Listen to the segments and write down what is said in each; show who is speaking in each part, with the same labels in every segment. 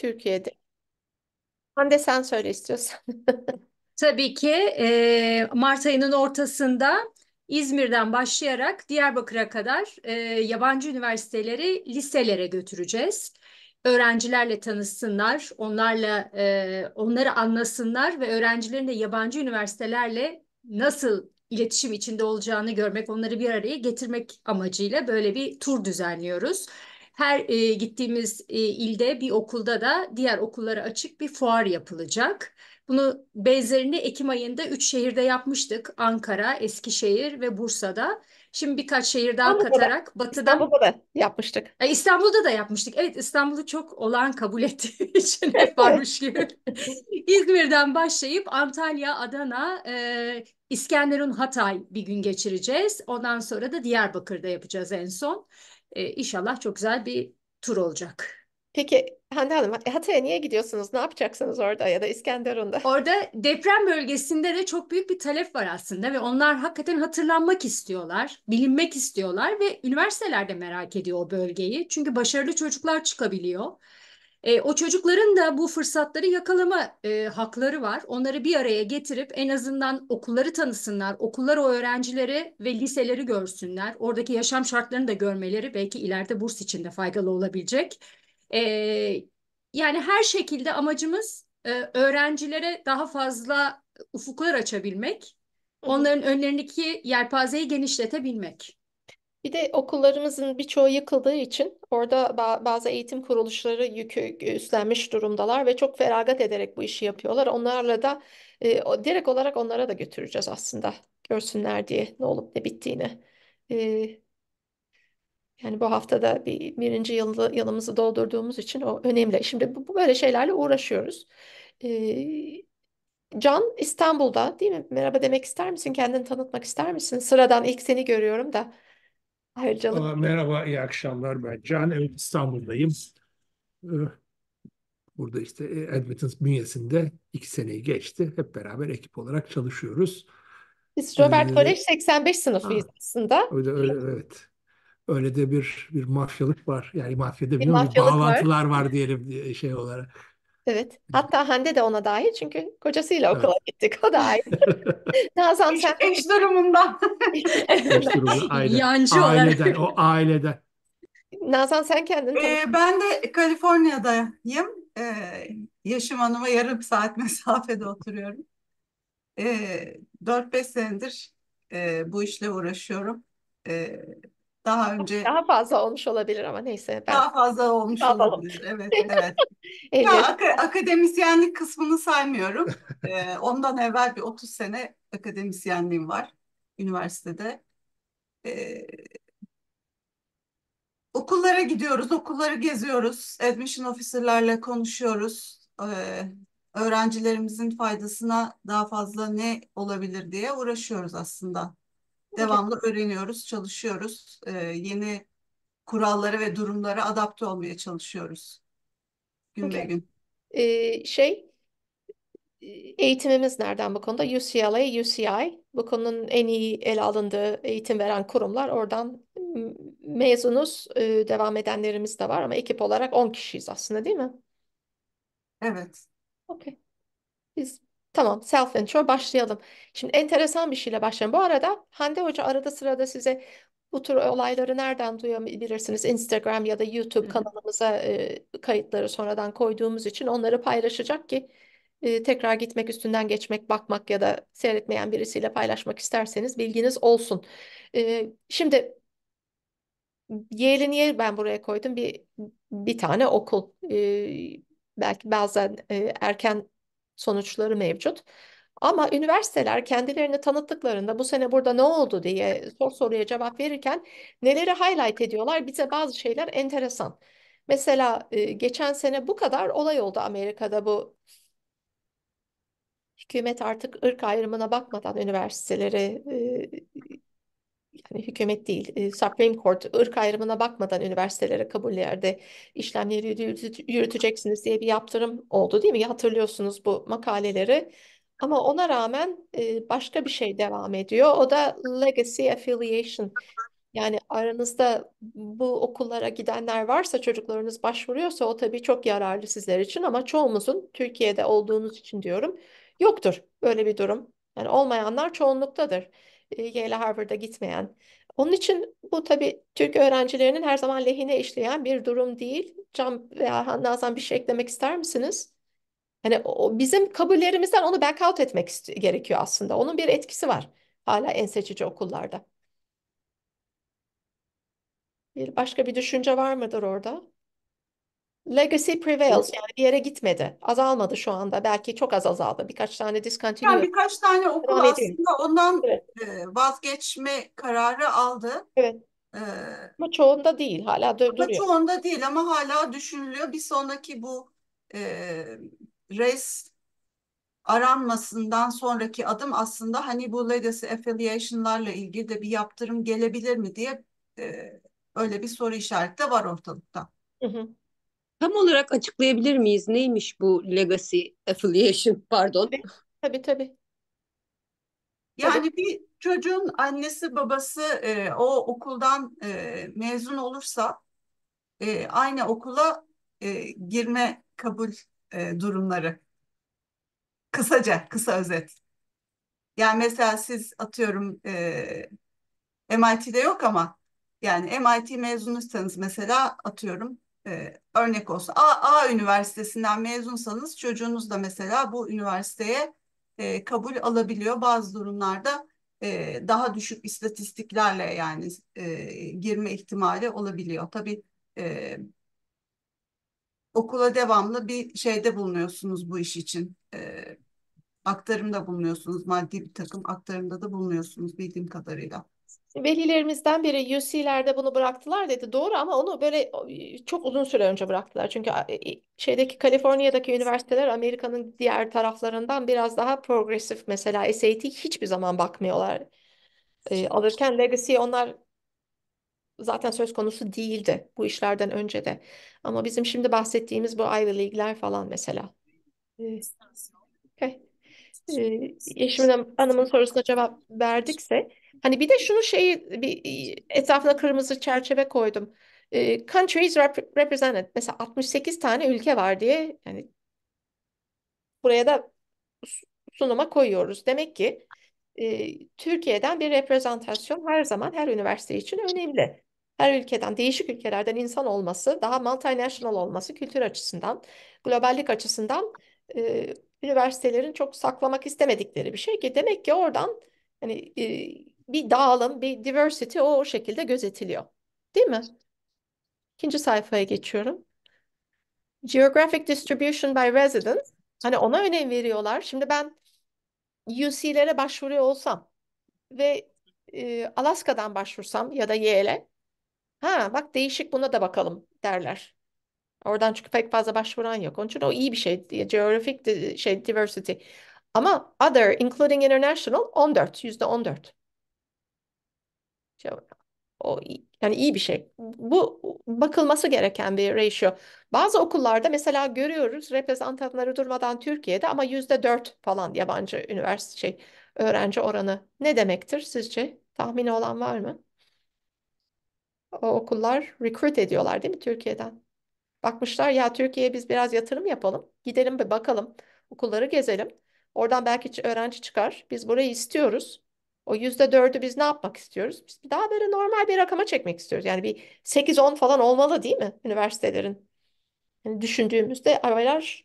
Speaker 1: Türkiye'de. Hande sen söyle istiyorsan. Tabii ki e, Mart ayının ortasında İzmir'den başlayarak Diyarbakır'a kadar e, yabancı üniversiteleri liselere götüreceğiz. Öğrencilerle tanışsınlar, onlarla e, onları anlasınlar ve öğrencilerin de yabancı üniversitelerle nasıl iletişim içinde olacağını görmek, onları bir araya getirmek amacıyla böyle bir tur düzenliyoruz. Her e, gittiğimiz e, ilde bir okulda da diğer okullara açık bir fuar yapılacak. Bunu benzerini Ekim ayında 3 şehirde yapmıştık. Ankara, Eskişehir ve Bursa'da. Şimdi birkaç şehir daha İstanbul'da katarak da, batıdan... İstanbul'da da yapmıştık. E, İstanbul'da da yapmıştık. Evet İstanbul'u çok olağan kabul ettiği için hep varmış gibi. İzmir'den başlayıp Antalya, Adana, e, İskenderun, Hatay bir gün geçireceğiz. Ondan sonra da Diyarbakır'da yapacağız en son e, inşallah çok güzel bir tur olacak. Peki Hande Hanım Hatay'a niye gidiyorsunuz? Ne yapacaksınız orada ya da İskenderun'da? Orada deprem bölgesinde de çok büyük bir talep var aslında ve onlar hakikaten hatırlanmak istiyorlar, bilinmek istiyorlar ve üniversiteler de merak ediyor o bölgeyi. Çünkü başarılı çocuklar çıkabiliyor. E, o çocukların da bu fırsatları yakalama e, hakları var. Onları bir araya getirip en azından okulları tanısınlar, okullar o öğrencileri ve liseleri görsünler. Oradaki yaşam şartlarını da görmeleri belki ileride burs için de faydalı olabilecek. E, yani her şekilde amacımız e, öğrencilere daha fazla ufuklar açabilmek, onların önlerindeki yelpazeyi genişletebilmek. Bir de
Speaker 2: okullarımızın birçoğu yıkıldığı için orada bazı eğitim kuruluşları yükü üstlenmiş durumdalar ve çok feragat ederek bu işi yapıyorlar. Onlarla da e, direkt olarak onlara da götüreceğiz aslında. Görsünler diye ne olup ne bittiğini. E, yani bu haftada bir, birinci yılı, yılımızı doldurduğumuz için o önemli. Şimdi bu, bu böyle şeylerle uğraşıyoruz. E, Can İstanbul'da değil mi? Merhaba demek ister misin? Kendini tanıtmak ister misin? Sıradan ilk seni görüyorum da. Ayrıcalık.
Speaker 3: merhaba, iyi akşamlar. Ben Can, evet İstanbul'dayım. Ee, burada işte e, Edmonton bünyesinde iki seneyi geçti. Hep beraber ekip olarak çalışıyoruz. Biz Robert Ee, Kolej
Speaker 2: 85 sınıfıyız ha, aslında.
Speaker 3: öyle, öyle, evet. Öyle de bir bir mafyalık var. Yani mafya Bir demiyorum da var. bağlantılar var diyelim şey olarak.
Speaker 2: Evet. Hatta Hande de ona dahil çünkü kocasıyla okula gittik. O da ayrı. Nazan sen eş durumundan. eş
Speaker 1: durumu aynen. Yancı aileden,
Speaker 3: olarak. o aileden.
Speaker 4: Nazan sen kendin ee, ben de Kaliforniya'dayım. Ee, yaşım hanıma yarım saat mesafede oturuyorum. Ee, 4-5 senedir e, bu işle uğraşıyorum. E, daha önce daha fazla olmuş olabilir ama neyse ben daha fazla olmuş daha olabilir. Evet, evet. ya, ak akademisyenlik kısmını saymıyorum. ee, ondan evvel bir 30 sene akademisyenliğim var üniversitede. Ee, okullara gidiyoruz, okulları geziyoruz. Admission officer'larla konuşuyoruz. Ee, öğrencilerimizin faydasına daha fazla ne olabilir diye uğraşıyoruz aslında. Devamlı öğreniyoruz, çalışıyoruz. E, yeni kurallara ve durumlara adapte olmaya çalışıyoruz. Gün okay. be gün.
Speaker 2: Ee, şey, eğitimimiz nereden bu konuda? UCLA, UCI. Bu konunun en iyi el alındığı eğitim veren kurumlar. Oradan mezunuz, e, devam edenlerimiz de var ama ekip olarak 10 kişiyiz aslında değil mi?
Speaker 5: Evet. Okey.
Speaker 2: Biz Tamam, self intro başlayalım. Şimdi enteresan bir şeyle başlayalım. Bu arada Hande Hoca arada sırada size bu tür olayları nereden duyabilirsiniz? Instagram ya da YouTube kanalımıza e, kayıtları sonradan koyduğumuz için onları paylaşacak ki e, tekrar gitmek üstünden geçmek, bakmak ya da seyretmeyen birisiyle paylaşmak isterseniz bilginiz olsun. E, şimdi Yale'i niye ben buraya koydum? Bir bir tane okul. E, belki bazen e, erken sonuçları mevcut. Ama üniversiteler kendilerini tanıttıklarında bu sene burada ne oldu diye sor soruya cevap verirken neleri highlight ediyorlar? Bize bazı şeyler enteresan. Mesela e, geçen sene bu kadar olay oldu Amerika'da bu hükümet artık ırk ayrımına bakmadan üniversiteleri e, yani hükümet değil, e, Supreme Court ırk ayrımına bakmadan üniversitelere kabul yerde işlemleri yürüteceksiniz diye bir yaptırım oldu değil mi? Hatırlıyorsunuz bu makaleleri. Ama ona rağmen e, başka bir şey devam ediyor. O da legacy affiliation. Yani aranızda bu okullara gidenler varsa, çocuklarınız başvuruyorsa o tabii çok yararlı sizler için ama çoğumuzun Türkiye'de olduğunuz için diyorum yoktur böyle bir durum. Yani olmayanlar çoğunluktadır. E, Yale Harvard'a gitmeyen. Onun için bu tabii Türk öğrencilerinin her zaman lehine işleyen bir durum değil. Can veya Nazan bir şey eklemek ister misiniz? Hani o, bizim kabullerimizden onu back etmek gerekiyor aslında. Onun bir etkisi var hala en seçici okullarda. Bir başka bir düşünce var mıdır orada? Legacy prevails yani bir yere gitmedi. Azalmadı şu anda. Belki çok az azaldı. Birkaç tane discontinue. Yani
Speaker 4: birkaç tane okul Devam aslında edeyim. ondan Evet. E, vazgeçme kararı aldı. Evet. E,
Speaker 2: Ama çoğunda değil. Hala dö- ama duruyor.
Speaker 4: çoğunda değil ama hala düşünülüyor. Bir sonraki bu e, res aranmasından sonraki adım aslında hani bu legacy affiliation'larla ilgili de bir yaptırım gelebilir mi diye e, öyle bir soru işareti de var ortalıkta. Hı hı. Tam olarak
Speaker 6: açıklayabilir miyiz? Neymiş bu legacy affiliation? Pardon.
Speaker 4: Tabii tabii. Yani bir çocuğun annesi babası e, o okuldan e, mezun olursa e, aynı okula e, girme kabul e, durumları. Kısaca, kısa özet. Yani mesela siz atıyorum e, MIT'de yok ama yani MIT mezunuysanız mesela atıyorum e, örnek olsun. A, A üniversitesinden mezunsanız çocuğunuz da mesela bu üniversiteye e, kabul alabiliyor. Bazı durumlarda e, daha düşük istatistiklerle yani e, girme ihtimali olabiliyor. Tabii e, okula devamlı bir şeyde bulunuyorsunuz bu iş için. E, aktarımda bulunuyorsunuz. Maddi bir takım aktarımda da bulunuyorsunuz bildiğim kadarıyla.
Speaker 2: Velilerimizden biri UC'lerde bunu bıraktılar dedi. Doğru ama onu böyle çok uzun süre önce bıraktılar. Çünkü şeydeki Kaliforniya'daki üniversiteler Amerika'nın diğer taraflarından biraz daha progresif. Mesela SAT hiçbir zaman bakmıyorlar. E, alırken Legacy onlar zaten söz konusu değildi bu işlerden önce de. Ama bizim şimdi bahsettiğimiz bu Ivy League'ler falan mesela. Okay. Ee, Yeşim Hanım'ın sorusuna cevap verdikse Hani bir de şunu şeyi bir etrafına kırmızı çerçeve koydum. E, countries rep represented. Mesela 68 tane ülke var diye yani buraya da sunuma koyuyoruz. Demek ki e, Türkiye'den bir reprezentasyon her zaman her üniversite için önemli. Her ülkeden, değişik ülkelerden insan olması, daha multinational olması kültür açısından, globallik açısından e, üniversitelerin çok saklamak istemedikleri bir şey ki demek ki oradan hani e, bir dağılım, bir diversity o, o şekilde gözetiliyor. Değil mi? İkinci sayfaya geçiyorum. Geographic distribution by residence. Hani ona önem veriyorlar. Şimdi ben UC'lere başvuruyor olsam ve e, Alaska'dan başvursam ya da Yale'e ha bak değişik buna da bakalım derler. Oradan çünkü pek fazla başvuran yok. Onun için o iyi bir şey. Geographic şey diversity. Ama other including international 14, yüzde 14. Şey o yani iyi bir şey. Bu bakılması gereken bir ratio. Bazı okullarda mesela görüyoruz reprezentanları durmadan Türkiye'de ama yüzde dört falan yabancı üniversite şey öğrenci oranı. Ne demektir sizce? Tahmini olan var mı? O okullar recruit ediyorlar değil mi Türkiye'den? Bakmışlar ya Türkiye'ye biz biraz yatırım yapalım. Gidelim bir bakalım. Okulları gezelim. Oradan belki öğrenci çıkar. Biz burayı istiyoruz. O yüzde dördü biz ne yapmak istiyoruz? Biz daha böyle normal bir rakama çekmek istiyoruz. Yani bir 8-10 falan olmalı değil mi üniversitelerin? Yani düşündüğümüzde aralar,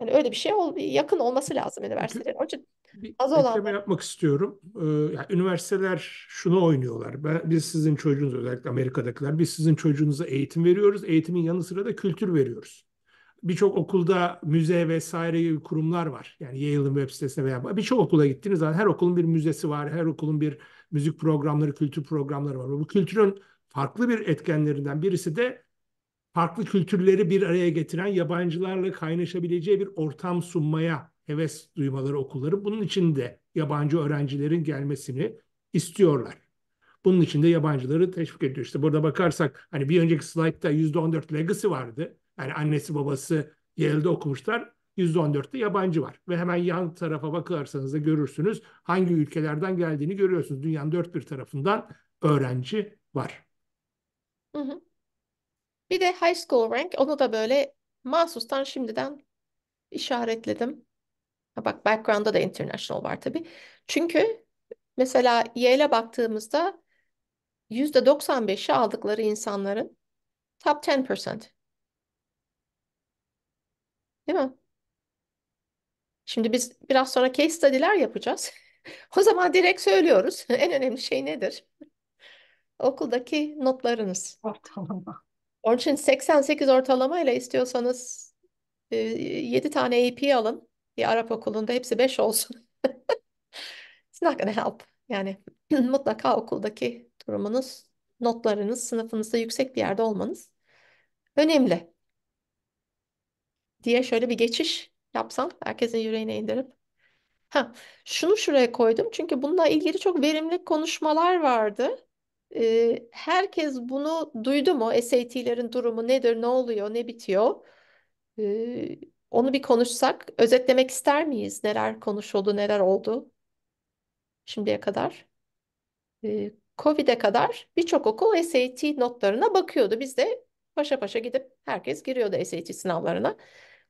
Speaker 2: yani öyle bir şey ol, yakın olması lazım üniversitelerin. Onun için
Speaker 3: bir az olan... ekleme yapmak istiyorum. Ee, yani üniversiteler şunu oynuyorlar. Ben, biz sizin çocuğunuz özellikle Amerika'dakiler. Biz sizin çocuğunuza eğitim veriyoruz. Eğitimin yanı sıra da kültür veriyoruz birçok okulda müze vesaire gibi kurumlar var. Yani Yale'ın web sitesine veya birçok okula gittiğiniz zaman her okulun bir müzesi var, her okulun bir müzik programları, kültür programları var. Bu kültürün farklı bir etkenlerinden birisi de farklı kültürleri bir araya getiren yabancılarla kaynaşabileceği bir ortam sunmaya heves duymaları okulları. Bunun için de yabancı öğrencilerin gelmesini istiyorlar. Bunun için de yabancıları teşvik ediyor. İşte burada bakarsak hani bir önceki slaytta %14 legacy vardı. Yani annesi babası Yale'de okumuşlar. %14'te yabancı var. Ve hemen yan tarafa bakarsanız da görürsünüz hangi ülkelerden geldiğini görüyorsunuz. Dünyanın dört bir tarafından öğrenci var.
Speaker 2: Hı hı. Bir de high school rank onu da böyle mahsustan şimdiden işaretledim. Ha bak background'da da international var tabii. Çünkü mesela Yale'e baktığımızda %95'i aldıkları insanların top 10%. Değil mi? Şimdi biz biraz sonra case study'ler yapacağız. O zaman direkt söylüyoruz. En önemli şey nedir? Okuldaki notlarınız. Ortalama. Onun için 88 ortalama ile istiyorsanız 7 e, tane AP alın. Bir Arap okulunda hepsi 5 olsun. It's not gonna help. Yani mutlaka okuldaki durumunuz, notlarınız, sınıfınızda yüksek bir yerde olmanız önemli diye şöyle bir geçiş yapsam herkesin yüreğine indirip. Ha, şunu şuraya koydum çünkü bununla ilgili çok verimli konuşmalar vardı. Ee, herkes bunu duydu mu? SAT'lerin durumu nedir, ne oluyor, ne bitiyor? Ee, onu bir konuşsak. Özetlemek ister miyiz? Neler konuşuldu, neler oldu şimdiye kadar? Ee, Covid'e kadar birçok okul SAT notlarına bakıyordu. Biz de paşa paşa gidip herkes giriyordu SAT sınavlarına.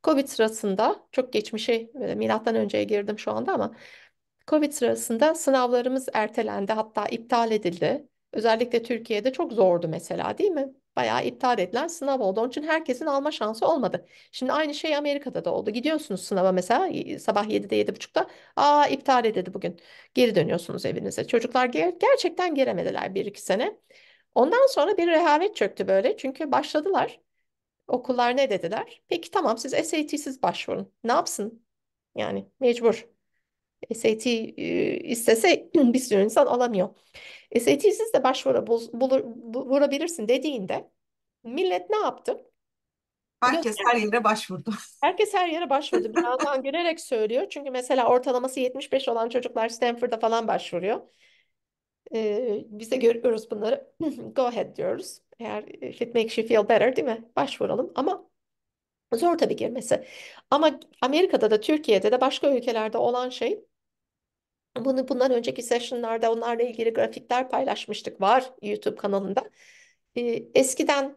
Speaker 2: Covid sırasında çok geçmişe e, milattan önceye girdim şu anda ama Covid sırasında sınavlarımız ertelendi hatta iptal edildi. Özellikle Türkiye'de çok zordu mesela değil mi? Bayağı iptal edilen sınav oldu. Onun için herkesin alma şansı olmadı. Şimdi aynı şey Amerika'da da oldu. Gidiyorsunuz sınava mesela e, sabah 7'de 7.30'da. Aa iptal edildi bugün. Geri dönüyorsunuz evinize. Çocuklar ger gerçekten giremediler 1-2 sene. Ondan sonra bir rehavet çöktü böyle. Çünkü başladılar Okullar ne dediler? Peki tamam siz SAT'siz başvurun. Ne yapsın? Yani mecbur. SAT e, istese bir sürü insan alamıyor. SAT'siz de başvurabilirsin dediğinde millet ne yaptı? Herkes her yere başvurdu. Herkes her yere başvurdu. Birazdan gülerek söylüyor. Çünkü mesela ortalaması 75 olan çocuklar Stanford'a falan başvuruyor. Ee, biz de görüyoruz bunları. Go ahead diyoruz. Eğer if it makes you feel better değil mi? Başvuralım ama zor tabii girmesi. Ama Amerika'da da Türkiye'de de başka ülkelerde olan şey bunu bundan önceki sessionlarda onlarla ilgili grafikler paylaşmıştık var YouTube kanalında. Ee, eskiden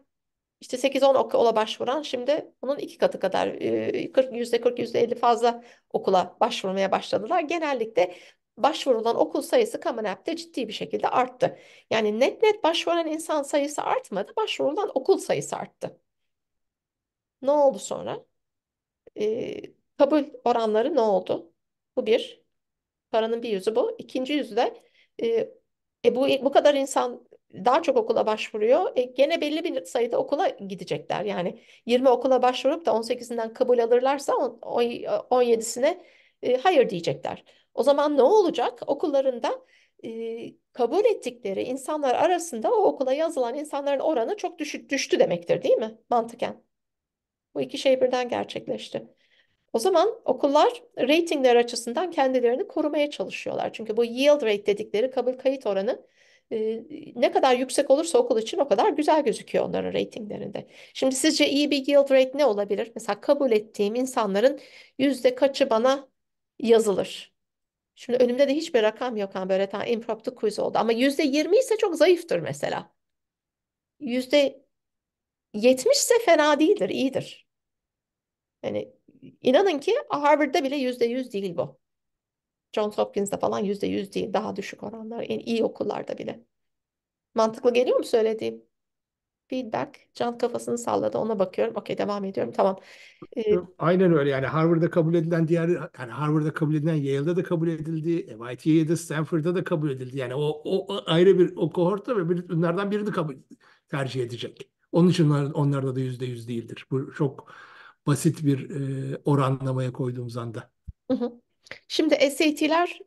Speaker 2: işte 8-10 okula başvuran şimdi bunun iki katı kadar %40 %50 fazla okula başvurmaya başladılar. Genellikle başvurulan okul sayısı Kamenap'te ciddi bir şekilde arttı. Yani net net başvuran insan sayısı artmadı, başvurulan okul sayısı arttı. Ne oldu sonra? Ee, kabul oranları ne oldu? Bu bir. Paranın bir yüzü bu. İkinci yüzü de e, e bu, bu kadar insan daha çok okula başvuruyor. E, gene belli bir sayıda okula gidecekler. Yani 20 okula başvurup da 18'inden kabul alırlarsa 17'sine e, e, hayır diyecekler. O zaman ne olacak? Okullarında e, kabul ettikleri insanlar arasında o okula yazılan insanların oranı çok düşü, düştü demektir değil mi? Mantıken. Bu iki şey birden gerçekleşti. O zaman okullar ratingler açısından kendilerini korumaya çalışıyorlar. Çünkü bu yield rate dedikleri kabul kayıt oranı e, ne kadar yüksek olursa okul için o kadar güzel gözüküyor onların ratinglerinde. Şimdi sizce iyi bir yield rate ne olabilir? Mesela kabul ettiğim insanların yüzde kaçı bana yazılır? Şimdi önümde de hiçbir rakam yok. ama böyle tam impromptu quiz oldu. Ama yüzde yirmi ise çok zayıftır mesela. Yüzde yetmiş ise fena değildir, iyidir. Yani inanın ki Harvard'da bile yüzde yüz değil bu. Johns Hopkins'ta falan yüzde yüz değil. Daha düşük oranlar. En iyi okullarda bile. Mantıklı geliyor mu söylediğim? Feedback. Can kafasını salladı. Ona bakıyorum. Okey devam ediyorum. Tamam. Ee,
Speaker 3: Aynen öyle. Yani Harvard'da kabul edilen diğer yani Harvard'da kabul edilen Yale'da da kabul edildi. MIT'de, Stanford'da da kabul edildi. Yani o, o ayrı bir o kohortta ve bir, bunlardan birini kabul tercih edecek. Onun için onlar, onlarda da yüzde yüz değildir. Bu çok basit bir e, oranlamaya koyduğumuz anda. Hı hı.
Speaker 2: Şimdi SAT'ler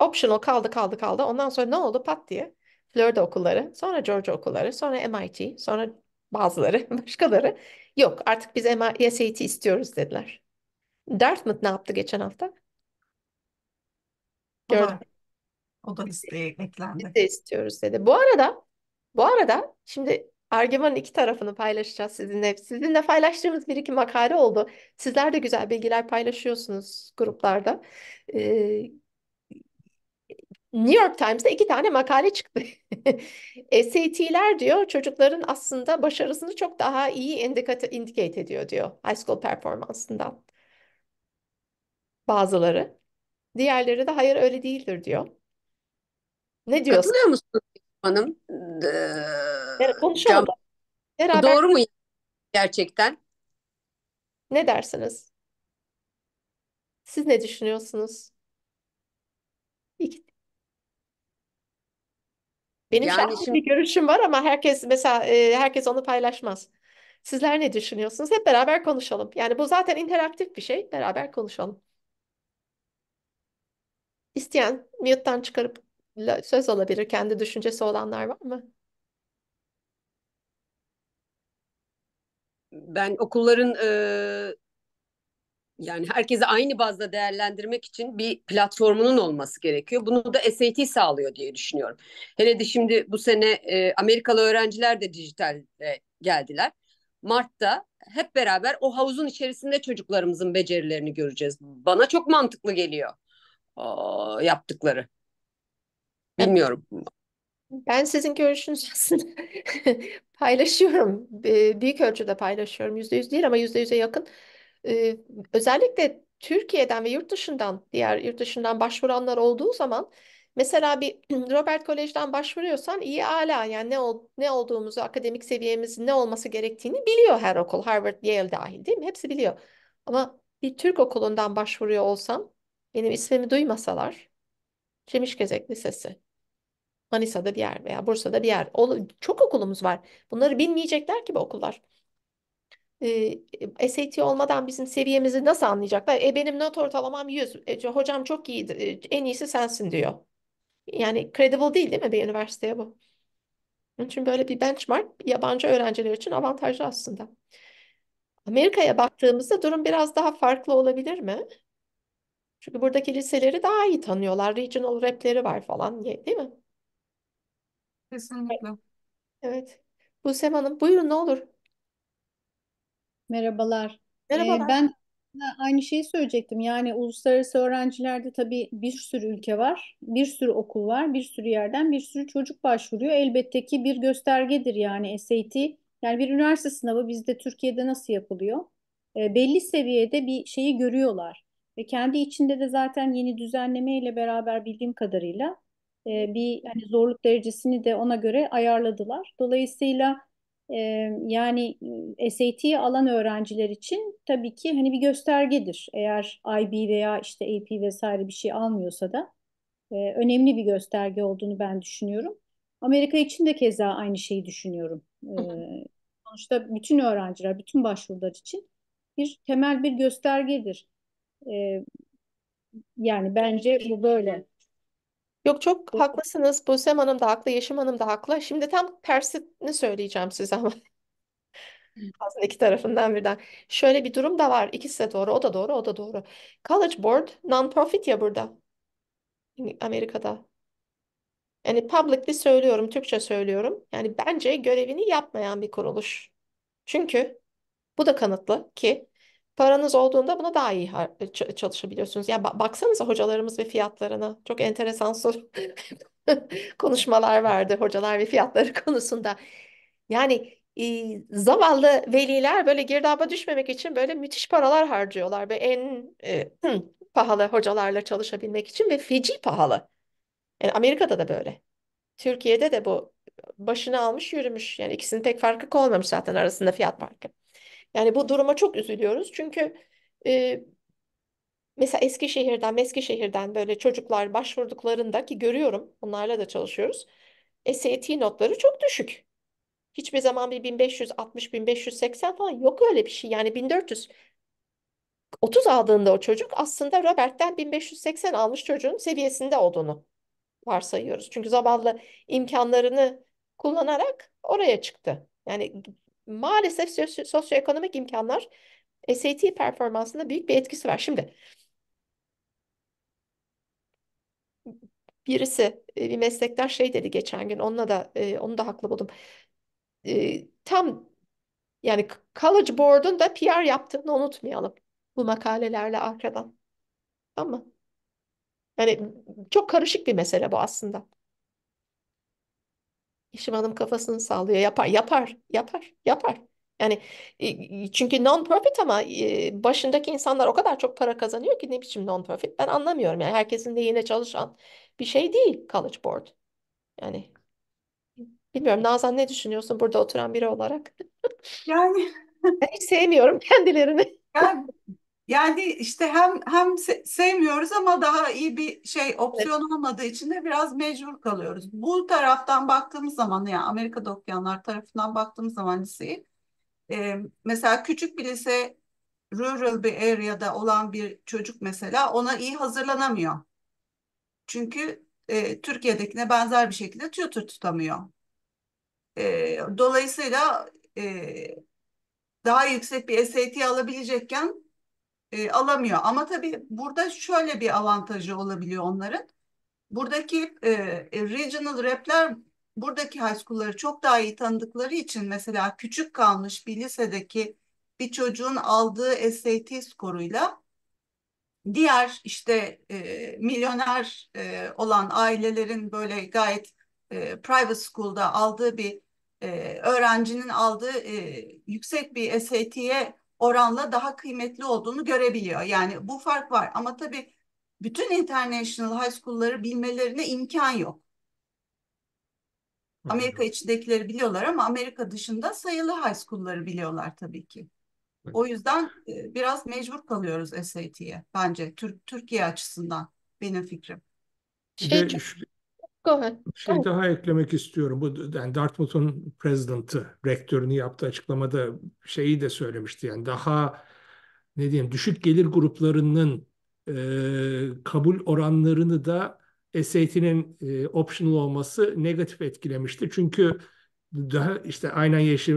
Speaker 2: optional kaldı kaldı kaldı. Ondan sonra ne oldu pat diye Florida okulları, sonra Georgia okulları, sonra MIT, sonra bazıları, başkaları. Yok artık biz SAT istiyoruz dediler. Dartmouth ne yaptı geçen hafta? Gördüm. O da listeye eklendi. Biz de istiyoruz dedi. Bu arada bu arada şimdi argümanın iki tarafını paylaşacağız sizinle. Sizinle paylaştığımız bir iki makale oldu. Sizler de güzel bilgiler paylaşıyorsunuz gruplarda. Ee, New York Times'da iki tane makale çıktı. SAT'ler diyor çocukların aslında başarısını çok daha iyi indicate, indicate ediyor diyor high school performansından. Bazıları. Diğerleri de hayır öyle değildir diyor. Ne diyorsun? Katılıyor musun hanım? Ee, Konuşalım. Beraber... Doğru mu gerçekten? Ne dersiniz? Siz ne düşünüyorsunuz? İki, benim Yani şahsi şimdi bir görüşüm var ama herkes mesela e, herkes onu paylaşmaz. Sizler ne düşünüyorsunuz? Hep beraber konuşalım. Yani bu zaten interaktif bir şey. Beraber konuşalım. İsteyen mute'dan çıkarıp la- söz alabilir. Kendi düşüncesi olanlar var mı?
Speaker 6: ben okulların eee, yani herkese aynı bazda değerlendirmek için bir platformunun olması gerekiyor. Bunu da SAT sağlıyor diye düşünüyorum. Hele de şimdi bu sene e, Amerikalı öğrenciler de dijitalde geldiler. Mart'ta hep beraber o havuzun içerisinde çocuklarımızın becerilerini göreceğiz. Bana çok mantıklı geliyor o, yaptıkları. Bilmiyorum.
Speaker 2: Ben sizin görüşünüzü aslında paylaşıyorum. Büyük ölçüde paylaşıyorum. Yüzde yüz değil ama yüzde yüze yakın e, özellikle Türkiye'den ve yurt dışından diğer yurt dışından başvuranlar olduğu zaman mesela bir Robert Kolej'den başvuruyorsan iyi ala yani ne ol, ne olduğumuzu akademik seviyemizin ne olması gerektiğini biliyor her okul Harvard Yale dahil değil mi hepsi biliyor ama bir Türk okulundan başvuruyor olsam benim ismimi duymasalar Çemişgezek Lisesi Manisa'da bir yer veya Bursa'da bir yer. Çok okulumuz var. Bunları bilmeyecekler ki bu okullar e, SAT olmadan bizim seviyemizi nasıl anlayacaklar? E benim not ortalamam 100. E, hocam çok iyiydi. E, en iyisi sensin diyor. Yani credible değil değil mi bir üniversiteye bu? Onun için böyle bir benchmark yabancı öğrenciler için avantajlı aslında. Amerika'ya baktığımızda durum biraz daha farklı olabilir mi? Çünkü buradaki liseleri daha iyi tanıyorlar. Regional repleri var falan değil mi? Kesinlikle. Evet. Busem Hanım buyurun ne olur. Merhabalar. Ee,
Speaker 4: ben
Speaker 7: aynı şeyi söyleyecektim. Yani uluslararası öğrencilerde tabii bir sürü ülke var, bir sürü okul var, bir sürü yerden bir sürü çocuk başvuruyor. Elbette ki bir göstergedir yani SAT. Yani bir üniversite sınavı bizde Türkiye'de nasıl yapılıyor? Ee, belli seviyede bir şeyi görüyorlar. Ve kendi içinde de zaten yeni düzenleme ile beraber bildiğim kadarıyla e, bir yani zorluk derecesini de ona göre ayarladılar. Dolayısıyla yani SAT alan öğrenciler için tabii ki hani bir göstergedir. Eğer IB veya işte AP vesaire bir şey almıyorsa da önemli bir gösterge olduğunu ben düşünüyorum. Amerika için de keza aynı şeyi düşünüyorum. Sonuçta bütün öğrenciler, bütün başvurular için bir temel
Speaker 2: bir göstergedir. Yani bence bu böyle. Yok çok haklısınız. Buse Hanım da haklı, Yeşim Hanım da haklı. Şimdi tam tersini söyleyeceğim size ama. Aslında iki tarafından birden. Şöyle bir durum da var. İkisi de doğru. O da doğru, o da doğru. College Board non-profit ya burada. Amerika'da. Yani publicly söylüyorum, Türkçe söylüyorum. Yani bence görevini yapmayan bir kuruluş. Çünkü bu da kanıtlı ki Paranız olduğunda buna daha iyi e, çalışabiliyorsunuz. Ya ba- baksanıza hocalarımız ve fiyatlarına. Çok enteresan soru. konuşmalar vardı hocalar ve fiyatları konusunda. Yani e, zavallı veliler böyle girdaba düşmemek için böyle müthiş paralar harcıyorlar ve en e, pahalı hocalarla çalışabilmek için ve feci pahalı. Yani e, Amerika'da da böyle. Türkiye'de de bu e, başını almış yürümüş. Yani ikisinin pek farkı olmamış zaten arasında fiyat farkı. Yani bu duruma çok üzülüyoruz. Çünkü e, mesela Eskişehir'den, Meskişehir'den böyle çocuklar başvurduklarında ki görüyorum onlarla da çalışıyoruz. SAT e notları çok düşük. Hiçbir zaman bir 1560, 1580 falan yok öyle bir şey. Yani 1400 30 aldığında o çocuk aslında Robert'ten 1580 almış çocuğun seviyesinde olduğunu varsayıyoruz. Çünkü zavallı imkanlarını kullanarak oraya çıktı. Yani maalesef sosyoekonomik imkanlar SAT performansında büyük bir etkisi var. Şimdi birisi e, bir meslekten şey dedi geçen gün onunla da e, onu da haklı buldum. E, tam yani College Board'un da PR yaptığını unutmayalım bu makalelerle arkadan. Ama Yani çok karışık bir mesele bu aslında. Yeşim Hanım kafasını sallıyor. Yapar, yapar, yapar, yapar. Yani e, e, çünkü non-profit ama e, başındaki insanlar o kadar çok para kazanıyor ki ne biçim non-profit ben anlamıyorum. Yani herkesin de yine çalışan bir şey değil College Board. Yani bilmiyorum Nazan ne düşünüyorsun burada oturan biri olarak? Yani. ben hiç sevmiyorum kendilerini. Yani
Speaker 4: yani işte hem hem sevmiyoruz ama daha iyi bir şey opsiyon evet. olmadığı için de biraz mecbur kalıyoruz. Bu taraftan baktığımız zaman yani Amerika'da okuyanlar tarafından baktığımız zaman liseyi e, mesela küçük bir lise rural bir area'da olan bir çocuk mesela ona iyi hazırlanamıyor. Çünkü e, Türkiye'dekine benzer bir şekilde tüyotür tutamıyor. E, dolayısıyla e, daha yüksek bir SAT alabilecekken e, alamıyor. Ama tabii burada şöyle bir avantajı olabiliyor onların. Buradaki e, e, regional rapler buradaki high school'ları çok daha iyi tanıdıkları için mesela küçük kalmış bir lisedeki bir çocuğun aldığı SAT skoruyla diğer işte e, milyoner e, olan ailelerin böyle gayet e, private school'da aldığı bir e, öğrencinin aldığı e, yüksek bir SAT'ye oranla daha kıymetli olduğunu görebiliyor. Yani bu fark var ama tabii bütün international high school'ları bilmelerine imkan yok. Amerika içindekileri biliyorlar ama Amerika dışında sayılı high school'ları biliyorlar tabii ki. O yüzden e, biraz mecbur kalıyoruz SAT'ye bence Türk Türkiye açısından benim fikrim.
Speaker 2: Şey, Go ahead. Bir şey
Speaker 3: daha eklemek istiyorum. Bu yani Dartmouth'un president'ı, rektörünü yaptığı açıklamada şeyi de söylemişti. Yani daha ne diyeyim düşük gelir gruplarının e, kabul oranlarını da SAT'nin e, optional olması negatif etkilemişti. Çünkü daha işte aynen Yeşil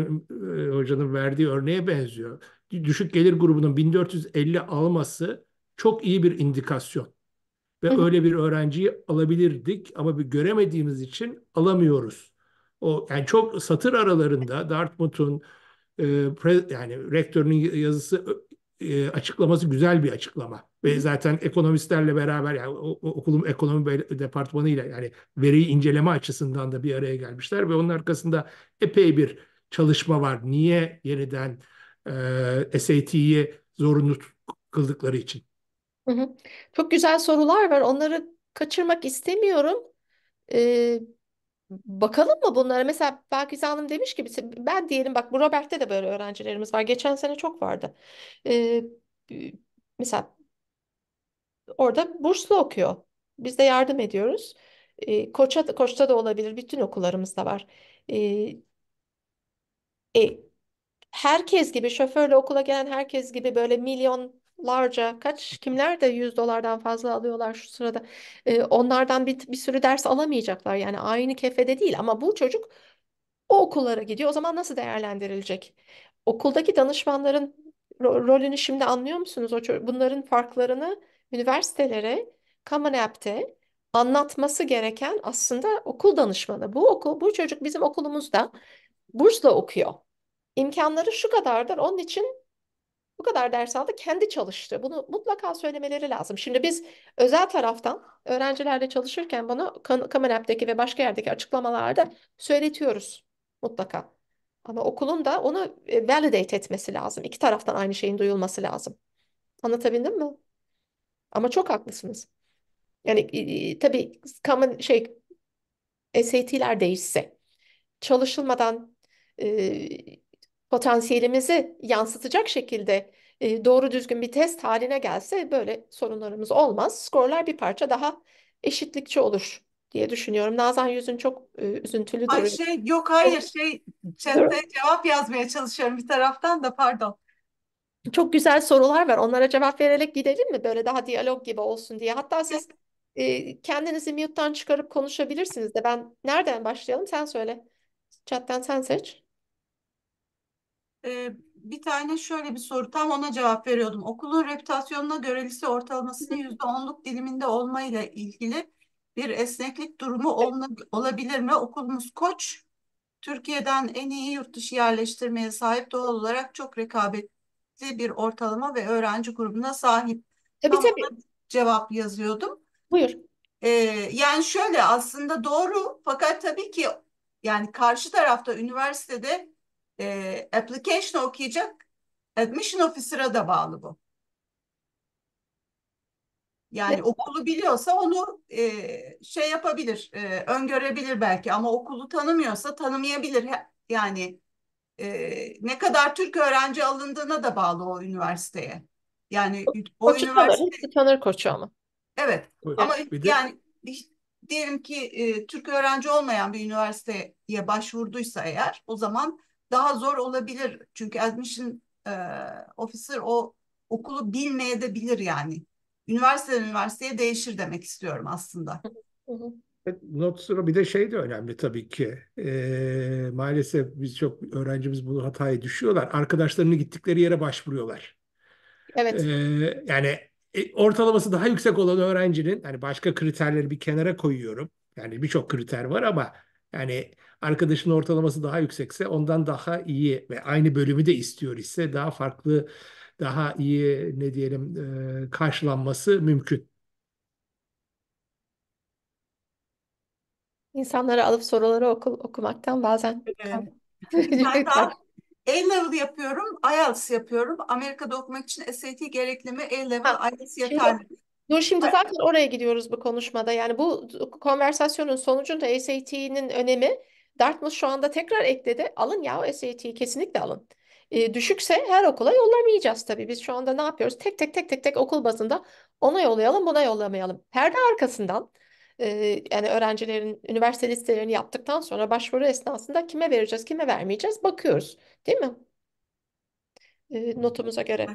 Speaker 3: e, Hoca'nın verdiği örneğe benziyor. Düşük gelir grubunun 1450 alması çok iyi bir indikasyon ve Hı-hı. öyle bir öğrenciyi alabilirdik ama bir göremediğimiz için alamıyoruz. O yani çok satır aralarında Dartmouth'un e, pre, yani rektörünün yazısı e, açıklaması güzel bir açıklama ve zaten ekonomistlerle beraber yani o, o, okulun ekonomi departmanıyla yani veriyi inceleme açısından da bir araya gelmişler ve onun arkasında epey bir çalışma var. Niye yeniden e, SAT'yi zorunlu kıldıkları için.
Speaker 2: Çok güzel sorular var. Onları kaçırmak istemiyorum. Ee, bakalım mı bunlara? Mesela Pakize Hanım demiş ki ben diyelim bak bu Robert'te de böyle öğrencilerimiz var. Geçen sene çok vardı. Ee, mesela orada burslu okuyor. Biz de yardım ediyoruz. Ee, Koç'a, Koç'ta da olabilir. Bütün okullarımızda var. Ee, e, herkes gibi şoförle okula gelen herkes gibi böyle milyon larca kaç kimler de 100 dolardan fazla alıyorlar şu sırada. E, onlardan bir, bir sürü ders alamayacaklar. Yani aynı kefede değil ama bu çocuk o okullara gidiyor. O zaman nasıl değerlendirilecek? Okuldaki danışmanların rolünü şimdi anlıyor musunuz? O bunların farklarını üniversitelere, Common App'te anlatması gereken aslında okul danışmanı. Bu okul, bu çocuk bizim okulumuzda bursla okuyor. İmkanları şu kadardır. Onun için bu kadar ders aldı kendi çalıştı. Bunu mutlaka söylemeleri lazım. Şimdi biz özel taraftan öğrencilerle çalışırken bunu Kamerap'taki ve başka yerdeki açıklamalarda söyletiyoruz mutlaka. Ama okulun da onu e, validate etmesi lazım. İki taraftan aynı şeyin duyulması lazım. Anlatabildim mi? Ama çok haklısınız. Yani e, tabii common şey SAT'ler değişse çalışılmadan potansiyelimizi yansıtacak şekilde e, doğru düzgün bir test haline gelse böyle sorunlarımız olmaz. Skorlar bir parça daha eşitlikçi olur diye düşünüyorum. Nazan yüzün çok e, üzüntülü Ay Şey, yok hayır şey chatte
Speaker 4: cevap yazmaya çalışıyorum bir taraftan da pardon.
Speaker 2: Çok güzel sorular var. Onlara cevap vererek gidelim mi? Böyle daha diyalog gibi olsun diye. Hatta siz e, kendinizi mute'dan çıkarıp konuşabilirsiniz de ben nereden başlayalım? Sen söyle. Chatten sen seç
Speaker 4: e, bir tane şöyle bir soru tam ona cevap veriyordum. Okulun reputasyonuna göre lise ortalamasının yüzde onluk diliminde olmayla ilgili bir esneklik durumu olma, olabilir mi? Okulumuz Koç, Türkiye'den en iyi yurt dışı yerleştirmeye sahip doğal olarak çok rekabetli bir ortalama ve öğrenci grubuna sahip. Tabii tam tabii. Cevap yazıyordum. Buyur. Ee, yani şöyle aslında doğru fakat tabii ki yani karşı tarafta üniversitede e, application okuyacak admission officer'a da bağlı bu. Yani evet. okulu biliyorsa onu e, şey yapabilir, e, öngörebilir belki ama okulu tanımıyorsa tanımayabilir. Yani e, ne kadar Türk öğrenci alındığına da bağlı o üniversiteye. Yani o, o üniversite
Speaker 2: tanır, tanır koçu ama. Evet. Buyur. Ama bir de...
Speaker 4: yani diyelim ki e, Türk öğrenci olmayan bir üniversiteye başvurduysa eğer o zaman daha zor olabilir. Çünkü admission e, officer o okulu bilmeye de bilir yani. Üniversiteden üniversiteye değişir demek istiyorum aslında.
Speaker 3: Not sıra bir de şey de önemli tabii ki. E, maalesef biz çok öğrencimiz bu hataya düşüyorlar. Arkadaşlarını gittikleri yere başvuruyorlar. Evet. E, yani e, ortalaması daha yüksek olan öğrencinin hani başka kriterleri bir kenara koyuyorum. Yani birçok kriter var ama yani arkadaşın ortalaması daha yüksekse ondan daha iyi ve aynı bölümü de istiyor ise daha farklı, daha iyi ne diyelim e, karşılanması mümkün.
Speaker 2: İnsanları alıp soruları okul okumaktan bazen Evet.
Speaker 4: Hatta A-level yapıyorum, IELTS yapıyorum. Amerika'da okumak için SAT
Speaker 2: gereklimi, A-level, Ha, IELTS şey- yeterli. Dur şimdi zaten oraya gidiyoruz bu konuşmada. Yani bu konversasyonun sonucunda SAT'nin önemi Dartmouth şu anda tekrar ekledi. Alın ya SAT'yi kesinlikle alın. E, düşükse her okula yollamayacağız tabii. Biz şu anda ne yapıyoruz? Tek tek tek tek tek okul bazında ona yollayalım, buna yollamayalım. Perde arkasından e, yani öğrencilerin üniversite listelerini yaptıktan sonra başvuru esnasında kime vereceğiz, kime vermeyeceğiz bakıyoruz. Değil mi? E, notumuza göre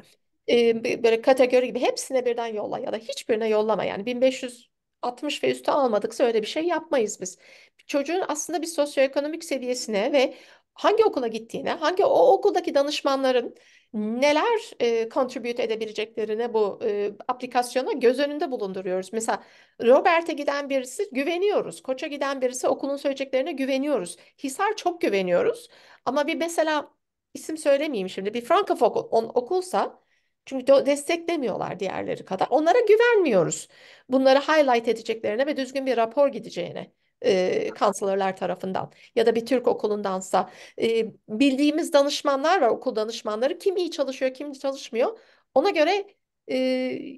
Speaker 2: böyle kategori gibi hepsine birden yolla ya da hiçbirine yollama yani 1560 ve üstü almadıksa öyle bir şey yapmayız biz. Çocuğun aslında bir sosyoekonomik seviyesine ve hangi okula gittiğine, hangi o okuldaki danışmanların neler e, contribute edebileceklerine bu e, aplikasyona göz önünde bulunduruyoruz. Mesela Robert'e giden birisi güveniyoruz. Koç'a giden birisi okulun söyleyeceklerine güveniyoruz. Hisar çok güveniyoruz. Ama bir mesela isim söylemeyeyim şimdi. Bir Frankfurt okul, on, okulsa çünkü desteklemiyorlar diğerleri kadar. Onlara güvenmiyoruz. Bunları highlight edeceklerine ve düzgün bir rapor gideceğine e, kanseller tarafından ya da bir Türk okulundansa e, bildiğimiz danışmanlar var okul danışmanları kim iyi çalışıyor kim çalışmıyor ona göre e,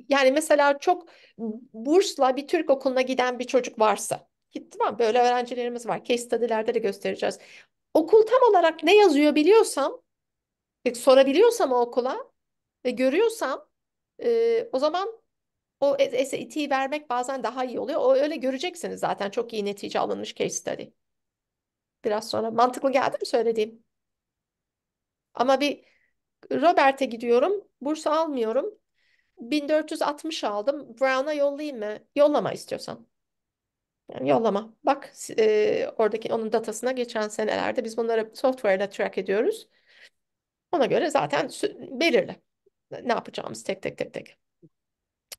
Speaker 2: yani mesela çok bursla bir Türk okuluna giden bir çocuk varsa tamam böyle öğrencilerimiz var case study'lerde de göstereceğiz okul tam olarak ne yazıyor biliyorsam e, sorabiliyorsam o okula ve görüyorsam e, o zaman o etiği vermek bazen daha iyi oluyor. O öyle göreceksiniz zaten çok iyi netice alınmış case study. Biraz sonra mantıklı geldi mi söylediğim? Ama bir Robert'e gidiyorum. Burs almıyorum. 1460 aldım. Brown'a yollayayım mı? Yollama istiyorsan. Yani yollama. Bak e, oradaki onun datasına geçen senelerde biz bunları software ile track ediyoruz. Ona göre zaten belirli ne yapacağımız tek tek tek tek.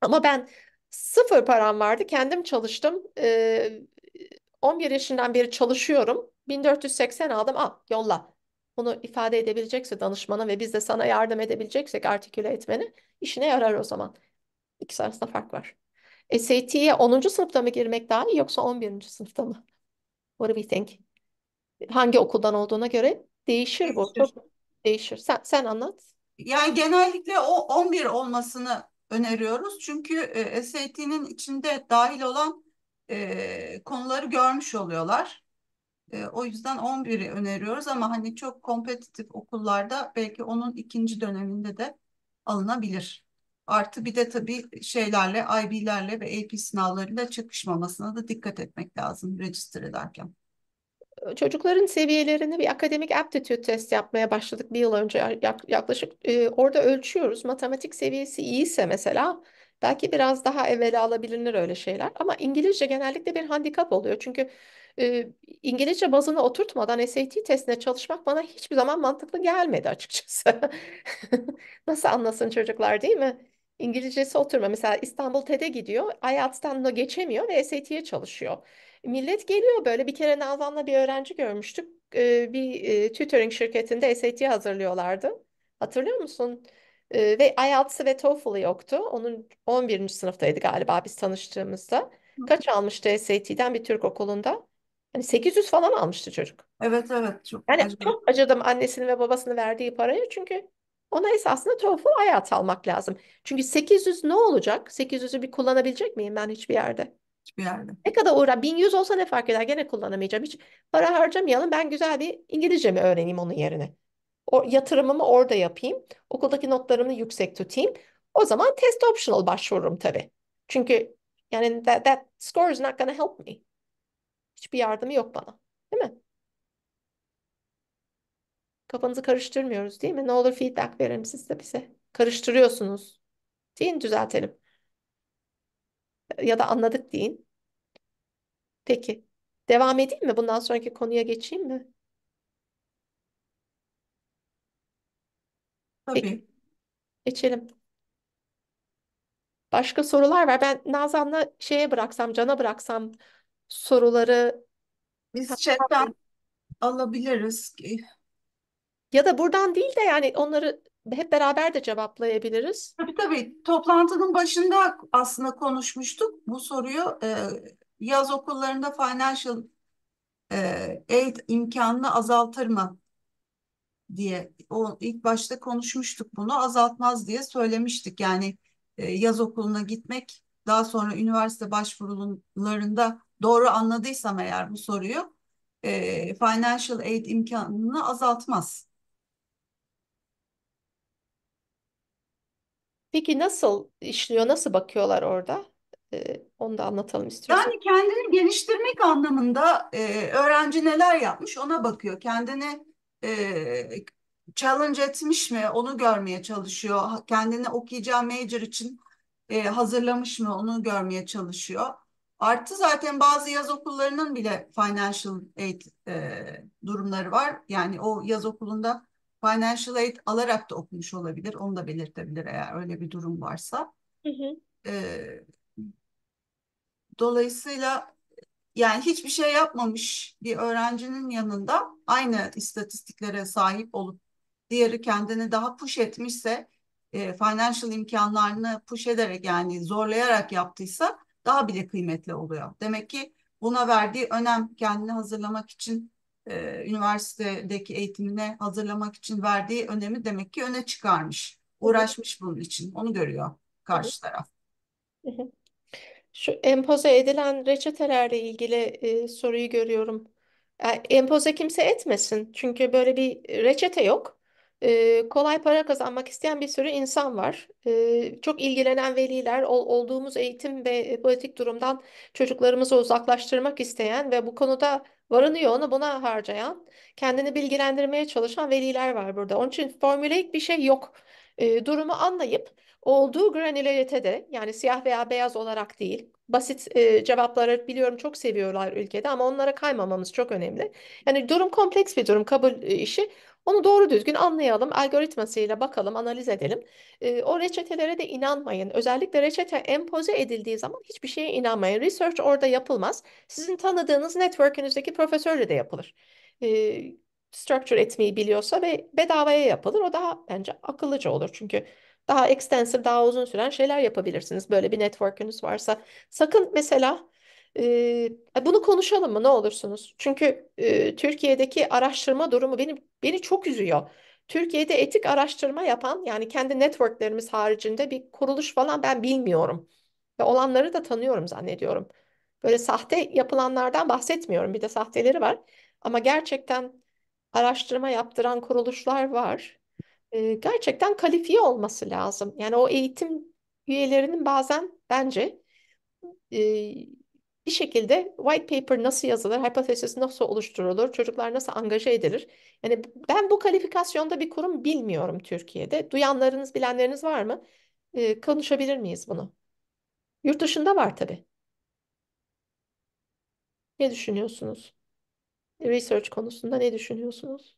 Speaker 2: Ama ben sıfır param vardı. Kendim çalıştım. Ee, 11 yaşından beri çalışıyorum. 1480 aldım. Al yolla. Bunu ifade edebilecekse danışmana ve biz de sana yardım edebileceksek artiküle etmeni işine yarar o zaman. İkisi arasında fark var. SAT'ye 10. sınıfta mı girmek daha iyi yoksa 11. sınıfta mı? What do we think? Hangi okuldan olduğuna göre değişir bu. Çok değişir. Sen, sen anlat. Yani genellikle o 11
Speaker 4: olmasını öneriyoruz. Çünkü e, SAT'nin içinde dahil olan e, konuları görmüş oluyorlar. E, o yüzden 11'i öneriyoruz ama hani çok kompetitif okullarda belki onun ikinci döneminde de alınabilir. Artı bir de tabii şeylerle, IB'lerle ve AP sınavlarıyla çakışmamasına da
Speaker 2: dikkat etmek
Speaker 4: lazım register ederken
Speaker 2: çocukların seviyelerini bir akademik aptitude test yapmaya başladık bir yıl önce yaklaşık. E, orada ölçüyoruz. Matematik seviyesi iyiyse mesela belki biraz daha evvel alabilir öyle şeyler. Ama İngilizce genellikle bir handikap oluyor. Çünkü e, İngilizce bazını oturtmadan SAT testine çalışmak bana hiçbir zaman mantıklı gelmedi açıkçası. Nasıl anlasın çocuklar değil mi? İngilizcesi oturma. Mesela İstanbul TED'e gidiyor, IELTS'ten geçemiyor ve SAT'ye çalışıyor. Millet geliyor böyle bir kere Nazan'la bir öğrenci görmüştük. E, bir e, tutoring şirketinde SAT hazırlıyorlardı. Hatırlıyor musun? E, ve IELTS'ı ve TOEFL'ı yoktu. Onun 11. sınıftaydı galiba biz tanıştığımızda. Kaç almıştı SAT'den bir Türk okulunda? Hani 800 falan almıştı çocuk. Evet evet çok Yani acayip. çok acıdım annesinin ve babasının verdiği parayı çünkü ona esasında TOEFL hayat almak lazım. Çünkü 800 ne olacak? 800'ü bir kullanabilecek miyim ben hiçbir yerde? Hiçbir yerde. Ne kadar uğra 1100 olsa ne fark eder gene kullanamayacağım. Hiç para harcamayalım ben güzel bir İngilizce mi öğreneyim onun yerine. O, yatırımımı orada yapayım. Okuldaki notlarımı yüksek tutayım. O zaman test optional başvururum tabii. Çünkü yani that, that score is not gonna help me. Hiçbir yardımı yok bana. Değil mi? Kafanızı karıştırmıyoruz değil mi? Ne olur feedback verin siz de bize. Karıştırıyorsunuz. Deyin düzeltelim ya da anladık deyin. Peki. Devam edeyim mi? Bundan sonraki konuya geçeyim mi? Peki, Tabii. geçelim. Başka sorular var. Ben Nazan'la şeye bıraksam, Can'a bıraksam soruları Biz chatten alabiliriz. ki. ya da buradan değil de yani onları hep beraber de cevaplayabiliriz. Tabii tabii. Toplantının başında aslında konuşmuştuk bu soruyu. E, yaz
Speaker 4: okullarında financial e, aid imkanını azaltır mı diye o ilk başta konuşmuştuk bunu azaltmaz diye söylemiştik. Yani e, yaz okuluna gitmek daha sonra üniversite başvurularında doğru anladıysam eğer bu soruyu e, financial aid imkanını
Speaker 2: azaltmaz Peki nasıl işliyor, nasıl bakıyorlar orada? Ee, onu da anlatalım istiyorsan.
Speaker 5: Yani kendini
Speaker 4: geliştirmek anlamında e, öğrenci neler yapmış ona bakıyor. Kendini e, challenge etmiş mi onu görmeye çalışıyor. Kendini okuyacağı major için e, hazırlamış mı onu görmeye çalışıyor. Artı zaten bazı yaz okullarının bile financial aid e, durumları var. Yani o yaz okulunda financial aid alarak da okumuş olabilir. Onu da belirtebilir eğer öyle bir durum varsa. Hı hı. E, dolayısıyla yani hiçbir şey yapmamış bir öğrencinin yanında aynı istatistiklere sahip olup diğeri kendini daha push etmişse e, financial imkanlarını push ederek yani zorlayarak yaptıysa daha bile kıymetli oluyor. Demek ki buna verdiği önem kendini hazırlamak için e, üniversitedeki eğitimine hazırlamak için verdiği önemi demek ki öne çıkarmış. Uğraşmış bunun için. Onu görüyor karşı taraf.
Speaker 2: Şu empoze edilen reçetelerle ilgili e, soruyu görüyorum. Yani e, empoze kimse etmesin. Çünkü böyle bir reçete yok. E, kolay para kazanmak isteyen bir sürü insan var. E, çok ilgilenen veliler, ol, olduğumuz eğitim ve politik durumdan çocuklarımızı uzaklaştırmak isteyen ve bu konuda varını yoğunu buna harcayan, kendini bilgilendirmeye çalışan veliler var burada. Onun için formüleik bir şey yok. E, durumu anlayıp olduğu granülaritede yani siyah veya beyaz olarak değil, basit e, cevapları biliyorum çok seviyorlar ülkede ama onlara kaymamamız çok önemli. Yani durum kompleks bir durum kabul e, işi. Onu doğru düzgün anlayalım, algoritmasıyla bakalım, analiz edelim. E, o reçetelere de inanmayın. Özellikle reçete empoze edildiği zaman hiçbir şeye inanmayın. Research orada yapılmaz. Sizin tanıdığınız network'ünüzdeki profesörle de yapılır. E, structure etmeyi biliyorsa ve bedavaya yapılır. O daha bence akıllıca olur. Çünkü daha extensive, daha uzun süren şeyler yapabilirsiniz. Böyle bir network'ünüz varsa. Sakın mesela e, bunu konuşalım mı ne olursunuz? Çünkü e, Türkiye'deki araştırma durumu beni beni çok üzüyor. Türkiye'de etik araştırma yapan yani kendi networklerimiz haricinde bir kuruluş falan ben bilmiyorum. Ve olanları da tanıyorum zannediyorum. Böyle sahte yapılanlardan bahsetmiyorum. Bir de sahteleri var. Ama gerçekten araştırma yaptıran kuruluşlar var. E, gerçekten kalifiye olması lazım. Yani o eğitim üyelerinin bazen bence e, bir şekilde white paper nasıl yazılır, hipotesis nasıl oluşturulur, çocuklar nasıl angaje edilir? Yani ben bu kalifikasyonda bir kurum bilmiyorum Türkiye'de. Duyanlarınız, bilenleriniz var mı? Ee, konuşabilir miyiz bunu? Yurt dışında var tabii. Ne düşünüyorsunuz? Research konusunda ne düşünüyorsunuz?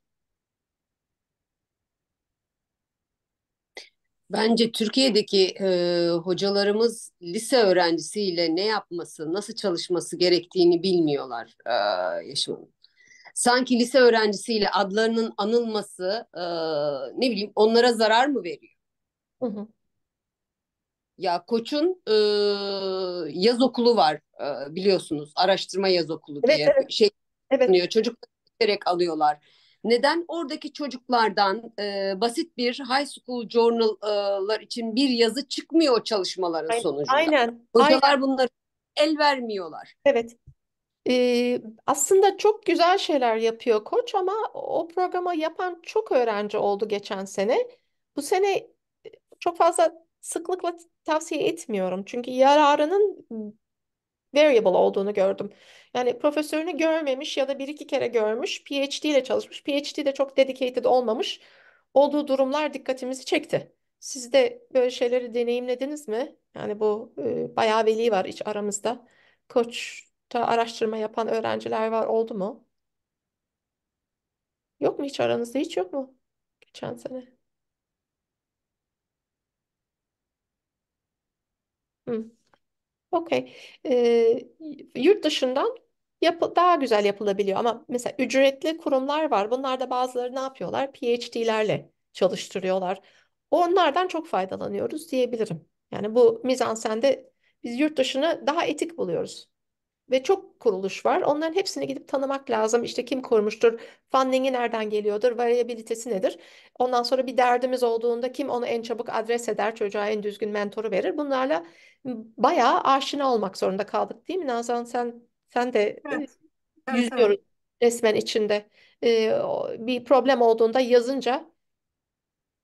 Speaker 2: Bence Türkiye'deki
Speaker 6: e, hocalarımız lise öğrencisiyle ne yapması, nasıl çalışması gerektiğini bilmiyorlar e, Yaşım Hanım. Sanki lise öğrencisiyle adlarının anılması e, ne bileyim onlara zarar mı veriyor? Hı hı. Ya Koç'un e, yaz okulu var e, biliyorsunuz araştırma yaz okulu evet, diye evet. şey evet. Çocuklar alıyorlar neden oradaki çocuklardan e, basit bir high school journal'lar için bir yazı çıkmıyor o çalışmaların aynen, sonucunda? Aynen. Hocalar aynen. bunları el vermiyorlar. Evet.
Speaker 2: Ee, aslında çok güzel şeyler yapıyor koç ama o programa yapan çok öğrenci oldu geçen sene. Bu sene e, çok fazla sıklıkla tavsiye etmiyorum. Çünkü yararının variable olduğunu gördüm. Yani profesörünü görmemiş ya da bir iki kere görmüş, PhD ile çalışmış, PhD de çok dedicated olmamış olduğu durumlar dikkatimizi çekti. Siz de böyle şeyleri deneyimlediniz mi? Yani bu e, bayağı veli var iç aramızda. Koç'ta araştırma yapan öğrenciler var oldu mu? Yok mu hiç aranızda hiç yok mu? Geçen sene. Hı. Okey. Ee, yurt dışından yapı, daha güzel yapılabiliyor ama mesela ücretli kurumlar var. Bunlar da bazıları ne yapıyorlar? PhD'lerle çalıştırıyorlar. Onlardan çok faydalanıyoruz diyebilirim. Yani bu mizansende biz yurt dışını daha etik buluyoruz ve çok kuruluş var. Onların hepsini gidip tanımak lazım. İşte kim kurmuştur, funding'i nereden geliyordur, variabilitesi nedir? Ondan sonra bir derdimiz olduğunda kim onu en çabuk adres eder, çocuğa en düzgün mentoru verir. Bunlarla bayağı aşina olmak zorunda kaldık değil mi Nazan? Sen sen de evet. yüzüyoruz evet. resmen içinde. Ee, bir problem olduğunda yazınca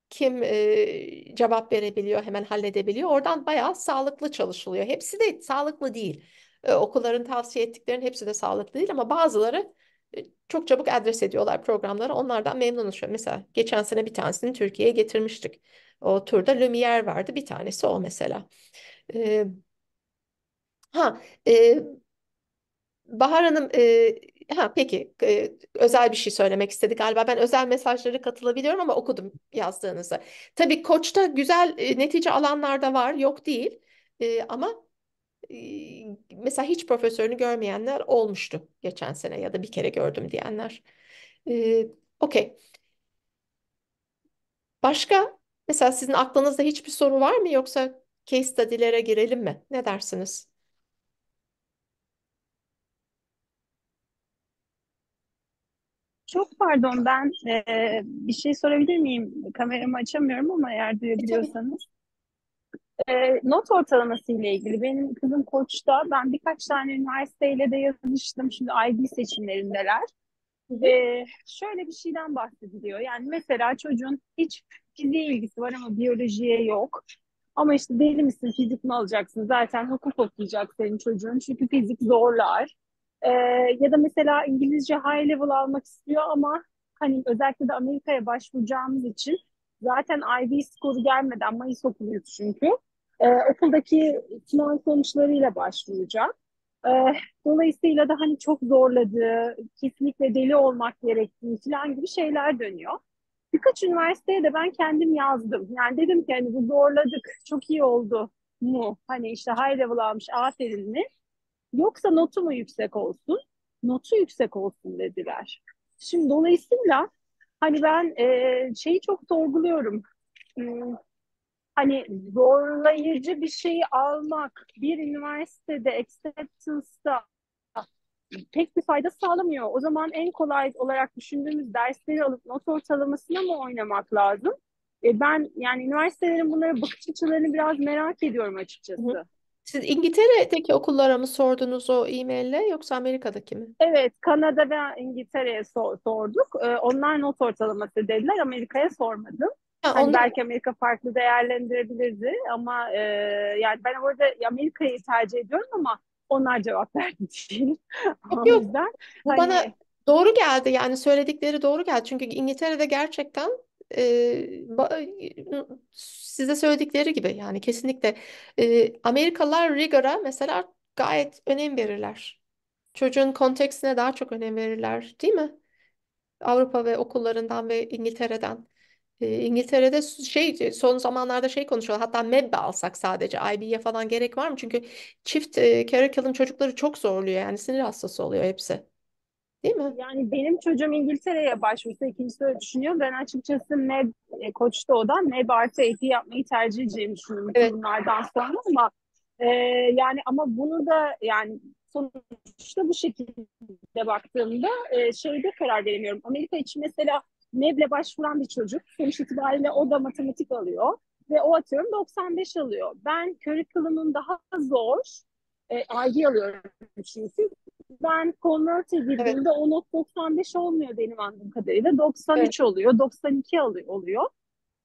Speaker 2: kim e, cevap verebiliyor, hemen halledebiliyor. Oradan bayağı sağlıklı çalışılıyor. Hepsi de sağlıklı değil. E, okulların tavsiye ettiklerinin hepsi de sağlıklı değil ama bazıları e, çok çabuk adres ediyorlar programları. Onlardan memnunuz. Mesela geçen sene bir tanesini Türkiye'ye getirmiştik. O turda Lumière vardı. Bir tanesi o mesela. E, ha, e, Bahar Hanım e, ha peki e, özel bir şey söylemek istedi galiba. Ben özel mesajları katılabiliyorum ama okudum yazdığınızı. Tabii koçta güzel e, netice alanlar da var, yok değil. E, ama ee, mesela hiç profesörünü görmeyenler olmuştu geçen sene ya da bir kere gördüm diyenler. Ee, Okey. Başka mesela sizin aklınızda hiçbir soru var mı yoksa case study'lere girelim mi? Ne dersiniz? Çok pardon ben e,
Speaker 5: bir şey sorabilir miyim? Kameramı açamıyorum ama eğer e, duyabiliyorsanız. E, e, not ortalaması ile ilgili benim kızım Koç'ta ben birkaç tane üniversiteyle de yazmıştım. Şimdi IB seçimlerindeler. ve ee, şöyle bir şeyden bahsediliyor. Yani mesela çocuğun hiç fiziğe ilgisi var ama biyolojiye yok. Ama işte deli misin fizik mi alacaksın? Zaten hukuk okuyacak senin çocuğun. Çünkü fizik zorlar. E, ya da mesela İngilizce high level almak istiyor ama hani özellikle de Amerika'ya başvuracağımız için zaten IB skoru gelmeden Mayıs okuluyuz çünkü e, okuldaki final sonuçlarıyla başvuracak. E, ee, dolayısıyla da hani çok zorladı. kesinlikle deli olmak gerektiği falan gibi şeyler dönüyor. Birkaç üniversiteye de ben kendim yazdım. Yani dedim ki hani bu zorladık, çok iyi oldu mu? Hani işte high level almış, aferin mi? Yoksa notu mu yüksek olsun? Notu yüksek olsun dediler. Şimdi dolayısıyla hani ben e, şeyi çok sorguluyorum. Hmm, hani zorlayıcı bir şeyi almak bir üniversitede acceptance'da pek bir fayda sağlamıyor. O zaman en kolay olarak düşündüğümüz dersleri alıp not ortalamasına mı oynamak lazım? E ben yani üniversitelerin bunlara bakış açılarını biraz merak ediyorum açıkçası.
Speaker 2: Siz İngiltere'deki okullara mı sordunuz o e-maille yoksa Amerika'daki mi? Evet, Kanada ve İngiltere'ye so sorduk. Ee, onlar not ortalaması
Speaker 5: dediler, Amerika'ya sormadım. Hani Onu... Belki Amerika farklı değerlendirebilirdi ama e,
Speaker 2: yani ben orada Amerika'yı tercih ediyorum ama onlar cevap verdi değil. Yok yok. Yüzden, Bu hani... bana doğru geldi yani söyledikleri doğru geldi. Çünkü İngiltere'de gerçekten e, size söyledikleri gibi yani kesinlikle e, Amerikalılar Rigor'a mesela gayet önem verirler. Çocuğun kontekstine daha çok önem verirler değil mi? Avrupa ve okullarından ve İngiltere'den. İngiltere'de şey son zamanlarda şey konuşuyorlar hatta MEB'e alsak sadece IB'ye falan gerek var mı? Çünkü çift e, curriculum çocukları çok zorluyor yani sinir hastası oluyor hepsi.
Speaker 5: Değil mi? Yani benim çocuğum İngiltere'ye başvursa ikincisi öyle düşünüyor. Ben açıkçası MEB e, koçta odan MEB artı AP yapmayı tercih edeceğimi düşünüyorum evet. bunlardan sonra ama e, yani ama bunu da yani sonuçta bu şekilde baktığımda e, şeyde karar veremiyorum. Amerika için mesela MEB'le başvuran bir çocuk sonuç itibariyle o da matematik alıyor ve o atıyorum 95 alıyor. Ben curriculum'un daha zor e, ID alıyorum çünkü. Ben convert'e girdiğimde evet. o not 95 olmuyor benim anladığım kadarıyla. 93 evet. oluyor, 92 alıyor, oluyor.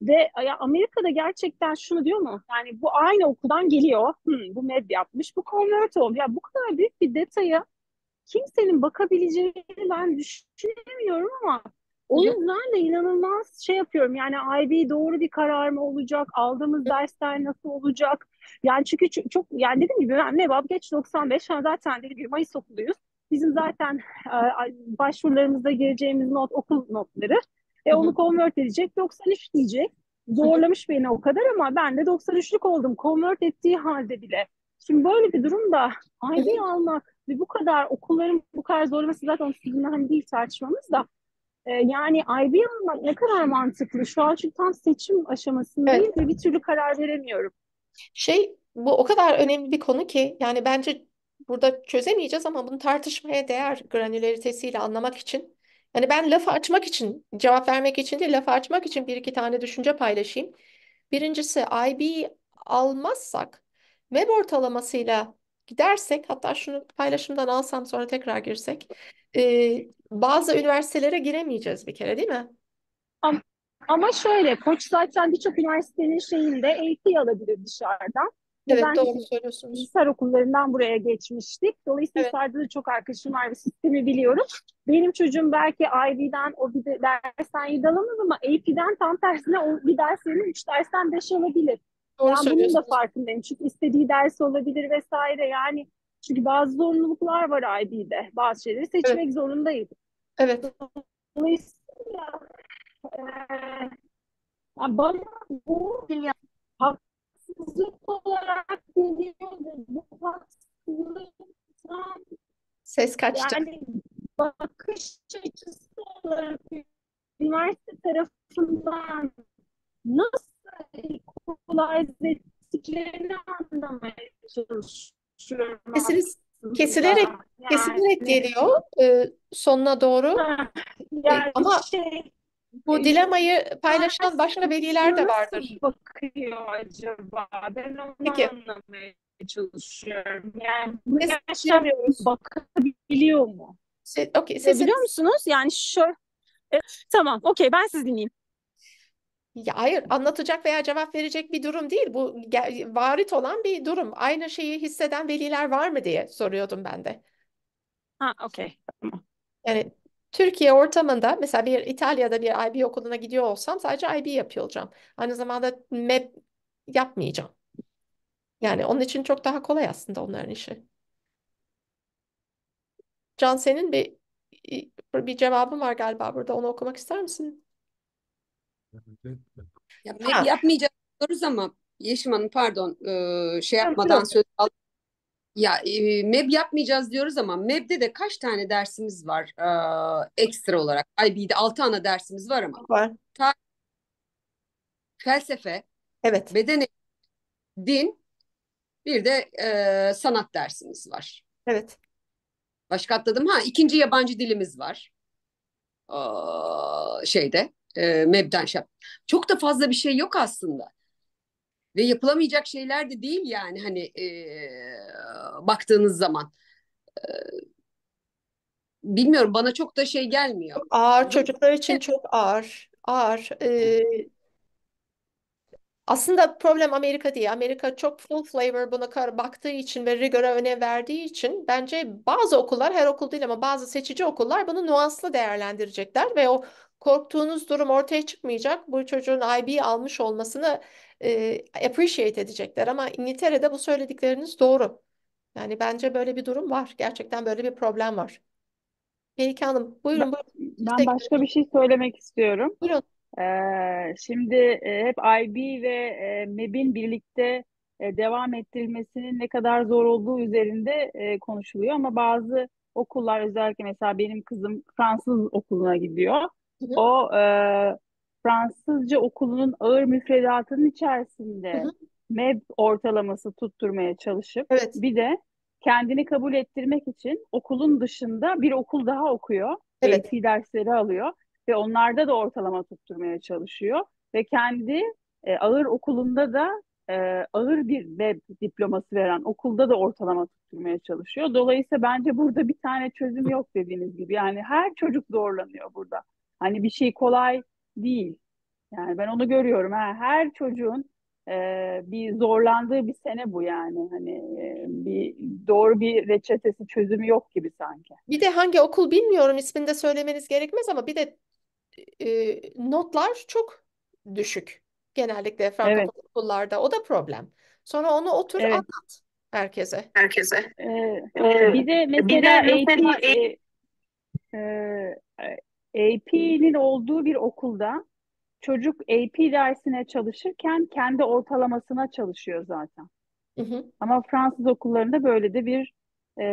Speaker 5: Ve Amerika'da gerçekten şunu diyor mu? Yani bu aynı okuldan geliyor. Hmm, bu med yapmış, bu convert olmuş. Ya bu kadar büyük bir detaya kimsenin bakabileceğini ben düşünemiyorum ama o yüzden de inanılmaz şey yapıyorum. Yani IB doğru bir karar mı olacak? Aldığımız dersler nasıl olacak? Yani çünkü çok, çok yani dedim gibi ben Nebab geç 95 zaten dedi bir Mayıs okuluyuz. Bizim zaten e, başvurularımızda geleceğimiz not okul notları. E onu convert edecek 93 diyecek. Zorlamış beni o kadar ama ben de 93'lük oldum. Convert ettiği halde bile. Şimdi böyle bir durumda IB almak ve bu kadar okulların bu kadar zorlaması zaten sizinle hani değil tartışmamız da ee, yani IB almak ne
Speaker 2: kadar mantıklı? Şu an çünkü tam seçim aşamasındayım evet. ve bir türlü karar veremiyorum. Şey bu o kadar önemli bir konu ki yani bence burada çözemeyeceğiz ama bunu tartışmaya değer granülaritesiyle anlamak için. Yani ben lafı açmak için, cevap vermek için değil, lafı açmak için bir iki tane düşünce paylaşayım. Birincisi IB almazsak web ortalamasıyla gidersek hatta şunu paylaşımdan alsam sonra tekrar girsek e, bazı üniversitelere giremeyeceğiz bir kere değil mi? Ama, ama şöyle koç zaten birçok üniversitenin şeyinde eğitim alabilir dışarıdan.
Speaker 5: Evet ben doğru söylüyorsunuz. Bilgisayar okullarından buraya geçmiştik. Dolayısıyla evet. Hisar'da da çok arkadaşım var ve sistemi biliyorum. Benim çocuğum belki IB'den o bir de dersten 7 alamaz ama AP'den tam tersine o bir ders yerine 3 dersten 5 alabilir. Doğru ben bunun da farkındayım. Çünkü istediği ders olabilir vesaire. Yani çünkü bazı zorunluluklar var IB'de. Bazı şeyleri seçmek evet. zorundayız. Evet. Dolayısıyla e, yani bana bu haksızlık olarak geliyordu. Bu haksızlıktan
Speaker 3: Ses kaçtı. Yani
Speaker 5: bakış açısı olarak üniversite tarafından nasıl kolaylaştırdıklarını
Speaker 2: anlamaya çalışıyorum. Sesiniz, Kesilerek yani, kesilerek geliyor e, sonuna doğru. E, yani ama şey, bu e, dilemayı paylaşan başka veliler de vardır.
Speaker 5: Nasıl bakıyor acaba? Ben onu Peki. anlamaya çalışıyorum. Yani
Speaker 2: ne yaşta
Speaker 5: bakabiliyor
Speaker 2: mu? Se, okay, sesi... Biliyor musunuz? Yani şu... E, tamam, okey ben siz dinleyeyim. Ya hayır anlatacak veya cevap verecek bir durum değil. Bu varit olan bir durum. Aynı şeyi hisseden veliler var mı diye soruyordum ben de. Ha okey. Yani Türkiye ortamında mesela bir İtalya'da bir IB okuluna gidiyor olsam sadece IB yapıyor Aynı zamanda MEP yapmayacağım. Yani onun için çok daha kolay aslında onların işi. Can senin bir bir cevabın var galiba burada. Onu okumak ister misin?
Speaker 5: Ya,
Speaker 6: ha.
Speaker 2: yapmayacak diyoruz ama Yeşim Hanım pardon
Speaker 6: e, şey yapmadan söz al. Ya e, MEB yapmayacağız diyoruz ama MEB'de de kaç tane dersimiz var e, ekstra olarak? ay bir de 6 ana dersimiz var ama. Var. Tarih, felsefe, evet. beden e- din, bir de e, sanat dersimiz var. Evet. Başka atladım. Ha ikinci yabancı dilimiz var. Ee, şeyde e, mebden şap. Çok da fazla bir şey yok aslında. Ve yapılamayacak şeyler de değil yani hani e, baktığınız zaman. E,
Speaker 2: bilmiyorum bana çok da şey gelmiyor. Ağır çocuklar için çok ağır. Ağır. Ee, aslında problem Amerika değil. Amerika çok full flavor buna baktığı için ve rigora önem verdiği için bence bazı okullar her okul değil ama bazı seçici okullar bunu nuanslı değerlendirecekler ve o korktuğunuz durum ortaya çıkmayacak. Bu çocuğun IB almış olmasını e, appreciate edecekler ama İngiltere'de bu söyledikleriniz doğru. Yani bence böyle bir durum var. Gerçekten böyle bir problem var. Melike Hanım buyurun. buyurun. Ben başka bir şey söylemek istiyorum. Buyurun.
Speaker 5: Ee, şimdi e, hep IB ve e, MEB'in birlikte e, devam ettirilmesinin ne kadar zor olduğu üzerinde e, konuşuluyor ama bazı okullar özellikle mesela benim kızım Fransız okuluna gidiyor hı O e, Fransızca okulunun ağır müfredatının içerisinde Hı-hı. MEB ortalaması tutturmaya çalışıp evet. bir de kendini kabul ettirmek için okulun dışında bir okul daha okuyor. Evet. AP dersleri alıyor ve onlarda da ortalama tutturmaya çalışıyor ve kendi e, ağır okulunda da e, ağır bir web diploması veren okulda da ortalama tutturmaya çalışıyor. Dolayısıyla bence burada bir tane çözüm yok dediğiniz gibi. Yani her çocuk doğrulanıyor burada. Hani bir şey kolay değil. Yani ben onu görüyorum. Ha. Her çocuğun e, bir zorlandığı bir sene bu yani. Hani e, bir doğru bir reçetesi çözümü yok gibi sanki.
Speaker 2: Bir de hangi okul bilmiyorum ismini de söylemeniz gerekmez ama bir de e, notlar çok düşük. Genellikle Franco evet. okullarda o da problem. Sonra onu otur evet. anlat herkese. Herkese. Ee, bir de mesela, bir de mesela eğitim,
Speaker 5: e, e, e AP'nin olduğu bir okulda çocuk AP dersine çalışırken kendi ortalamasına çalışıyor zaten. Hı hı. Ama Fransız okullarında böyle de bir e,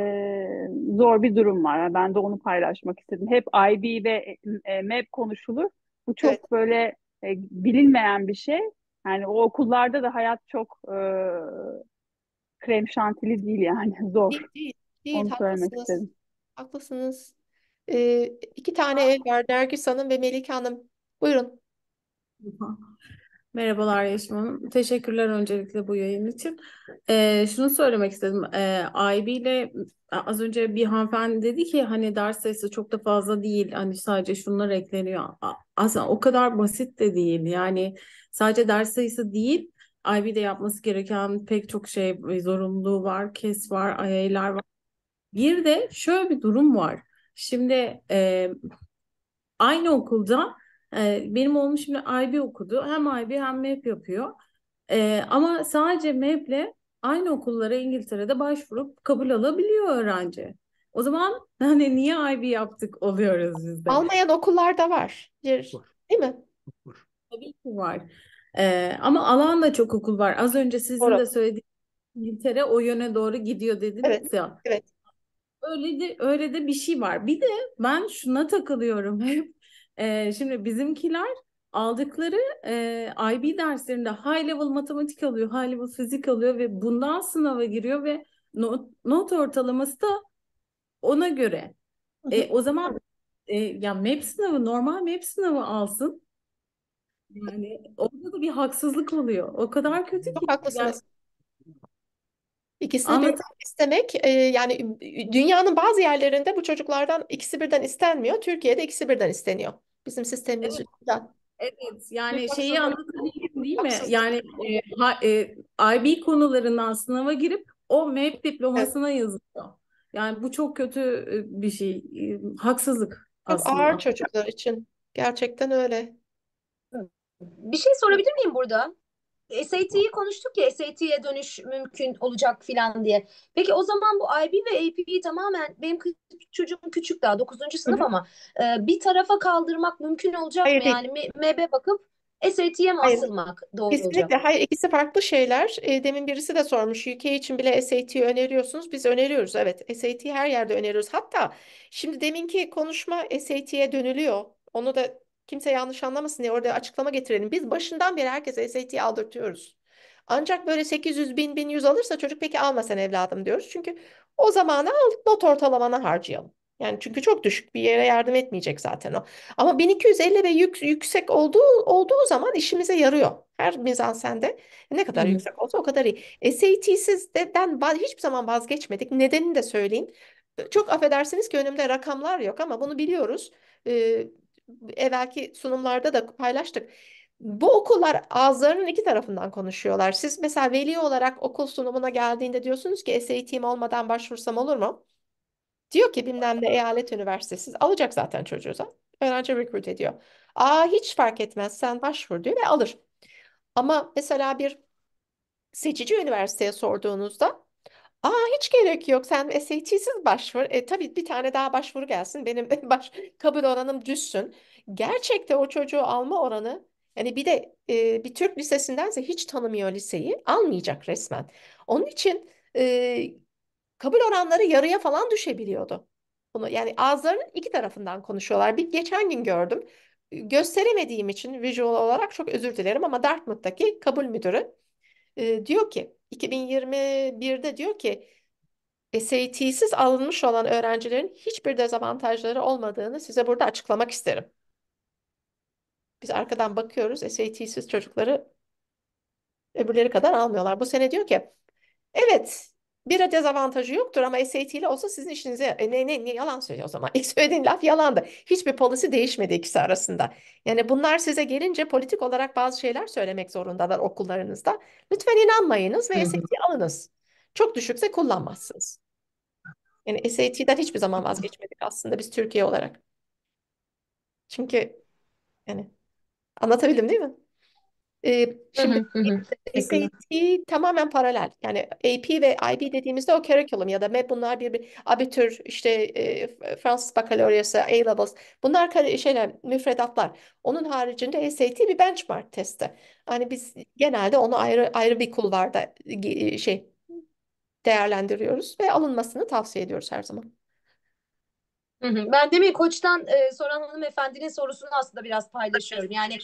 Speaker 5: zor bir durum var. Yani ben de onu paylaşmak istedim. Hep IB ve e, MAP konuşulur. Bu çok evet. böyle e, bilinmeyen bir şey. Yani o okullarda da hayat çok e, krem şantili değil yani zor. Değil,
Speaker 2: değil, değil. Onu söylemek haklısınız. istedim. Haklısınız. E, iki tane ev var. Nergis Hanım ve Melike Hanım. Buyurun.
Speaker 7: Merhabalar Yeşim Hanım. Teşekkürler öncelikle bu yayın için. Ee, şunu söylemek istedim. Ee, IB ile az önce bir hanımefendi dedi ki hani ders sayısı çok da fazla değil. Hani sadece şunlar ekleniyor. Aslında o kadar basit de değil. Yani sadece ders sayısı değil. IB'de yapması gereken pek çok şey e, zorunluluğu var, kes var, ayaylar e var. Bir de şöyle bir durum var. Şimdi e, aynı okulda e, benim oğlum şimdi IB okudu. Hem IB hem MEP yapıyor. E, ama sadece MEP'le aynı okullara İngiltere'de başvurup kabul alabiliyor öğrenci. O zaman hani niye IB yaptık oluyoruz biz de. Almayan da var. Değil mi? Tabii ki var. Ee, ama da çok okul var. Az önce sizin Doğru. de söylediğiniz İngiltere o yöne doğru gidiyor dediniz evet, ya. Evet öyle de öyle de bir şey var. Bir de ben şuna takılıyorum hep. Ee, şimdi bizimkiler aldıkları e, IB derslerinde high level matematik alıyor, high level fizik alıyor ve bundan sınava giriyor ve not, not ortalaması da ona göre. E, o zaman e, ya MEP sınavı normal MEP sınavı alsın. Yani orada da bir haksızlık oluyor. O kadar kötü ki. Çok haklısınız.
Speaker 2: İkisini Anladım. birden istemek e, yani dünyanın bazı yerlerinde bu çocuklardan ikisi birden istenmiyor. Türkiye'de ikisi birden isteniyor. Bizim sistemimiz evet. yüzünden.
Speaker 7: Evet yani Çok şeyi
Speaker 2: anlatabilirim değil mi? Haksızlık. Yani e, ha, e, IB
Speaker 7: konularından sınava girip o MEP diplomasına evet. yazılıyor. Yani bu çok kötü e, bir şey. E, haksızlık aslında. Çok ağır
Speaker 2: çocuklar için. Gerçekten öyle. Bir şey sorabilir miyim burada? SAT'yi konuştuk ya SAT'ye dönüş
Speaker 6: mümkün olacak filan diye. Peki o zaman bu IB ve AP'yi tamamen benim
Speaker 2: çocuğum küçük daha 9. sınıf ama e, bir tarafa kaldırmak mümkün olacak Hayır, mı? Yani MB bakıp SAT'ye mi Hayır. asılmak doğru Kesinlikle. olacak? Hayır ikisi farklı şeyler. E, demin birisi de sormuş UK için bile SAT'yi öneriyorsunuz. Biz öneriyoruz evet. SAT'yi her yerde öneriyoruz. Hatta şimdi deminki konuşma SAT'ye dönülüyor. Onu da Kimse yanlış anlamasın diye orada açıklama getirelim. Biz başından beri herkese SAT aldırtıyoruz. Ancak böyle 800 bin 1100 alırsa çocuk peki alma sen evladım diyoruz. Çünkü o zamana al, not ortalamana harcayalım. Yani çünkü çok düşük bir yere yardım etmeyecek zaten o. Ama 1250 ve yük, yüksek olduğu olduğu zaman işimize yarıyor. Her mizansende ne kadar hmm. yüksek olsa o kadar iyi. SAT'siz den hiçbir zaman vazgeçmedik. Nedenini de söyleyeyim. Çok affedersiniz ki önümde rakamlar yok ama bunu biliyoruz. Ee, evvelki sunumlarda da paylaştık. Bu okullar ağızlarının iki tarafından konuşuyorlar. Siz mesela veli olarak okul sunumuna geldiğinde diyorsunuz ki SAT'im olmadan başvursam olur mu? Diyor ki bilmem ne eyalet üniversitesi alacak zaten çocuğu zaten. Öğrenci recruit ediyor. Aa hiç fark etmez sen başvur diyor ve alır. Ama mesela bir seçici üniversiteye sorduğunuzda Aa hiç gerek yok. Sen SAT'siz başvur. E, tabii bir tane daha başvuru gelsin. Benim baş, kabul oranım düşsün. Gerçekte o çocuğu alma oranı yani bir de e, bir Türk lisesindense hiç tanımıyor liseyi almayacak resmen. Onun için e, kabul oranları yarıya falan düşebiliyordu. Bunu yani ağızlarının iki tarafından konuşuyorlar. Bir geçen gün gördüm. Gösteremediğim için visual olarak çok özür dilerim ama Dartmouth'taki kabul müdürü e, diyor ki 2021'de diyor ki SAT'siz alınmış olan öğrencilerin hiçbir dezavantajları olmadığını size burada açıklamak isterim. Biz arkadan bakıyoruz SAT'siz çocukları öbürleri kadar almıyorlar. Bu sene diyor ki evet bir dezavantajı yoktur ama SAT ile olsa sizin işinize e, ne, ne, ne yalan söylüyor o zaman. İlk söylediğin laf yalandı. Hiçbir polisi değişmedi ikisi arasında. Yani bunlar size gelince politik olarak bazı şeyler söylemek zorundalar okullarınızda. Lütfen inanmayınız ve SAT alınız. Çok düşükse kullanmazsınız. Yani SAT'den hiçbir zaman vazgeçmedik aslında biz Türkiye olarak. Çünkü yani anlatabildim değil mi? Ee, şimdi SAT tamamen paralel. Yani AP ve IB dediğimizde o curriculum ya da MEP bunlar bir, bir abitür işte e, Fransız bakalaryası, A-levels bunlar şeyler müfredatlar. Onun haricinde SAT bir benchmark testi. Hani biz genelde onu ayrı ayrı bir kulvarda şey değerlendiriyoruz ve alınmasını tavsiye ediyoruz her zaman. Ben demin koçtan
Speaker 6: e, soran hanımefendinin sorusunu aslında biraz paylaşıyorum. Yani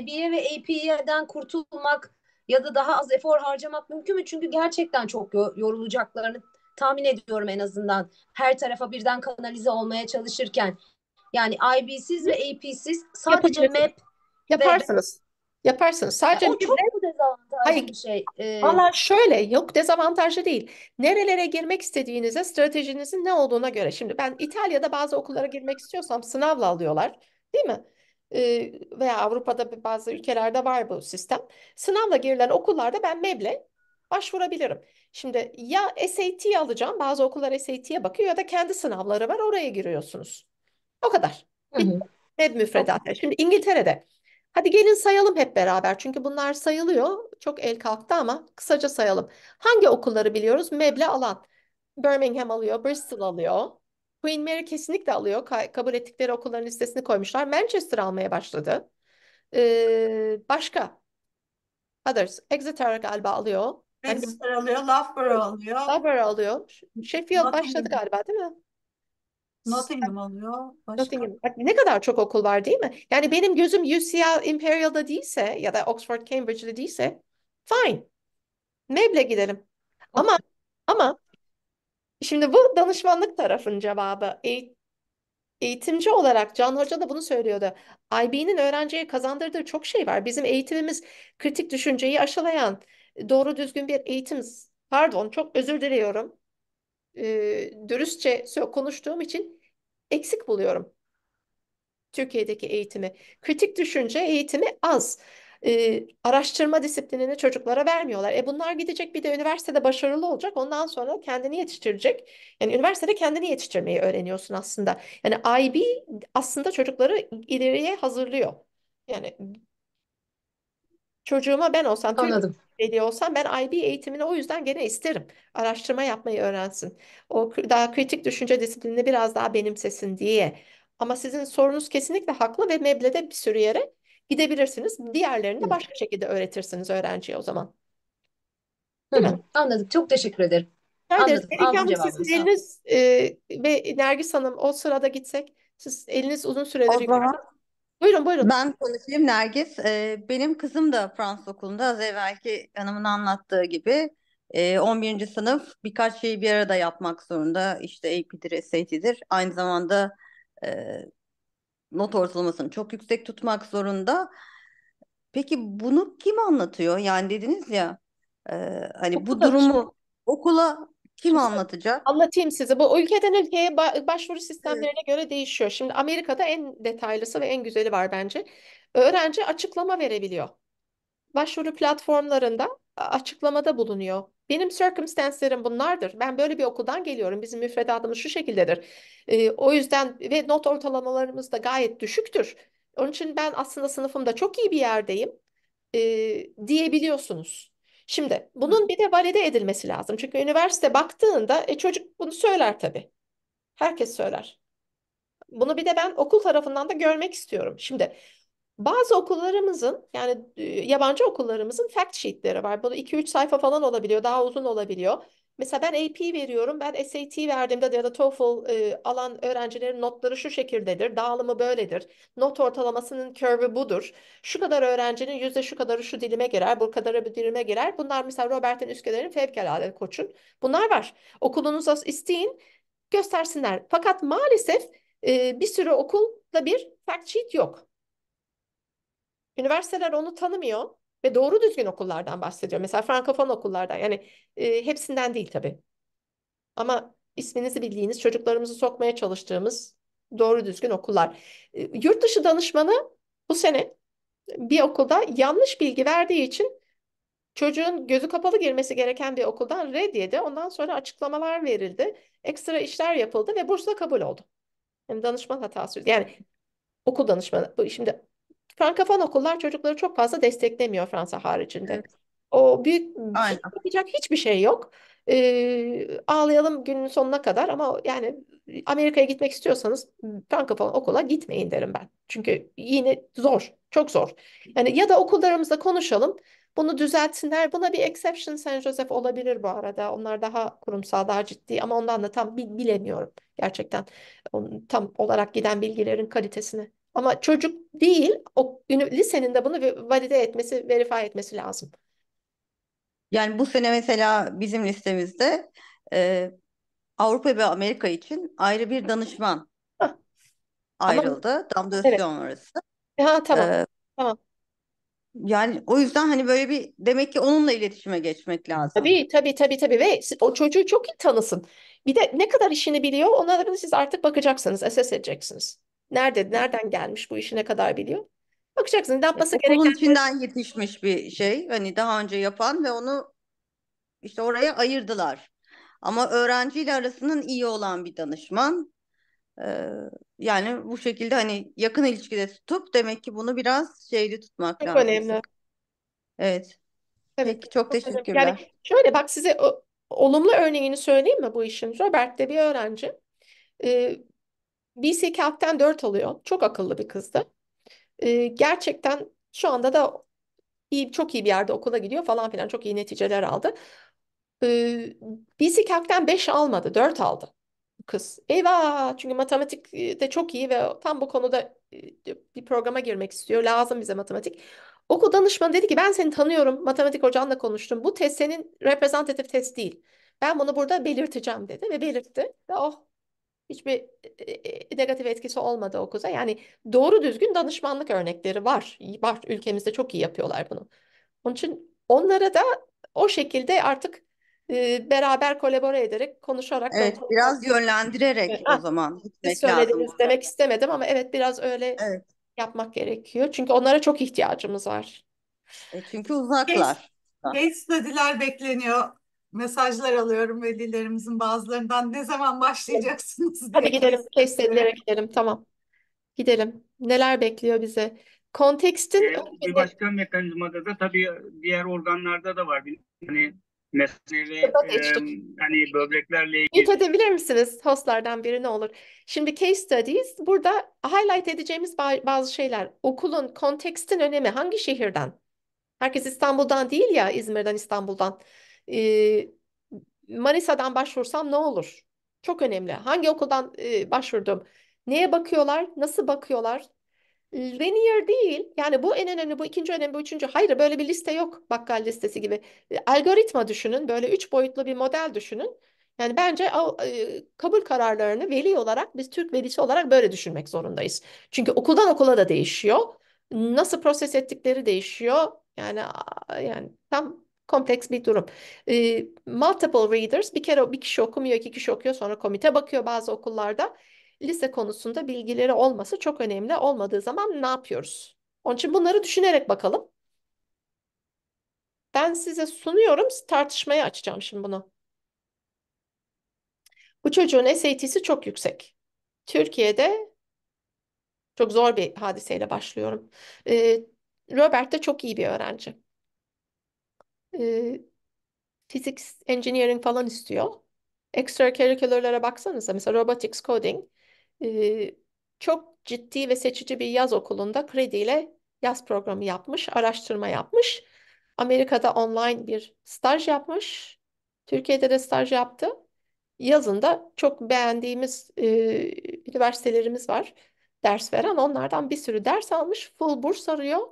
Speaker 6: IB'ye ve AP'den kurtulmak ya da daha az efor harcamak mümkün mü? Çünkü gerçekten çok yorulacaklarını tahmin ediyorum en azından. Her tarafa birden kanalize olmaya çalışırken. Yani IB'siz ve AP'siz sadece Yapacağız. map
Speaker 2: Yaparsınız. Ve... Yaparsınız. Sadece o çok dezavantajlı Hayır. bir şey. Ee... Valla şöyle yok dezavantajlı değil. Nerelere girmek istediğinize stratejinizin ne olduğuna göre. Şimdi ben İtalya'da bazı okullara girmek istiyorsam sınavla alıyorlar değil mi? Ee, veya Avrupa'da bazı ülkelerde var bu sistem. Sınavla girilen okullarda ben MEB'le başvurabilirim. Şimdi ya SAT alacağım bazı okullar SAT'ye bakıyor ya da kendi sınavları var oraya giriyorsunuz. O kadar. Hı hı. MEB müfredatı. Şimdi İngiltere'de Hadi gelin sayalım hep beraber. Çünkü bunlar sayılıyor. Çok el kalktı ama kısaca sayalım. Hangi okulları biliyoruz? Meble alan. Birmingham alıyor, Bristol alıyor. Queen Mary kesinlikle alıyor. Ka kabul ettikleri okulların listesini koymuşlar. Manchester almaya başladı. Ee, başka? Others. Exeter galiba alıyor. Hani Exeter
Speaker 4: alıyor, Loughborough alıyor. Loughborough
Speaker 2: alıyor. Sheffield başladı galiba değil mi? Nottingham oluyor. Başka. Nottingham. ne kadar çok okul var değil mi? Yani benim gözüm UCL Imperial'da değilse ya da Oxford Cambridge'de değilse fine. Meb'le giderim. Okay. Ama ama şimdi bu danışmanlık tarafın cevabı. eğitimci olarak Can Hoca da bunu söylüyordu. IB'nin öğrenciye kazandırdığı çok şey var. Bizim eğitimimiz kritik düşünceyi aşılayan, doğru düzgün bir eğitim. Pardon, çok özür diliyorum e, dürüstçe konuştuğum için eksik buluyorum. Türkiye'deki eğitimi. Kritik düşünce eğitimi az. Ee, araştırma disiplinini çocuklara vermiyorlar. E bunlar gidecek bir de üniversitede başarılı olacak. Ondan sonra kendini yetiştirecek. Yani üniversitede kendini yetiştirmeyi öğreniyorsun aslında. Yani IB aslında çocukları ileriye hazırlıyor. Yani Çocuğuma ben olsam, Anladım. veli olsam ben IB eğitimini o yüzden gene isterim. Araştırma yapmayı öğrensin. O daha kritik düşünce disiplinini biraz daha benimsesin diye. Ama sizin sorunuz kesinlikle haklı ve meblede bir sürü yere gidebilirsiniz. Diğerlerini de başka şekilde öğretirsiniz öğrenciye o zaman. Değil hı. mi? Anladım. Çok teşekkür ederim. Rica ederiz. Anladım. Melike sizin eliniz e, ve Nergis Hanım o sırada gitsek siz eliniz uzun süredir O zaman yukarıda. Buyurun buyurun. Ben konuşayım
Speaker 4: Nergis. Ee, benim kızım da Fransız okulunda az evvelki hanımın anlattığı gibi e, ee, 11. sınıf birkaç şeyi bir arada yapmak zorunda. İşte AP'dir, e SAT'dir. Aynı zamanda e, not ortalamasını çok yüksek tutmak zorunda.
Speaker 7: Peki bunu kim anlatıyor? Yani dediniz ya e, hani Okula bu
Speaker 2: durumu okula kim anlatacak? Anlatayım size. Bu ülkeden ülkeye başvuru sistemlerine göre değişiyor. Şimdi Amerika'da en detaylısı ve en güzeli var bence. Öğrenci açıklama verebiliyor. Başvuru platformlarında açıklamada bulunuyor. Benim circumstance'lerim bunlardır. Ben böyle bir okuldan geliyorum. Bizim müfredatımız şu şekildedir. Ee, o yüzden ve not ortalamalarımız da gayet düşüktür. Onun için ben aslında sınıfımda çok iyi bir yerdeyim ee, diyebiliyorsunuz. Şimdi bunun bir de valide edilmesi lazım. Çünkü üniversite baktığında e, çocuk bunu söyler tabii. Herkes söyler. Bunu bir de ben okul tarafından da görmek istiyorum. Şimdi bazı okullarımızın yani e, yabancı okullarımızın fact sheet'leri var. Bunu 2-3 sayfa falan olabiliyor, daha uzun olabiliyor. Mesela ben AP veriyorum. Ben SAT verdiğimde ya da TOEFL e, alan öğrencilerin notları şu şekildedir. Dağılımı böyledir. Not ortalamasının curve'ı budur. Şu kadar öğrencinin yüzde şu kadarı şu dilime girer, bu kadarı bu dilime girer. Bunlar mesela Robert'in Üsküdar'ın fevkalade koçun. Bunlar var. Okulunuza isteyin göstersinler. Fakat maalesef e, bir sürü okulda bir fact sheet yok. Üniversiteler onu tanımıyor. Ve doğru düzgün okullardan bahsediyor Mesela Frankofon okullardan yani e, hepsinden değil tabii. Ama isminizi bildiğiniz, çocuklarımızı sokmaya çalıştığımız doğru düzgün okullar. E, yurt dışı danışmanı bu sene bir okulda yanlış bilgi verdiği için çocuğun gözü kapalı girmesi gereken bir okuldan reddiyede ondan sonra açıklamalar verildi. Ekstra işler yapıldı ve bursla kabul oldu. Yani danışman hatası. Yani okul danışmanı. Bu şimdi Frankofon okullar çocukları çok fazla desteklemiyor Fransa haricinde. Evet. O büyük Aynen. yapacak hiçbir şey yok. Ee, ağlayalım günün sonuna kadar ama yani Amerika'ya gitmek istiyorsanız Frankofon okula gitmeyin derim ben. Çünkü yine zor, çok zor. Yani ya da okullarımızla konuşalım. Bunu düzeltsinler. Buna bir exception San Joseph olabilir bu arada. Onlar daha kurumsal, daha ciddi ama ondan da tam bilemiyorum gerçekten. Tam olarak giden bilgilerin kalitesini. Ama çocuk değil, o lisenin de bunu valide etmesi, verify etmesi lazım. Yani bu sene mesela
Speaker 4: bizim listemizde e, Avrupa ve Amerika için ayrı bir danışman Hah.
Speaker 3: ayrıldı. Ama, Damla evet.
Speaker 4: Özkan Ha, tamam. Ee, tamam.
Speaker 2: Yani o yüzden hani böyle bir demek ki onunla iletişime geçmek lazım. Tabii tabii tabii tabii ve o çocuğu çok iyi tanısın. Bir de ne kadar işini biliyor ona da siz artık bakacaksınız, assess edeceksiniz. Nerede, nereden gelmiş bu işi ne kadar biliyor? Bakacaksın yapması e, gereken... içinden yetişmiş bir şey. Hani daha önce yapan ve onu işte
Speaker 4: oraya ayırdılar. Ama öğrenciyle arasının iyi olan bir danışman. Ee, yani bu şekilde hani yakın ilişkide tutup demek ki bunu biraz şeyli tutmak çok lazım. önemli. Evet.
Speaker 2: Evet. Peki, çok teşekkürler. Yani şöyle bak size o, olumlu örneğini söyleyeyim mi bu işin? Robert de bir öğrenci. Ee, BC Calc'ten dört alıyor. Çok akıllı bir kızdı. Ee, gerçekten şu anda da iyi, çok iyi bir yerde okula gidiyor falan filan. Çok iyi neticeler aldı. Ee, BC Calc'ten 5 almadı. dört aldı kız. Eyvah! Çünkü matematik e, de çok iyi ve tam bu konuda e, bir programa girmek istiyor. Lazım bize matematik. Okul danışmanı dedi ki ben seni tanıyorum. Matematik hocanla konuştum. Bu test senin representative test değil. Ben bunu burada belirteceğim dedi ve belirtti. Ve oh hiçbir e, e, negatif etkisi olmadı o kuza. Yani doğru düzgün danışmanlık örnekleri var. Var ülkemizde çok iyi yapıyorlar bunu. Onun için onlara da o şekilde artık e, beraber kolabora ederek, konuşarak. Evet, konuşarak... biraz yönlendirerek evet. Ah, o zaman. Siz söylediniz lazım. demek istemedim ama evet biraz öyle evet. yapmak gerekiyor. Çünkü onlara çok ihtiyacımız var. E çünkü uzaklar. Case,
Speaker 4: case study'ler bekleniyor mesajlar alıyorum velilerimizin bazılarından. Ne zaman başlayacaksınız Hadi gidelim,
Speaker 2: kestelere gidelim. Tamam. Gidelim. Neler bekliyor bize? Kontekstin Ee, bir başka
Speaker 5: mekanizmada da tabii diğer organlarda da var. Bir- Hani mesele Şurada hani böbreklerle ilgili
Speaker 2: Mute edebilir misiniz? Hostlardan biri ne olur. Şimdi case studies burada highlight edeceğimiz bazı şeyler. Okulun, kontekstin önemi hangi şehirden? Herkes İstanbul'dan değil ya, İzmir'den, İstanbul'dan e, Manisa'dan başvursam ne olur? Çok önemli. Hangi okuldan e, başvurdum? Neye bakıyorlar? Nasıl bakıyorlar? Linear değil. Yani bu en önemli, bu ikinci önemli, bu üçüncü. Hayır böyle bir liste yok. Bakkal listesi gibi. algoritma düşünün. Böyle üç boyutlu bir model düşünün. Yani bence kabul kararlarını veli olarak biz Türk velisi olarak böyle düşünmek zorundayız. Çünkü okuldan okula da değişiyor. Nasıl proses ettikleri değişiyor. Yani yani tam kompleks bir durum. E, multiple readers bir kere bir kişi okumuyor, iki kişi okuyor, sonra komite bakıyor bazı okullarda. Lise konusunda bilgileri olması çok önemli. Olmadığı zaman ne yapıyoruz? Onun için bunları düşünerek bakalım. Ben size sunuyorum, tartışmaya açacağım şimdi bunu. Bu çocuğun SAT'si çok yüksek. Türkiye'de çok zor bir hadiseyle başlıyorum. Ee, Robert de çok iyi bir öğrenci e, physics engineering falan istiyor. Extracurricular'lara baksanıza mesela robotics coding e, çok ciddi ve seçici bir yaz okulunda krediyle yaz programı yapmış, araştırma yapmış. Amerika'da online bir staj yapmış. Türkiye'de de staj yaptı. Yazında çok beğendiğimiz e, üniversitelerimiz var. Ders veren onlardan bir sürü ders almış. Full burs arıyor.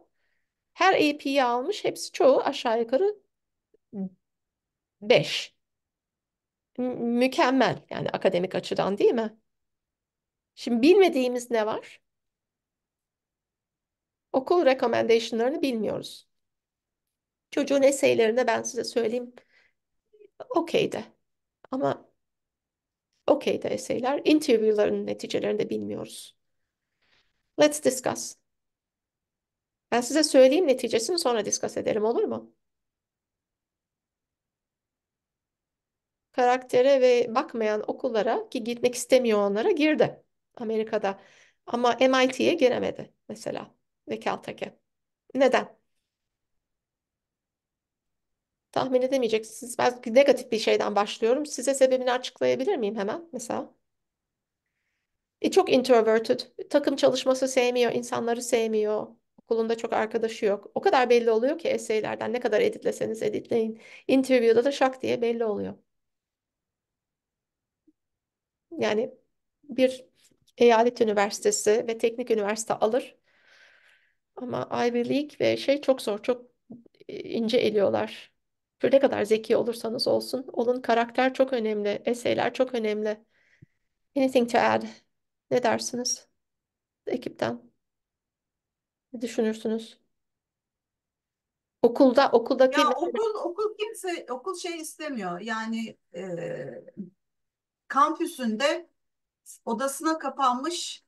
Speaker 2: Her AP'yi almış. Hepsi çoğu aşağı yukarı Beş, Mükemmel yani akademik açıdan değil mi? Şimdi bilmediğimiz ne var? Okul recommendation'larını bilmiyoruz. Çocuğun eseylerinde ben size söyleyeyim. Okey de. Ama okey de eseyler. Interview'ların neticelerini de bilmiyoruz. Let's discuss. Ben size söyleyeyim neticesini sonra discuss ederim olur mu? karaktere ve bakmayan okullara ki gitmek istemiyor onlara girdi Amerika'da. Ama MIT'ye giremedi mesela ve Caltech'e. Neden? Tahmin edemeyeceksiniz. Ben negatif bir şeyden başlıyorum. Size sebebini açıklayabilir miyim hemen mesela? E, çok introverted. Takım çalışması sevmiyor, insanları sevmiyor. Okulunda çok arkadaşı yok. O kadar belli oluyor ki eserlerden ne kadar editleseniz editleyin. Interview'da da şak diye belli oluyor. Yani bir eyalet üniversitesi ve teknik üniversite alır. Ama Ivy League ve şey çok zor, çok e, ince eliyorlar. Ne kadar zeki olursanız olsun, olun karakter çok önemli, eseyler çok önemli. Anything to add? Ne dersiniz? Ekipten. Ne düşünürsünüz? Okulda, okuldaki Ya okul okul kimse okul şey istemiyor.
Speaker 4: Yani e, kampüsünde odasına kapanmış,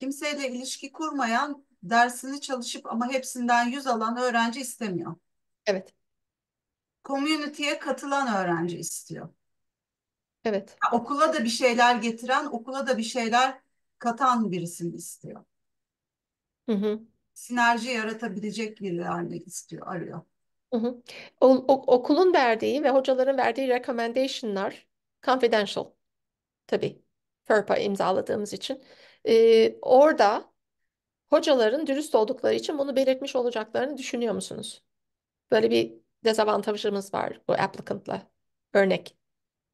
Speaker 4: kimseyle ilişki kurmayan, dersini çalışıp ama hepsinden yüz alan öğrenci istemiyor. Evet. Komüniteye katılan öğrenci istiyor. Evet. Ya, okula da bir şeyler getiren, okula da bir şeyler katan birisini istiyor. Hı hı. Sinerji yaratabilecek birilerini istiyor, arıyor.
Speaker 2: Hı hı. O, o, okulun verdiği ve hocaların verdiği recommendation'lar confidential. Tabii FERPA imzaladığımız için. Ee, orada hocaların dürüst oldukları için bunu belirtmiş olacaklarını düşünüyor musunuz? Böyle bir dezavantajımız var bu applicant'la. Örnek.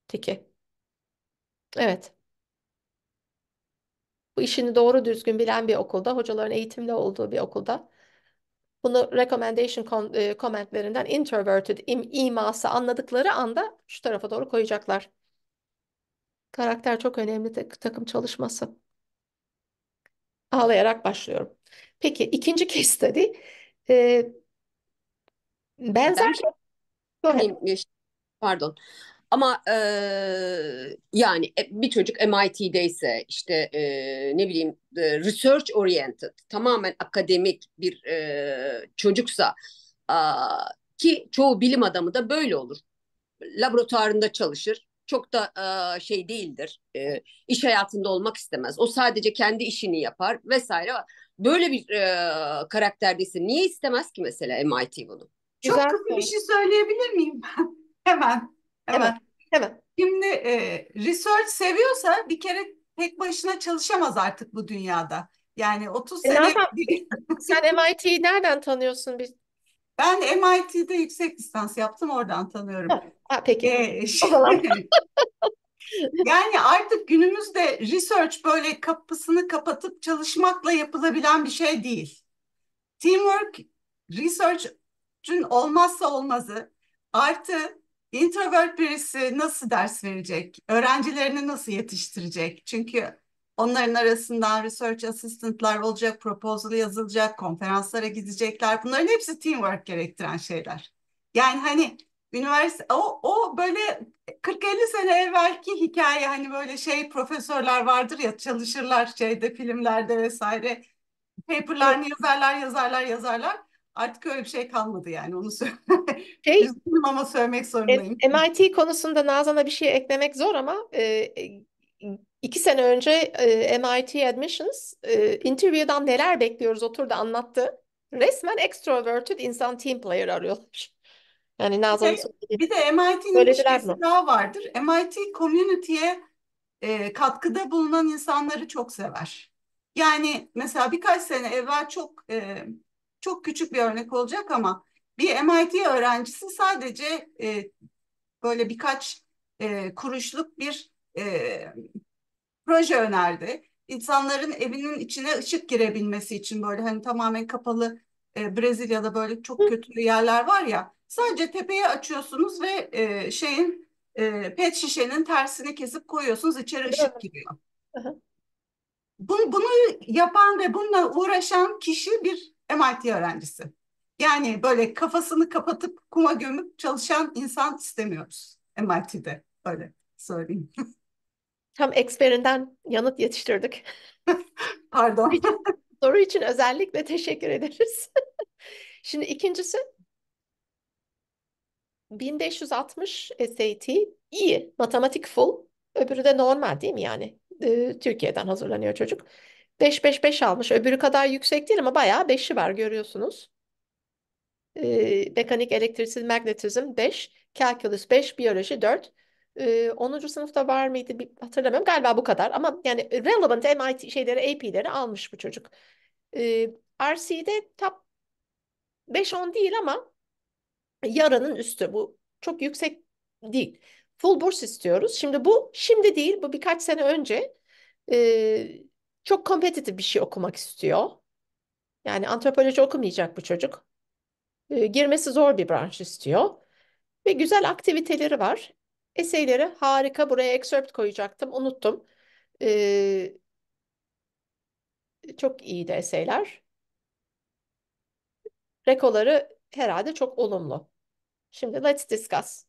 Speaker 2: Teki. Evet. Bu işini doğru düzgün bilen bir okulda, hocaların eğitimli olduğu bir okulda bunu recommendation commentlerinden e, introverted im iması anladıkları anda şu tarafa doğru koyacaklar. Karakter çok önemli de, takım çalışması. Ağlayarak başlıyorum. Peki ikinci case study. Ee, benzer şey. Go ahead. E, pardon.
Speaker 6: Ama e, yani e, bir çocuk MIT'deyse işte e, ne bileyim e, research oriented tamamen akademik bir e, çocuksa a, ki çoğu bilim adamı da böyle olur. Laboratuvarında çalışır çok da e, şey değildir. E, iş hayatında olmak istemez. O sadece kendi işini yapar vesaire. Böyle bir e, karakterdeyse niye istemez ki mesela MIT bunu?
Speaker 5: Çok Güzel kısa bir şey söyleyebilir miyim ben? hemen, hemen.
Speaker 4: Hemen. Hemen. Şimdi e, research seviyorsa bir kere tek başına çalışamaz artık bu dünyada. Yani 30 e sene... sen MIT'yi nereden tanıyorsun? Biz ben MIT'de yüksek lisans yaptım oradan tanıyorum. Ha, ha peki. Ee, şimdi, şey- yani artık günümüzde research böyle kapısını kapatıp çalışmakla yapılabilen bir şey değil. Teamwork research'ün olmazsa olmazı artı introvert birisi nasıl ders verecek? Öğrencilerini nasıl yetiştirecek? Çünkü Onların arasından research assistant'lar olacak, proposal yazılacak, konferanslara gidecekler. Bunların hepsi teamwork gerektiren şeyler. Yani hani üniversite o, o böyle 40-50 sene evvelki hikaye hani böyle şey profesörler vardır ya çalışırlar şeyde filmlerde vesaire. Paper'larını yazarlar yazarlar yazarlar. Artık öyle bir şey kalmadı yani onu şey, ama söylemek e, zorundayım.
Speaker 2: MIT konusunda Nazan'a bir şey eklemek zor ama e, e İki sene önce e, MIT Admissions e, interview'dan neler bekliyoruz oturdu anlattı. Resmen extroverted insan team player arıyorlar. Yani Nazan bir, bir de MIT'nin bir şeysi
Speaker 4: daha vardır. MIT community'ye e, katkıda bulunan insanları çok sever. Yani mesela birkaç sene evvel çok e, çok küçük bir örnek olacak ama bir MIT öğrencisi sadece e, böyle birkaç e, kuruşluk bir e, proje önerdi. İnsanların evinin içine ışık girebilmesi için böyle hani tamamen kapalı e, Brezilya'da böyle çok kötü yerler var ya. Sadece tepeye açıyorsunuz ve e, şeyin e, pet şişenin tersini kesip koyuyorsunuz içeri ışık giriyor. Bunu, bunu yapan ve bununla uğraşan kişi bir MIT öğrencisi. Yani böyle kafasını kapatıp kuma gömüp çalışan insan istemiyoruz MIT'de öyle söyleyeyim.
Speaker 2: Tam eksperinden yanıt yetiştirdik. Pardon. Soru için özellikle teşekkür ederiz. Şimdi ikincisi 1560 SAT iyi, matematik full. Öbürü de normal değil mi yani? Ee, Türkiye'den hazırlanıyor çocuk. 5-5-5 almış. Öbürü kadar yüksek değil ama bayağı 5'i var görüyorsunuz. Ee, mekanik, elektrisizm, magnetizm 5, kalkülüs 5, biyoloji 4 e, 10. sınıfta var mıydı bir, hatırlamıyorum galiba bu kadar ama yani relevant MIT şeyleri AP'leri almış bu çocuk. E, RC'de top 5-10 değil ama yaranın üstü bu çok yüksek değil. Full burs istiyoruz. Şimdi bu şimdi değil bu birkaç sene önce e, çok kompetitif bir şey okumak istiyor. Yani antropoloji okumayacak bu çocuk. E, girmesi zor bir branş istiyor. Ve güzel aktiviteleri var. Eseyleri harika. Buraya excerpt koyacaktım. Unuttum. Ee, çok iyiydi eseyler. Rekoları herhalde çok olumlu. Şimdi let's discuss.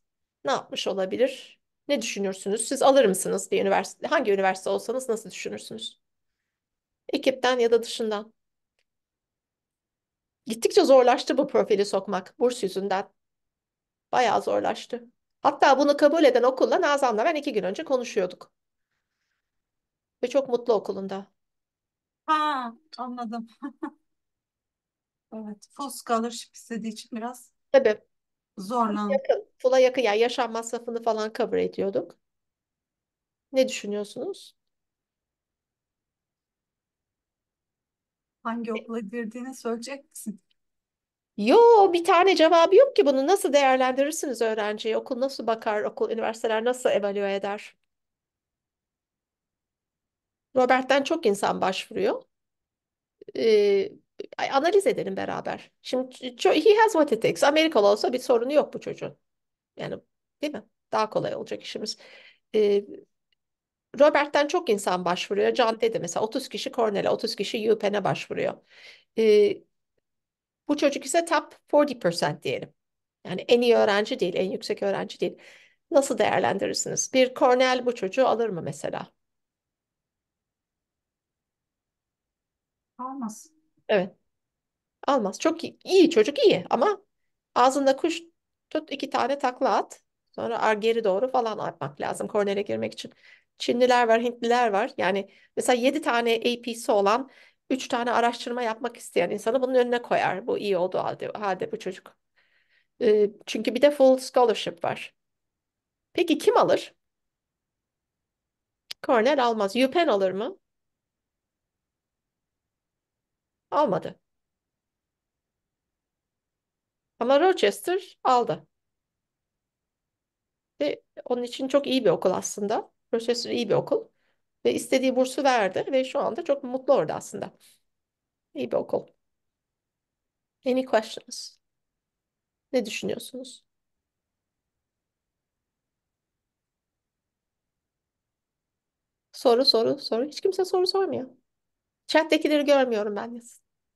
Speaker 2: Ne yapmış olabilir? Ne düşünürsünüz? Siz alır mısınız bir üniversite? Hangi üniversite olsanız nasıl düşünürsünüz? Ekipten ya da dışından. Gittikçe zorlaştı bu profili sokmak burs yüzünden. Bayağı zorlaştı. Hatta bunu kabul eden okulla Nazan'la ben iki gün önce konuşuyorduk. Ve çok mutlu okulunda. Ha, anladım. Evet. Full scholarship istediği için biraz Tabii. zorlandım. Yakın. Full'a yakın yani yaşam masrafını falan cover ediyorduk. Ne düşünüyorsunuz?
Speaker 4: Hangi okula girdiğini söyleyecek misin?
Speaker 2: Yo bir tane cevabı yok ki bunu nasıl değerlendirirsiniz öğrenciyi? Okul nasıl bakar? Okul, üniversiteler nasıl evalüe eder? Robert'ten çok insan başvuruyor. Ee, analiz edelim beraber. Şimdi ço- he has what it takes. Amerikalı olsa bir sorunu yok bu çocuğun. Yani değil mi? Daha kolay olacak işimiz. Ee, Robert'ten çok insan başvuruyor. Can dedi mesela 30 kişi Cornell'e, 30 kişi UPenn'e başvuruyor. Ee, bu çocuk ise top 40% diyelim. Yani en iyi öğrenci değil, en yüksek öğrenci değil. Nasıl değerlendirirsiniz? Bir Cornell bu çocuğu alır mı mesela? Almaz. Evet. Almaz. Çok iyi, iyi çocuk iyi ama ağzında kuş tut iki tane takla at. Sonra geri doğru falan atmak lazım Cornell'e girmek için. Çinliler var, Hintliler var. Yani mesela 7 tane AP'si olan üç tane araştırma yapmak isteyen insanı bunun önüne koyar. Bu iyi oldu, halde, halde bu çocuk. E, çünkü bir de full scholarship var. Peki kim alır? Cornell almaz. UPenn alır mı? Almadı. Ama Rochester aldı. Ve onun için çok iyi bir okul aslında. Rochester iyi bir okul ve istediği bursu verdi ve şu anda çok mutlu orada aslında. İyi bir okul. Any questions? Ne düşünüyorsunuz? Soru soru soru. Hiç kimse soru sormuyor. Chat'tekileri görmüyorum ben.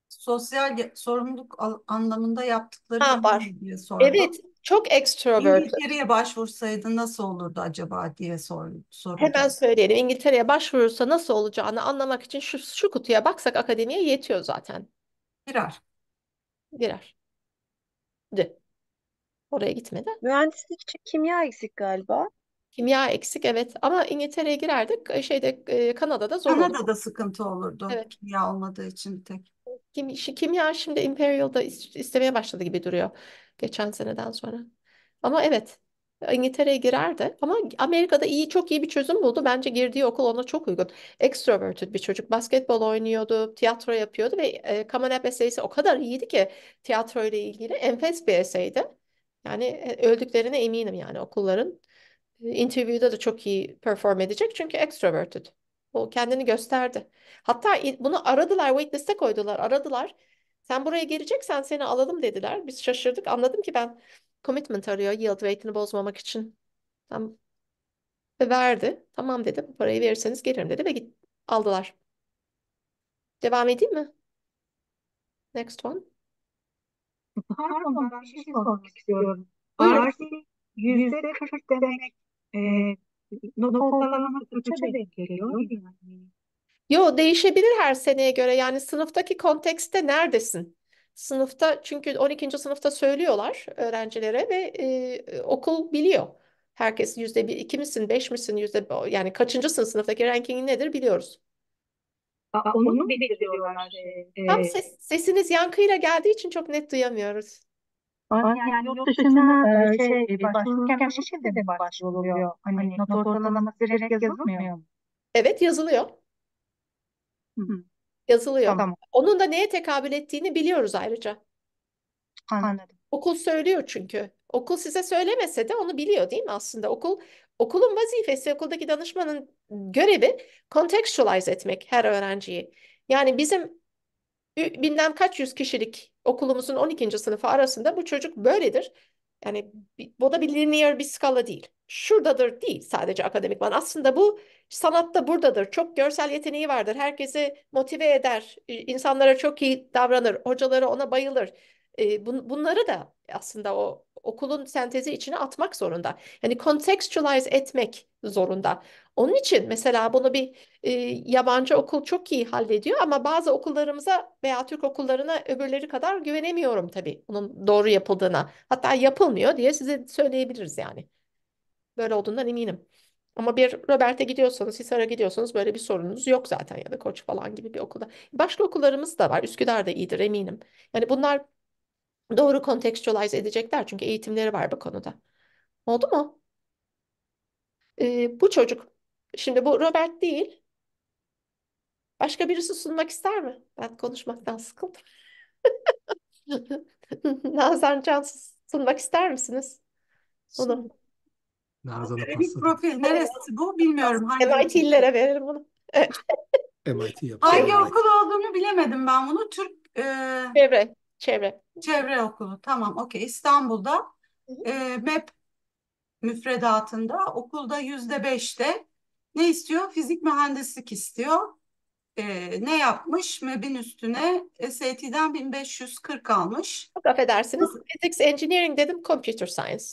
Speaker 4: Sosyal sorumluluk anlamında yaptıkları ha, var. diye sordum. Evet,
Speaker 2: çok extrovert. İngiltere'ye
Speaker 4: başvursaydı nasıl olurdu acaba diye sor, soracağım. Hemen
Speaker 2: söyleyelim. İngiltere'ye başvurursa nasıl olacağını anlamak için şu, şu kutuya baksak akademiye yetiyor zaten. Girer. Girer. De. Oraya gitmedi. Mühendislik için kimya eksik galiba. Kimya eksik evet ama İngiltere'ye girerdik e, şeyde e, Kanada'da zor Kanada'da Kanada'da sıkıntı olurdu. Evet. Kimya olmadığı için tek. Kim, kimya şimdi Imperial'da istemeye başladı gibi duruyor geçen seneden sonra. Ama evet İngiltere'ye girerdi ama Amerika'da iyi çok iyi bir çözüm buldu. Bence girdiği okul ona çok uygun. Extroverted bir çocuk. Basketbol oynuyordu, tiyatro yapıyordu ve e, Common App eseysi o kadar iyiydi ki tiyatro ile ilgili enfes bir eseydi. Yani e, öldüklerine eminim yani okulların. E, interview'da da çok iyi perform edecek çünkü extroverted. O kendini gösterdi. Hatta bunu aradılar, waitlist'e koydular, aradılar. Sen buraya geleceksen seni alalım dediler. Biz şaşırdık. Anladım ki ben commitment arıyor yield rate'ini bozmamak için. Tam ve verdi. Tamam dedi. Bu parayı verirseniz gelirim dedi ve git aldılar. Devam edeyim mi? Next one. Pardon ben bir şey
Speaker 5: sormak istiyorum.
Speaker 2: Buyurun. RC yüzde kırk demek e,
Speaker 5: Not ortalaması
Speaker 2: kaça Yo değişebilir her seneye göre. Yani sınıftaki kontekste neredesin? Sınıfta çünkü 12. sınıfta söylüyorlar öğrencilere ve e, okul biliyor. Herkes yüzde bir, iki misin, beş misin, yüzde yani kaçıncısın sınıftaki rankingin nedir biliyoruz. Aa, onu, onu belirliyorlar. Şey, e, Tam ses, sesiniz yankıyla geldiği için çok net duyamıyoruz. Yani yurt dışına
Speaker 5: e, e şey, şey başvururken Şişli'de şey de başvuruluyor.
Speaker 2: Hani, hani not ortalaması direkt yazılmıyor mu? Evet yazılıyor. Hı hı. Yazılıyor. Tamam. Onun da neye tekabül ettiğini biliyoruz ayrıca. Anladım. Okul söylüyor çünkü. Okul size söylemese de onu biliyor değil mi aslında? Okul okulun vazifesi, okuldaki danışmanın görevi contextualize etmek her öğrenciyi. Yani bizim bilmem kaç yüz kişilik okulumuzun 12. sınıfı arasında bu çocuk böyledir. Yani bu da bir linear bir skala değil. Şuradadır değil sadece akademikman. Aslında bu sanatta buradadır. Çok görsel yeteneği vardır. Herkesi motive eder. insanlara çok iyi davranır. Hocaları ona bayılır e, bun, bunları da aslında o okulun sentezi içine atmak zorunda. Yani contextualize etmek zorunda. Onun için mesela bunu bir e, yabancı okul çok iyi hallediyor ama bazı okullarımıza veya Türk okullarına öbürleri kadar güvenemiyorum tabii bunun doğru yapıldığına. Hatta yapılmıyor diye size söyleyebiliriz yani. Böyle olduğundan eminim. Ama bir Robert'e gidiyorsanız, Hisar'a gidiyorsanız böyle bir sorununuz yok zaten ya da Koç falan gibi bir okulda. Başka okullarımız da var. Üsküdar da iyidir eminim. Yani bunlar doğru kontekstualize edecekler çünkü eğitimleri var bu konuda. Oldu mu? Ee, bu çocuk, şimdi bu Robert değil. Başka birisi sunmak ister mi? Ben konuşmaktan sıkıldım. Nazan Can sunmak ister misiniz? Onu.
Speaker 3: Nazan'a Bir
Speaker 2: profil neresi bu bilmiyorum. MIT'lilere veririm
Speaker 4: bunu.
Speaker 3: MIT yapıyor. Hangi
Speaker 4: okul olduğunu bilemedim ben bunu. Türk e... Çevre. Çevre. Çevre okulu tamam okey. İstanbul'da e, MEP müfredatında okulda yüzde beşte ne istiyor? Fizik mühendislik istiyor. E, ne yapmış? MEB'in üstüne SAT'den 1540 almış. Çok affedersiniz.
Speaker 2: Physics Engineering dedim, Computer Science.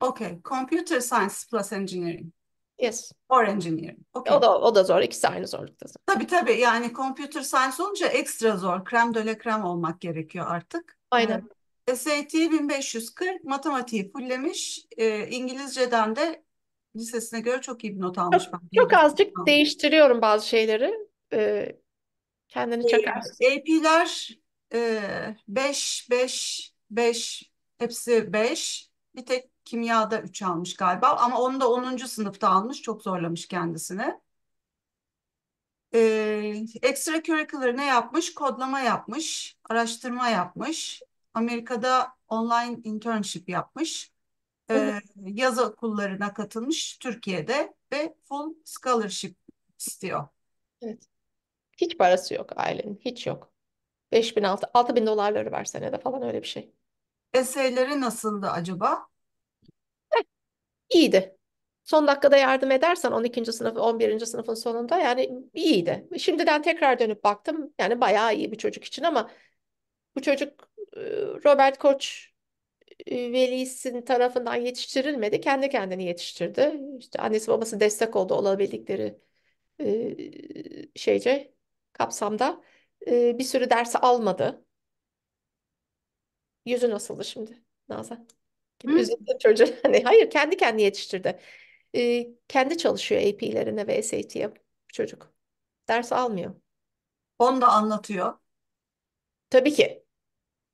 Speaker 2: Okay, Computer Science plus Engineering. Yes. Or engineering. Okay. O da o da zor. İkisi aynı zorlukta. Zaten.
Speaker 4: Tabii tabii. Yani computer science olunca ekstra zor. Krem döle krem olmak gerekiyor artık. Aynen. Ee, SAT 1540 matematiği fullemiş. Ee, İngilizceden de lisesine göre çok iyi bir not almış. Çok,
Speaker 2: çok azıcık almış. değiştiriyorum bazı şeyleri. Ee, kendini çakarsın. AP'ler 5 e, 5
Speaker 4: 5 hepsi 5. Bir tek kimyada 3 almış galiba ama onu da 10. sınıfta almış. Çok zorlamış kendisini. Ee, extra curricular ne yapmış? Kodlama yapmış, araştırma yapmış. Amerika'da online internship yapmış. Ee, Yaz okullarına katılmış
Speaker 2: Türkiye'de ve full scholarship istiyor. Evet. Hiç parası yok ailenin, hiç yok. 5000 bin, 6 bin dolarları var senede falan öyle bir şey. Eseyleri nasıldı acaba? iyiydi. Son dakikada yardım edersen 12. sınıf, 11. sınıfın sonunda yani iyiydi. Şimdiden tekrar dönüp baktım yani bayağı iyi bir çocuk için ama bu çocuk e, Robert Koç e, velisinin tarafından yetiştirilmedi. Kendi kendini yetiştirdi. İşte annesi babası destek oldu olabildikleri e, şeyce kapsamda. Bir sürü ders almadı. Yüzü nasıldı şimdi Nazan? Üzüldüm çocuğa. Hani hayır kendi kendini yetiştirdi. Ee, kendi çalışıyor AP'lerine ve SAT'ye çocuk. Ders almıyor. Onu da anlatıyor. Tabii ki.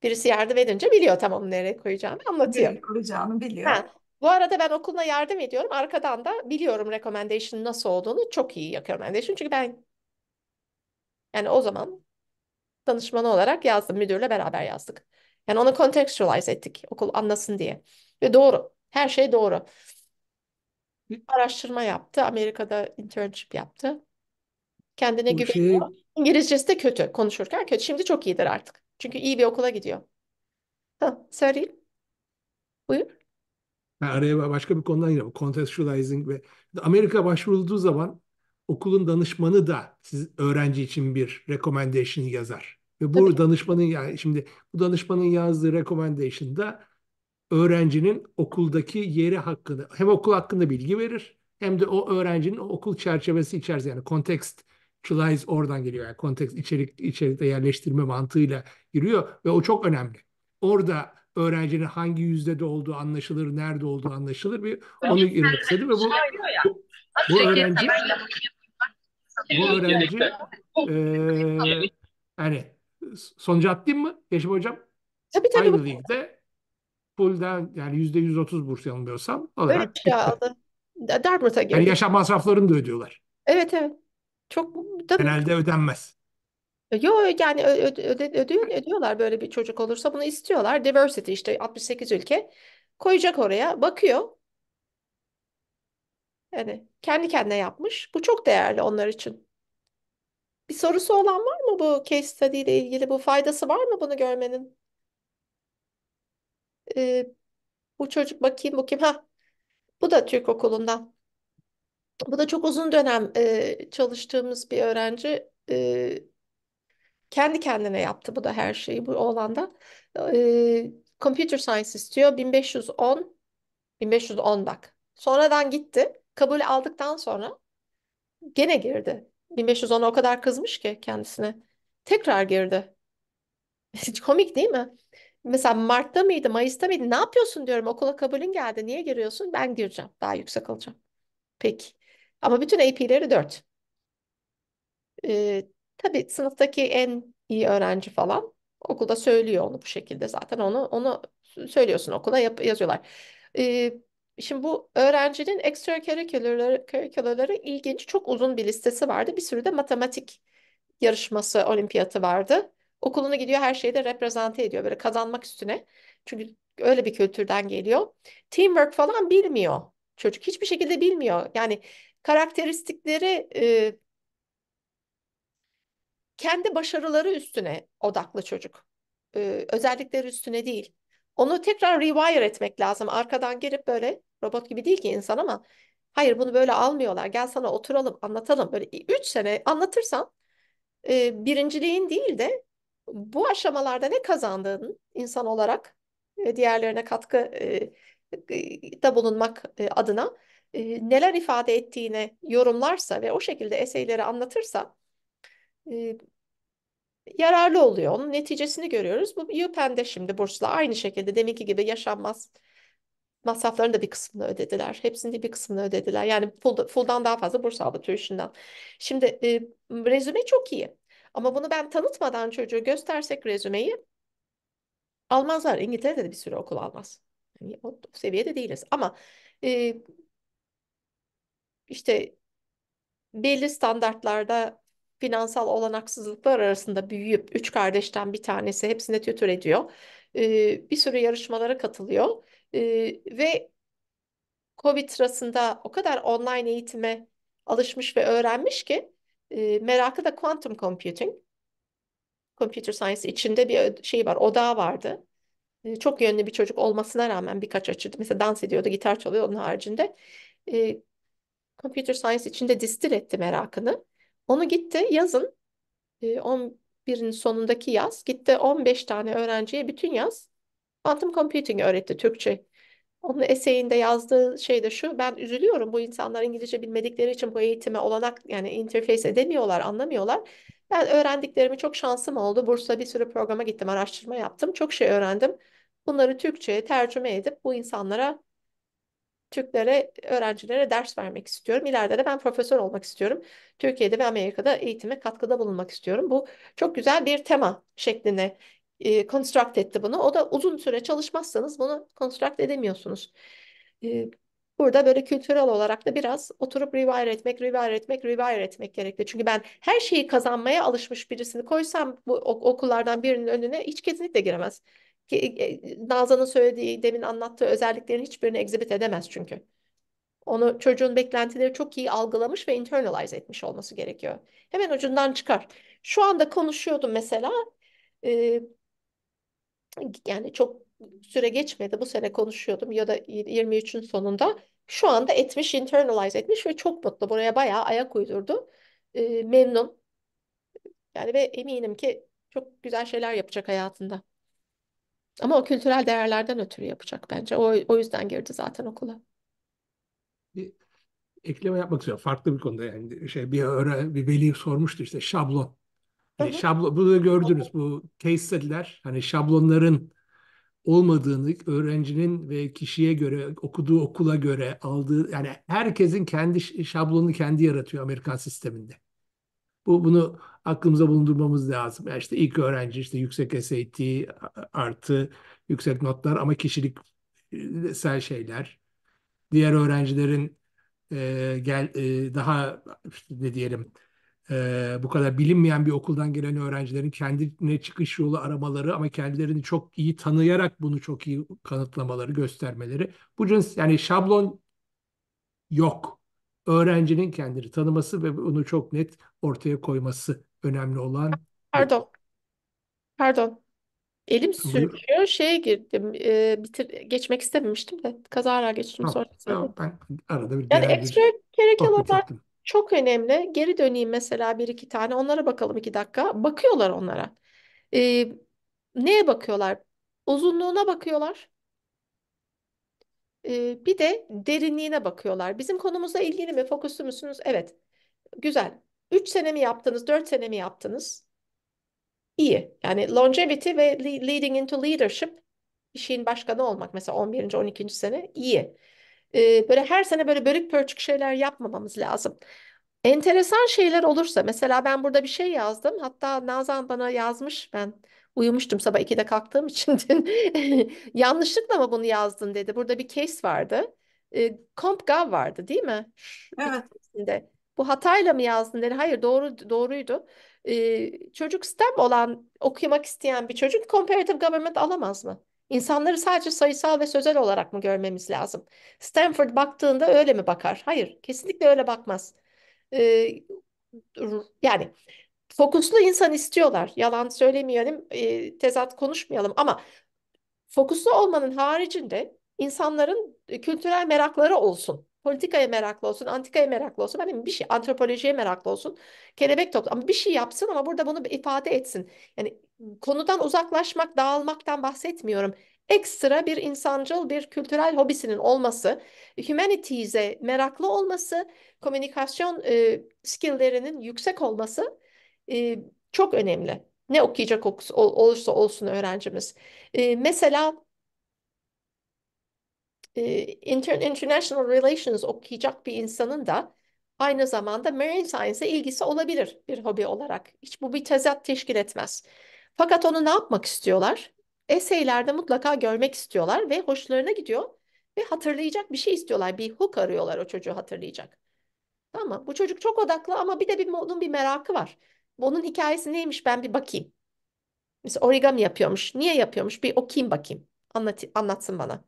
Speaker 2: Birisi yardım edince biliyor tamam nereye koyacağımı anlatıyor. Nereye koyacağını biliyor. Ha. Bu arada ben okuluna yardım ediyorum. Arkadan da biliyorum recommendation'ın nasıl olduğunu. Çok iyi recommendation. Çünkü ben yani o zaman danışmanı olarak yazdım. Müdürle beraber yazdık. Yani onu contextualize ettik okul anlasın diye. Ve doğru. Her şey doğru. Araştırma yaptı. Amerika'da internship yaptı. Kendine Bu şey İngilizcesi de kötü. Konuşurken kötü. Şimdi çok iyidir artık. Çünkü iyi bir okula gidiyor. Ha, söyleyeyim. Buyur.
Speaker 3: Ha, araya başka bir konudan girelim. Contextualizing ve Amerika başvurulduğu zaman okulun danışmanı da siz öğrenci için bir recommendation yazar. Ve bu Tabii. danışmanın yani şimdi bu danışmanın yazdığı recommendation'da öğrencinin okuldaki yeri hakkında hem okul hakkında bilgi verir hem de o öğrencinin okul çerçevesi içerisinde yani context Chilize oradan geliyor. Yani kontekst içerik içerikte yerleştirme mantığıyla giriyor ve o çok önemli. Orada öğrencinin hangi yüzdede olduğu anlaşılır, nerede olduğu anlaşılır. Bir onu girmek istedim ve bu bu, öğrenci bu öğrenci e, yani sonucu attayım mı Yeşim Hocam? Tabii tabii. Aynı bakalım. ligde full'den yani yüzde yüz otuz burs yanılmıyorsam Öyle alarak bir şey gitti. aldı.
Speaker 2: Dartmouth'a Yani yaşam
Speaker 3: masraflarını da ödüyorlar.
Speaker 2: Evet evet. Çok
Speaker 3: da Genelde ödenmez.
Speaker 2: E, yo yani ö- ö- ödüyor, ödüyorlar böyle bir çocuk olursa bunu istiyorlar. Diversity işte 68 ülke koyacak oraya bakıyor. Yani kendi kendine yapmış. Bu çok değerli onlar için. Bir sorusu olan var mı bu case study ile ilgili? Bu faydası var mı bunu görmenin? Ee, bu çocuk bakayım bu kim? Ha, bu da Türk okulundan. Bu da çok uzun dönem e, çalıştığımız bir öğrenci. E, kendi kendine yaptı bu da her şeyi bu oğlan da. E, computer science istiyor. 1510 1510 bak. Sonradan gitti. Kabul aldıktan sonra gene girdi. 1510'a o kadar kızmış ki kendisine. Tekrar girdi. Hiç komik değil mi? Mesela Mart'ta mıydı, Mayıs'ta mıydı? Ne yapıyorsun diyorum okula kabulün geldi. Niye giriyorsun? Ben gireceğim. Daha yüksek alacağım. Peki. Ama bütün AP'leri 4. Ee, tabii sınıftaki en iyi öğrenci falan okulda söylüyor onu bu şekilde zaten onu onu söylüyorsun okula yap, yazıyorlar. Ee, Şimdi bu öğrencinin extracurricular'ları ilginç çok uzun bir listesi vardı. Bir sürü de matematik yarışması, olimpiyatı vardı. Okuluna gidiyor her şeyi de reprezente ediyor böyle kazanmak üstüne. Çünkü öyle bir kültürden geliyor. Teamwork falan bilmiyor çocuk hiçbir şekilde bilmiyor. Yani karakteristikleri e, kendi başarıları üstüne odaklı çocuk. E, özellikleri üstüne değil. Onu tekrar rewire etmek lazım. Arkadan girip böyle Robot gibi değil ki insan ama hayır bunu böyle almıyorlar. Gel sana oturalım anlatalım. Böyle 3 sene anlatırsan e, birinciliğin değil de bu aşamalarda ne kazandığın insan olarak e, diğerlerine katkı e, e da bulunmak e, adına e, neler ifade ettiğine yorumlarsa ve o şekilde eseyleri anlatırsa e, yararlı oluyor. Onun neticesini görüyoruz. Bu UPenn'de şimdi bursla aynı şekilde deminki gibi yaşanmaz masraflarını da bir kısmını ödediler. Hepsini de bir kısmını ödediler. Yani full, full'dan daha fazla burs aldı türüşünden. Şimdi e, rezüme çok iyi. Ama bunu ben tanıtmadan çocuğu göstersek rezümeyi almazlar. İngiltere'de de bir sürü okul almaz. Yani o, seviyede değiliz. Ama e, işte belli standartlarda finansal olanaksızlıklar arasında büyüyüp üç kardeşten bir tanesi hepsine tütür ediyor. Ee, bir sürü yarışmalara katılıyor. E, ve Covid sırasında o kadar online eğitime alışmış ve öğrenmiş ki e, merakı da quantum computing. Computer science içinde bir şey var, odağı vardı. E, çok yönlü bir çocuk olmasına rağmen birkaç açı, mesela dans ediyordu, gitar çalıyor onun haricinde. E, computer science içinde distil etti merakını. Onu gitti yazın, e, 11'in sonundaki yaz, gitti 15 tane öğrenciye bütün yaz Quantum Computing öğretti Türkçe. Onun eseyinde yazdığı şey de şu, ben üzülüyorum bu insanlar İngilizce bilmedikleri için bu eğitime olanak yani interface edemiyorlar, anlamıyorlar. Ben öğrendiklerimi çok şansım oldu. Burs'ta bir sürü programa gittim, araştırma yaptım. Çok şey öğrendim. Bunları Türkçe'ye tercüme edip bu insanlara, Türklere, öğrencilere ders vermek istiyorum. İleride de ben profesör olmak istiyorum. Türkiye'de ve Amerika'da eğitime katkıda bulunmak istiyorum. Bu çok güzel bir tema şeklinde e, construct etti bunu. O da uzun süre çalışmazsanız bunu construct edemiyorsunuz. E, burada böyle kültürel olarak da biraz oturup rewire etmek, rewire etmek, rewire etmek gerekli. Çünkü ben her şeyi kazanmaya alışmış birisini koysam bu okullardan birinin önüne hiç kesinlikle giremez. E, e, Nazan'ın söylediği, demin anlattığı özelliklerin hiçbirini exhibit edemez çünkü. Onu çocuğun beklentileri çok iyi algılamış ve internalize etmiş olması gerekiyor. Hemen ucundan çıkar. Şu anda konuşuyordum mesela. E, yani çok süre geçmedi bu sene konuşuyordum ya da 23'ün sonunda şu anda etmiş internalize etmiş ve çok mutlu buraya bayağı ayak uydurdu e, memnun yani ve eminim ki çok güzel şeyler yapacak hayatında ama o kültürel değerlerden ötürü yapacak bence o, o yüzden girdi zaten okula
Speaker 3: bir ekleme yapmak istiyorum farklı bir konuda yani şey bir öğre bir veli sormuştu işte şablon Hani şablon, burada gördünüz bu case study'ler hani şablonların olmadığını öğrencinin ve kişiye göre okuduğu okula göre aldığı yani herkesin kendi şablonunu kendi yaratıyor Amerikan sisteminde. Bu bunu aklımıza bulundurmamız lazım. Yani işte ilk öğrenci işte yüksek SAT artı yüksek notlar ama
Speaker 1: kişiliksel
Speaker 3: şeyler. Diğer öğrencilerin e, gel e, daha işte ne diyelim ee, bu kadar bilinmeyen bir okuldan gelen öğrencilerin kendine çıkış yolu aramaları ama kendilerini çok iyi tanıyarak bunu çok iyi kanıtlamaları, göstermeleri. Bu cins yani şablon yok. Öğrencinin kendini tanıması ve bunu çok net ortaya koyması önemli olan.
Speaker 2: Pardon. Pardon. Elim sürüyor sürçüyor. Şeye girdim. E, bitir geçmek istememiştim de kazara geçtim sonra.
Speaker 3: Ben arada bir Yani ekstra
Speaker 2: curricular okutacaktım. Çok önemli. Geri döneyim mesela bir iki tane. Onlara bakalım iki dakika. Bakıyorlar onlara. Ee, neye bakıyorlar? Uzunluğuna bakıyorlar. Ee, bir de derinliğine bakıyorlar. Bizim konumuzla ilgili mi? Fokuslu musunuz? Evet. Güzel. 3 sene mi yaptınız? 4 sene mi yaptınız? İyi. Yani longevity ve leading into leadership işin başkanı olmak mesela 11. 12. sene iyi e, böyle her sene böyle börük pörçük şeyler yapmamamız lazım. Enteresan şeyler olursa mesela ben burada bir şey yazdım hatta Nazan bana yazmış ben uyumuştum sabah 2'de kalktığım için yanlışlıkla mı bunu yazdın dedi burada bir case vardı e, CompGov vardı değil mi? Evet. İçinde. Bu hatayla mı yazdın dedi hayır doğru doğruydu e, çocuk STEM olan okumak isteyen bir çocuk Comparative Government alamaz mı? İnsanları sadece sayısal ve sözel olarak mı görmemiz lazım? Stanford baktığında öyle mi bakar? Hayır, kesinlikle öyle bakmaz. Ee, yani fokuslu insan istiyorlar. Yalan söylemeyelim, e, tezat konuşmayalım ama fokuslu olmanın haricinde insanların e, kültürel merakları olsun politikaya meraklı olsun, antikaya meraklı olsun, benim bir şey antropolojiye meraklı olsun, kelebek toplu ama bir şey yapsın ama burada bunu ifade etsin. Yani konudan uzaklaşmak, dağılmaktan bahsetmiyorum. Ekstra bir insancıl bir kültürel hobisinin olması, humanities'e meraklı olması, komünikasyon e, skill'lerinin yüksek olması e, çok önemli. Ne okuyacak olursa olsun öğrencimiz. E, mesela inter, international relations okuyacak bir insanın da aynı zamanda marine science'e ilgisi olabilir bir hobi olarak. Hiç bu bir tezat teşkil etmez. Fakat onu ne yapmak istiyorlar? Eseylerde mutlaka görmek istiyorlar ve hoşlarına gidiyor ve hatırlayacak bir şey istiyorlar. Bir hook arıyorlar o çocuğu hatırlayacak. Tamam Bu çocuk çok odaklı ama bir de bir, onun bir merakı var. Onun hikayesi neymiş ben bir bakayım. Mesela origami yapıyormuş. Niye yapıyormuş? Bir okuyayım bakayım. Anlat, anlatsın bana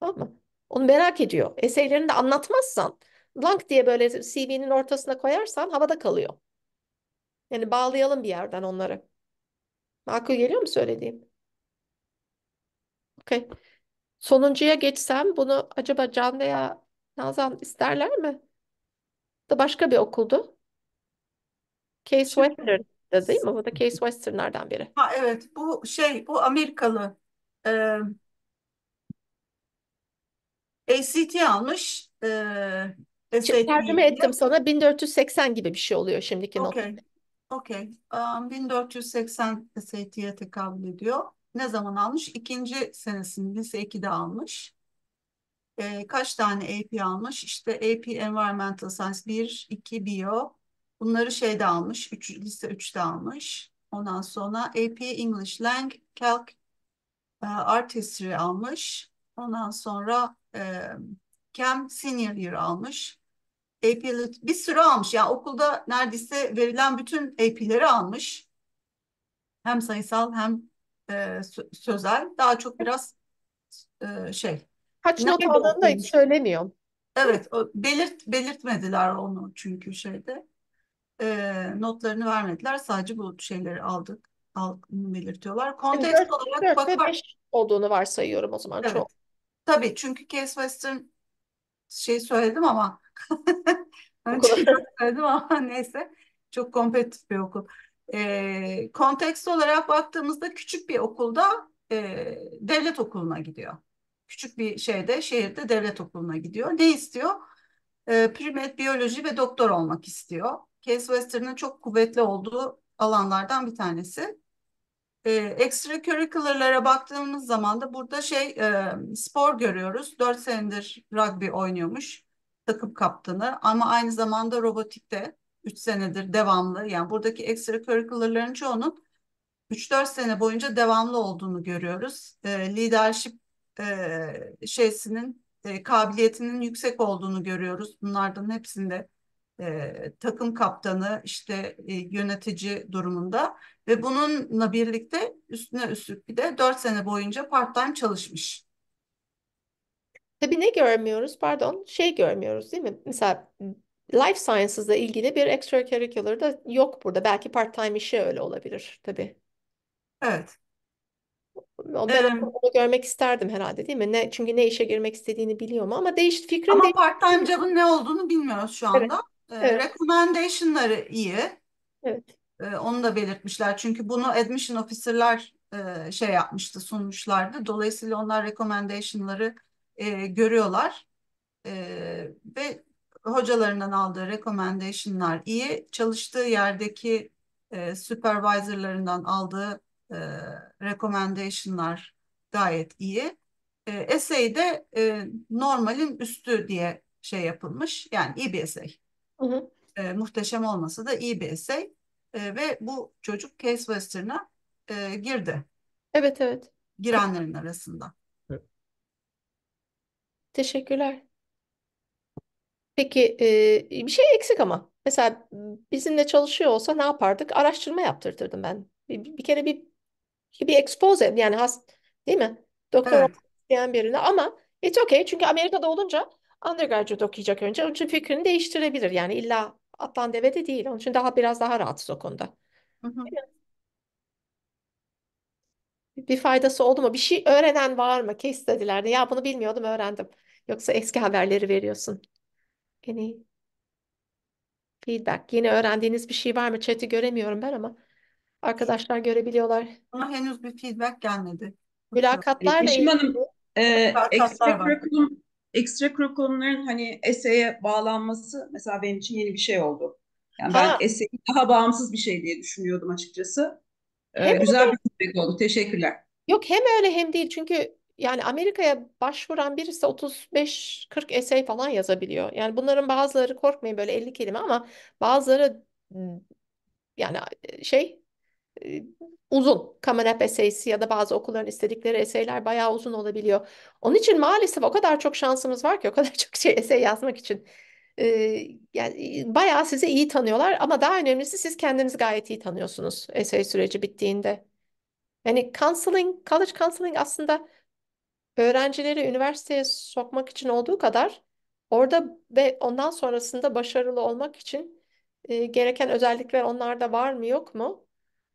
Speaker 2: ama Onu merak ediyor. eserlerini de anlatmazsan blank diye böyle CV'nin ortasına koyarsan havada kalıyor. Yani bağlayalım bir yerden onları. Makul geliyor mu söylediğim? Okey. Sonuncuya geçsem bunu acaba Can veya Nazan isterler mi? Da başka bir okuldu. Case Western değil mi? Bu da Case Western'lardan biri.
Speaker 4: Ha, evet bu şey bu Amerikalı. Ee,
Speaker 2: ACT almış. E, SAT Tercüme ettim sana 1480 gibi bir şey oluyor şimdiki not.
Speaker 4: Okay. Um, 1480 SAT'ye tekabül ediyor. Ne zaman almış? İkinci senesini lise 2'de almış. E, kaç tane AP almış? İşte AP Environmental Science 1, 2 Bio. Bunları şeyde almış. 3, lise 3'te almış. Ondan sonra AP English Lang, Calc, e, Art History almış. Ondan sonra e, Senior Year almış. AP bir sürü almış. Yani okulda neredeyse verilen bütün AP'leri almış. Hem sayısal hem e, sözel. Daha çok biraz e, şey. Kaç not aldığını da hiç söylemiyor. Evet, o, belirt belirtmediler onu çünkü şeyde. E, notlarını vermediler. Sadece bu şeyleri aldık. Aldığını belirtiyorlar. Konteks Yani olarak 4 ve bakar. 5
Speaker 2: olduğunu varsayıyorum
Speaker 4: o zaman Evet. çok. Tabii çünkü Case Western şey söyledim ama önce söyledim ama neyse çok kompetitif bir okul. E, kontekst olarak baktığımızda küçük bir okulda e, devlet okuluna gidiyor. Küçük bir şeyde şehirde devlet okuluna gidiyor. Ne istiyor? E, ee, primet biyoloji ve doktor olmak istiyor. Case Western'ın çok kuvvetli olduğu alanlardan bir tanesi. E, extracurricular'lara baktığımız zaman da burada şey e, spor görüyoruz. 4 senedir rugby oynuyormuş takım kaptanı ama aynı zamanda robotikte 3 senedir devamlı. Yani buradaki extracurricular'ların çoğunun 3-4 sene boyunca devamlı olduğunu görüyoruz. E, leadership e, şeysinin e, kabiliyetinin yüksek olduğunu görüyoruz. Bunlardan hepsinde e, takım kaptanı işte e, yönetici durumunda ve bununla birlikte üstüne üstlük bir de 4 sene boyunca part-time çalışmış.
Speaker 2: Tabii ne görmüyoruz? Pardon, şey görmüyoruz değil mi? Mesela Life sciences ile ilgili bir extracurricular da yok burada. Belki part-time işi öyle olabilir tabii. Evet. ben ee, onu görmek isterdim herhalde değil mi? Ne, çünkü ne işe girmek istediğini biliyorum ama değiş fikrin Ama değiş part-time job'ın ne olduğunu bilmiyoruz şu anda. Evet. Ee, evet. Recommendation'ları iyi. Evet. Ee, onu da
Speaker 4: belirtmişler. Çünkü bunu admission officer'lar e, şey yapmıştı, sunmuşlardı. Dolayısıyla onlar recommendation'ları e, görüyorlar. E, ve hocalarından aldığı recommendation'lar iyi. Çalıştığı yerdeki supervisor'larından aldığı recommendation'lar gayet iyi. Essay de normalin üstü diye şey yapılmış. Yani iyi bir essay. Hı hı. E, muhteşem olmasa da iyi bir essay. E, ve bu çocuk Case Western'a e, girdi. Evet evet. Girenlerin arasında.
Speaker 2: Teşekkürler. Peki e, bir şey eksik ama. Mesela bizimle çalışıyor olsa ne yapardık? Araştırma yaptırtırdım ben. Bir, bir kere bir bir expose yani has değil mi? Doktor Evet. olmak birine ama it's okay çünkü Amerika'da olunca undergraduate okuyacak önce. Onun için fikrini değiştirebilir. Yani illa atlan deve de değil. Onun için daha biraz daha rahatız o konuda. Hı hı. Bir faydası oldu mu? Bir şey öğrenen var mı? Case study'lerde ya bunu bilmiyordum öğrendim. Yoksa eski haberleri veriyorsun. yeni Feedback. Yeni öğrendiğiniz bir şey var mı? Chat'i göremiyorum ben ama arkadaşlar görebiliyorlar.
Speaker 4: Ama henüz bir feedback gelmedi.
Speaker 2: Mülakatlarla Yeşim ilgili. Hanım,
Speaker 4: e, ekstra kuru hani eseye bağlanması mesela benim için yeni bir şey oldu. Yani ben ha. eseyi daha bağımsız bir şey diye düşünüyordum açıkçası.
Speaker 2: Ee, güzel bir
Speaker 4: feedback oldu. Teşekkürler.
Speaker 2: Yok hem öyle hem değil. Çünkü yani Amerika'ya başvuran birisi 35-40 esey falan yazabiliyor. Yani bunların bazıları korkmayın böyle 50 kelime ama bazıları ıı, yani şey ıı, uzun. Common App ya da bazı okulların istedikleri eseyler bayağı uzun olabiliyor. Onun için maalesef o kadar çok şansımız var ki o kadar çok şey esey yazmak için. Ee, yani bayağı sizi iyi tanıyorlar ama daha önemlisi siz kendinizi gayet iyi tanıyorsunuz esey süreci bittiğinde. Yani counseling, college counseling aslında öğrencileri üniversiteye sokmak için olduğu kadar orada ve ondan sonrasında başarılı olmak için e, gereken özellikler onlarda var mı yok mu?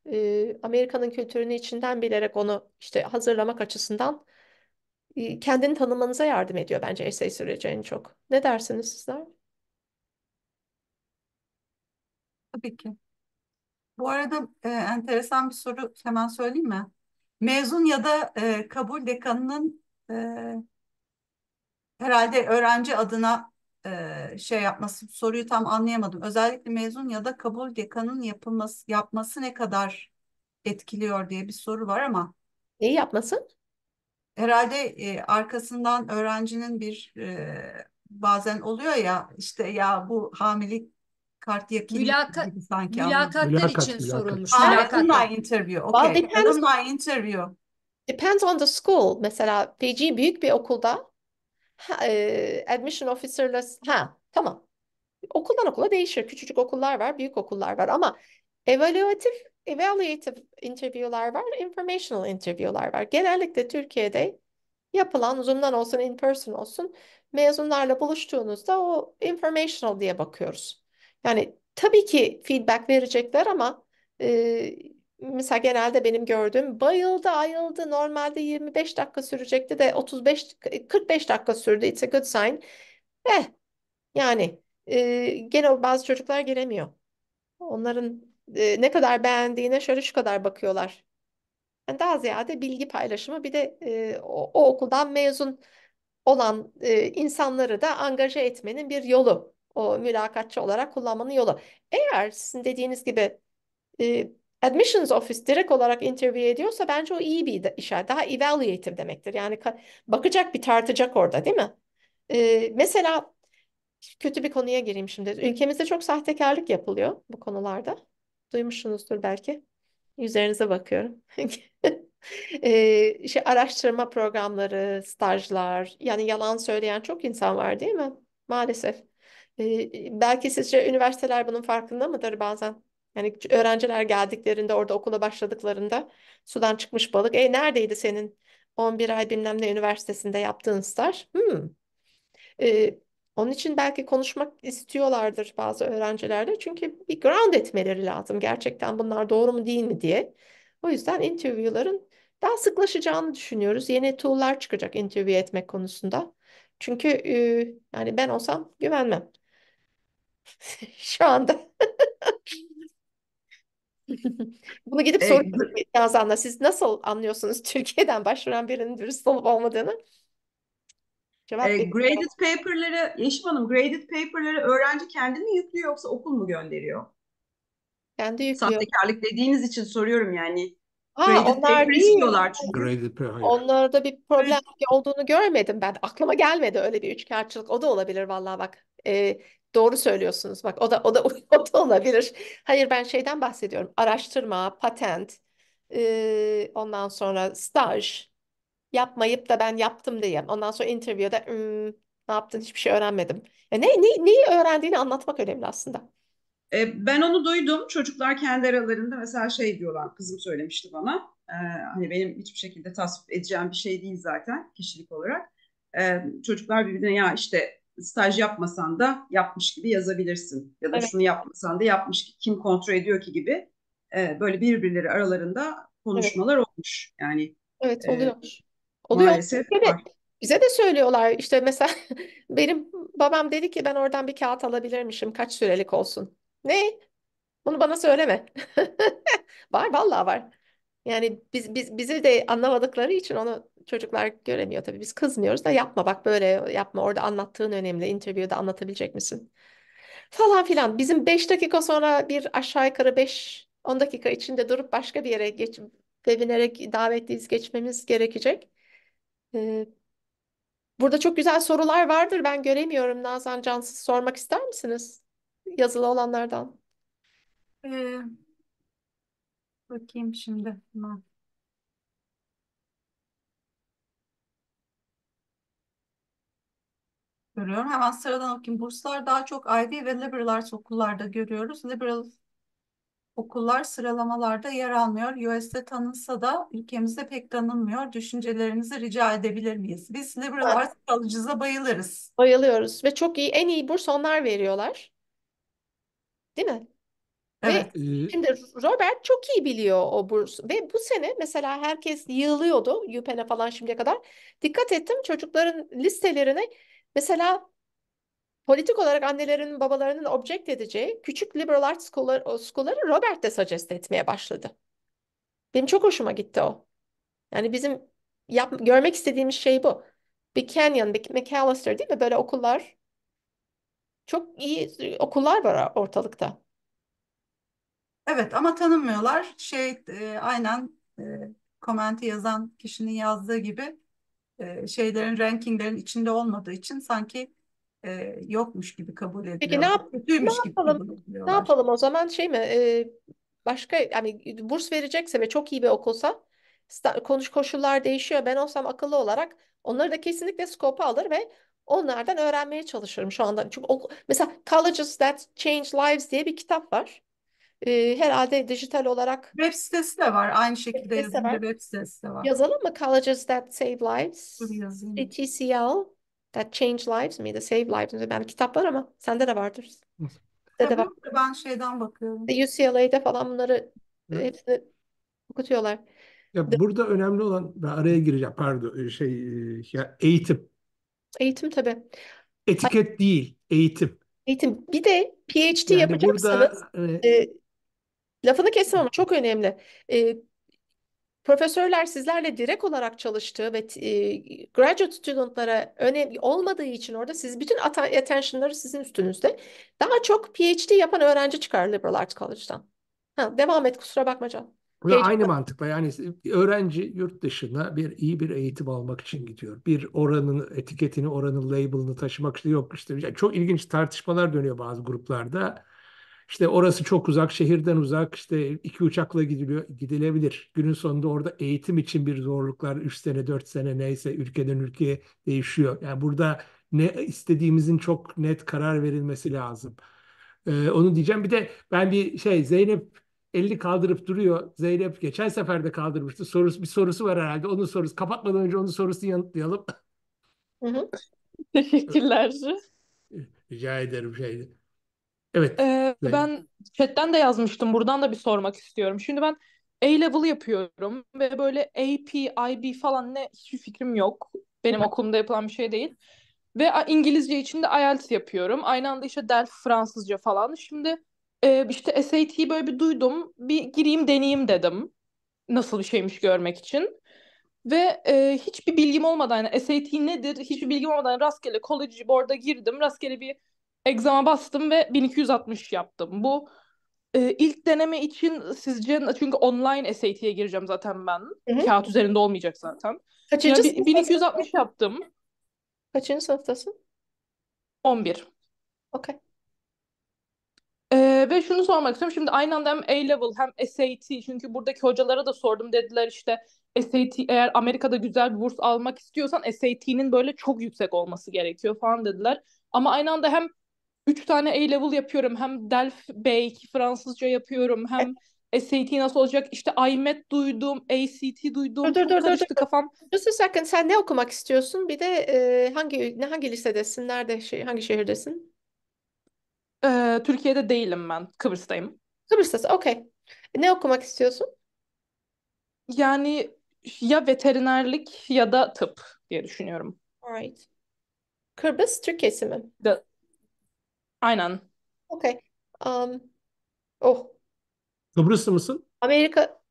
Speaker 2: e, Amerika'nın kültürünü içinden bilerek onu işte hazırlamak açısından e, kendini tanımanıza yardım ediyor bence essay süreci en çok. Ne dersiniz sizler? Tabii
Speaker 4: ki. Bu arada e, enteresan bir soru hemen söyleyeyim mi? Mezun ya da e, kabul dekanının e, herhalde öğrenci adına e, şey yapması soruyu tam anlayamadım. Özellikle mezun ya da kabul dekanın yapılması yapması ne kadar etkiliyor diye bir soru var ama Neyi yapması? herhalde e, arkasından öğrencinin bir e, bazen oluyor ya işte ya bu hamilelik kart yakini Mülaka- sanki Mülakatlar Mülakat, için sorulmuş. Ha, Mülakatlar. alumni interview. Well, Okay. depends
Speaker 2: interview. Depends on the school. Mesela pg büyük bir okulda Ha, e, admission officer'la ha tamam. Okuldan okula değişir. Küçücük okullar var, büyük okullar var ama evaluatif evaluative interview'lar var, informational interview'lar var. Genellikle Türkiye'de yapılan Zoom'dan olsun, in person olsun mezunlarla buluştuğunuzda o informational diye bakıyoruz. Yani tabii ki feedback verecekler ama e, mesela genelde benim gördüğüm bayıldı ayıldı normalde 25 dakika sürecekti de 35 45 dakika sürdü it's a good sign eh yani e, gene bazı çocuklar giremiyor onların e, ne kadar beğendiğine şöyle şu kadar bakıyorlar yani daha ziyade bilgi paylaşımı bir de e, o, o okuldan mezun olan e, insanları da angaje etmenin bir yolu o mülakatçı olarak kullanmanın yolu eğer sizin dediğiniz gibi e, admissions office direkt olarak interview ediyorsa bence o iyi bir işaret. Daha evaluative demektir. Yani bakacak bir tartacak orada değil mi? Ee, mesela kötü bir konuya gireyim şimdi. Ülkemizde çok sahtekarlık yapılıyor bu konularda. Duymuşsunuzdur belki. Üzerinize bakıyorum. ee, şey, araştırma programları, stajlar, yani yalan söyleyen çok insan var değil mi? Maalesef. Ee, belki sizce üniversiteler bunun farkında mıdır bazen? Yani öğrenciler geldiklerinde orada okula başladıklarında sudan çıkmış balık. E neredeydi senin 11 ay bilmem ne üniversitesinde yaptığın staj? Hmm. E, onun için belki konuşmak istiyorlardır bazı öğrencilerle. Çünkü bir ground etmeleri lazım. Gerçekten bunlar doğru mu değil mi diye. O yüzden interview'ların daha sıklaşacağını düşünüyoruz. Yeni tool'lar çıkacak interview etmek konusunda. Çünkü yani ben olsam güvenmem. Şu anda Bunu gidip Evet. sorun Nazan'la siz nasıl anlıyorsunuz Türkiye'den başvuran birinin dürüst olup olmadığını? Cevap E, graded
Speaker 5: paper'ları, Yeşim Hanım, graded paper'ları öğrenci kendi mi yüklüyor yoksa okul mu gönderiyor? Kendi yüklüyor. Sahtekarlık dediğiniz için
Speaker 4: soruyorum yani. Ha Graded onlar istiyorlar çünkü. Graded paper hayır.
Speaker 2: Onlarda bir problem olduğunu görmedim ben. Aklıma gelmedi öyle bir üçkağıtçılık. O da olabilir vallahi bak. Ee, Doğru söylüyorsunuz. Bak o da o da o da olabilir. Hayır ben şeyden bahsediyorum. Araştırma, patent, e, ondan sonra staj yapmayıp da ben yaptım diyeyim. Ondan sonra interview'da hmm, ne yaptın? Hiçbir şey öğrenmedim. Ya ne, ne neyi öğrendiğini anlatmak önemli aslında.
Speaker 4: E, ben onu duydum. Çocuklar kendi aralarında mesela şey diyorlar. Kızım söylemişti bana. E, hani benim hiçbir şekilde tasvip edeceğim bir şey değil zaten kişilik olarak. E, çocuklar birbirine ya işte staj yapmasan da yapmış gibi yazabilirsin. Ya da evet. şunu yapmasan da yapmış ki kim kontrol ediyor ki gibi e, böyle birbirleri aralarında konuşmalar evet. olmuş. Yani Evet oluyor. E, oluyor. Maalesef
Speaker 2: evet. var. Bize de söylüyorlar işte mesela benim babam dedi ki ben oradan bir kağıt alabilirmişim kaç sürelik olsun. Ne? Bunu bana söyleme. var vallahi var. Yani biz, biz bizi de anlamadıkları için onu çocuklar göremiyor tabii biz kızmıyoruz da yapma bak böyle yapma orada anlattığın önemli interview'da anlatabilecek misin? Falan filan bizim 5 dakika sonra bir aşağı yukarı 5 10 dakika içinde durup başka bir yere geç webiner'e davetliyiz geçmemiz gerekecek. Ee, burada çok güzel sorular vardır ben göremiyorum Nazan Cansız sormak ister misiniz? Yazılı olanlardan. Ee, bakayım şimdi. Tamam.
Speaker 5: görüyorum.
Speaker 4: Hemen sıradan okuyayım. Burslar daha çok Ivy ve liberal arts okullarda görüyoruz. Liberal okullar sıralamalarda yer almıyor. US'de tanınsa da ülkemizde pek tanınmıyor. Düşüncelerinizi rica edebilir miyiz? Biz liberal
Speaker 2: arts college'ıza bayılırız. Bayılıyoruz ve çok iyi, en iyi burs onlar veriyorlar. Değil mi? Evet. Ve ee, şimdi Robert çok iyi biliyor o burs. Ve bu sene mesela herkes yığılıyordu UPenn'e falan şimdiye kadar. Dikkat ettim çocukların listelerine Mesela politik olarak annelerin babalarının object edeceği küçük liberal arts school'ları Robert de suggest etmeye başladı. Benim çok hoşuma gitti o. Yani bizim yap, görmek istediğimiz şey bu. Bir Canyon, bir McAllister değil mi? Böyle okullar. Çok iyi okullar var ortalıkta. Evet ama tanınmıyorlar.
Speaker 4: Şey e, aynen e, komenti yazan kişinin yazdığı gibi e, şeylerin rankinglerin içinde olmadığı için sanki e, yokmuş gibi kabul ediliyor. Peki ne yap
Speaker 2: ne yapalım? kabul Ne yapalım o zaman şey mi? e, başka yani burs verecekse ve çok iyi bir okulsa konuş koşullar değişiyor. Ben olsam akıllı olarak onları da kesinlikle scope'a alır ve onlardan öğrenmeye çalışırım şu anda. Çünkü mesela Colleges That Change Lives diye bir kitap var e, herhalde dijital olarak web sitesi de var. Aynı şekilde web yazınca var. web sitesi de var. Yazalım mı? Colleges that save lives. Dur TCL that change lives de Save lives mi? Ben kitap var ama sende de vardır. Sende de var. Tabii ben şeyden bakıyorum. UCLA'de falan bunları evet. hepsini okutuyorlar.
Speaker 3: Ya burada önemli olan ben araya gireceğim pardon e, şey e, ya eğitim. Eğitim tabii. Etiket Ay- değil, eğitim.
Speaker 2: Eğitim. Bir de PhD yani yapacaksanız burada, hani e, Lafını kestim ama çok önemli. E, Profesörler sizlerle direkt olarak çalıştığı ve e, graduate studentlara önemli olmadığı için orada siz bütün attentionları sizin üstünüzde. Daha çok PhD yapan öğrenci çıkar Liberal Arts College'dan. Ha, devam et kusura bakma canım.
Speaker 3: Ve aynı mantıkla yani öğrenci yurt dışına bir iyi bir eğitim almak için gidiyor. Bir oranın etiketini, oranın label'ını taşımak için yok işte. çok ilginç tartışmalar dönüyor bazı gruplarda işte orası çok uzak, şehirden uzak, işte iki uçakla gidiliyor, gidilebilir. Günün sonunda orada eğitim için bir zorluklar, üç sene, dört sene neyse ülkeden ülkeye değişiyor. Yani burada ne istediğimizin çok net karar verilmesi lazım. Ee, onu diyeceğim. Bir de ben bir şey Zeynep 50 kaldırıp duruyor. Zeynep geçen sefer de kaldırmıştı. Sorusu, bir sorusu var herhalde. onu sorusu. Kapatmadan önce onun sorusunu yanıtlayalım.
Speaker 8: Hı hı. Teşekkürler.
Speaker 3: Rica ederim şeydi. Evet.
Speaker 8: Ee, evet. ben chatten de yazmıştım. Buradan da bir sormak istiyorum. Şimdi ben A-level yapıyorum ve böyle AP, IB falan ne hiçbir fikrim yok. Benim okulumda yapılan bir şey değil. Ve İngilizce için de IELTS yapıyorum. Aynı anda işte Delft Fransızca falan. Şimdi e, işte SAT'yi böyle bir duydum. Bir gireyim deneyeyim dedim. Nasıl bir şeymiş görmek için. Ve e, hiçbir bilgim olmadan yani SAT nedir hiçbir bilgim olmadan rastgele College Board'a girdim. Rastgele bir egzama bastım ve 1260 yaptım. Bu e, ilk deneme için sizce çünkü online SAT'ye gireceğim zaten ben. Hı-hı. Kağıt üzerinde olmayacak zaten. Kaçıncı yani, 1260 yaptım. Kaçıncı sınıftasın? 11. Okay. Ee, ve şunu sormak istiyorum. Şimdi aynı anda hem A-Level hem SAT çünkü buradaki hocalara da sordum. Dediler işte SAT eğer Amerika'da güzel bir burs almak istiyorsan SAT'nin böyle çok yüksek olması gerekiyor falan dediler. Ama aynı anda hem üç tane A-level yapıyorum. Hem Delf B2 Fransızca yapıyorum. Hem SAT nasıl olacak? İşte
Speaker 2: IMET duydum, ACT duydum. Dur dur dur dur. dur. kafam. Just a second. Sen ne okumak istiyorsun? Bir de e, hangi ne hangi lisedesin? Nerede şey hangi şehirdesin? E, Türkiye'de değilim ben. Kıbrıs'tayım. Kıbrıs'tasın. Okay. Ne okumak istiyorsun?
Speaker 8: Yani ya veterinerlik ya da tıp diye
Speaker 2: düşünüyorum. Alright. Kıbrıs Türkiye'si mi? Da, Aynen. Okay. Um, oh.
Speaker 3: Kıbrıslı mısın?
Speaker 2: Amerika.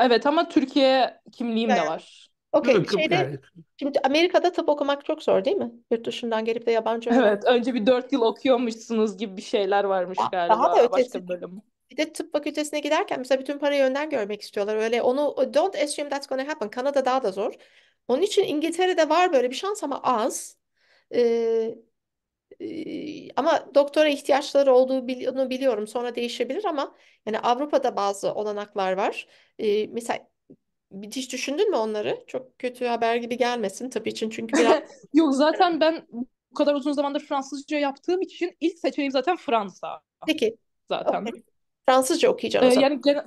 Speaker 2: Evet ama Türkiye kimliğim de Yani, var.
Speaker 8: Okay. Şeyde, yani
Speaker 2: şimdi Amerika'da tıp okumak çok zor değil mi? Yurt dışından gelip de yabancı öğren. Evet,
Speaker 8: önce bir dört yıl okuyormuşsunuz
Speaker 2: gibi bir şeyler varmış Da- Daha da galiba. ötesi. Başka bölüm. Bir de tıp fakültesine giderken mesela bütün parayı önden görmek istiyorlar. Öyle onu don't assume that's gonna happen. Kanada daha da zor. Onun için İngiltere'de var böyle bir şans ama az. Ee, ama doktora ihtiyaçları olduğunu biliyorum. Sonra değişebilir ama yani Avrupa'da bazı olanaklar var. E, mesela hiç düşündün mü onları? Çok kötü haber gibi gelmesin tabii için çünkü biraz... Yok zaten ben bu kadar uzun zamandır Fransızca yaptığım için ilk
Speaker 8: seçeneğim zaten Fransa. Peki. Zaten. Okay.
Speaker 2: Fransızca okuyacağım o zaman. yani
Speaker 8: gene...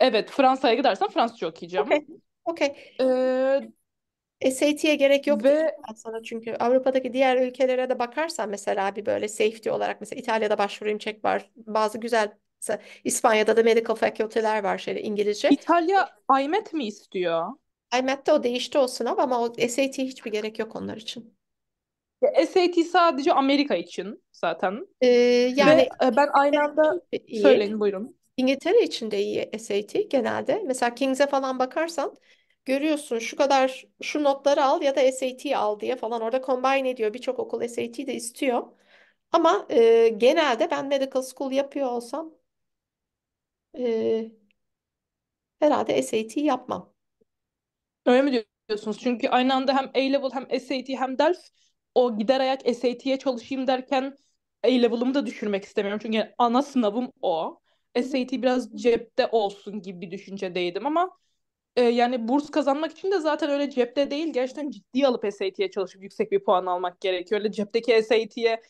Speaker 8: evet Fransa'ya gidersen Fransızca okuyacağım. Okay.
Speaker 2: Okay. Ee, SAT'ye gerek yok Ve sana çünkü Avrupa'daki diğer ülkelere de bakarsan mesela bir böyle safety olarak mesela İtalya'da başvurayım çek var. Bazı güzel İspanya'da da medical fakülteler var şöyle İngilizce. İtalya IMET mi istiyor? IMAT'te o değişti olsun sınav ama o SAT
Speaker 8: hiçbir gerek yok onlar için. Ya SAT sadece Amerika için zaten.
Speaker 2: Ee, yani Ve ben aynı e anda söyleyin buyurun. İngiltere için de iyi SAT genelde. Mesela King's'e falan bakarsan görüyorsun şu kadar şu notları al ya da SAT al diye falan orada combine ediyor. Birçok okul SAT de istiyor. Ama e, genelde ben medical school yapıyor olsam e, herhalde SAT yapmam.
Speaker 8: Öyle mi diyorsunuz? Çünkü aynı anda hem A-Level hem SAT hem DELF o gider ayak SAT'ye çalışayım derken A-Level'ımı da düşürmek istemiyorum. Çünkü yani ana sınavım o. SAT biraz cepte olsun gibi bir düşüncedeydim ama e, yani burs kazanmak için de zaten öyle cepte değil gerçekten ciddi alıp SAT'ye çalışıp yüksek bir puan almak gerekiyor. Öyle cepteki SAT'ye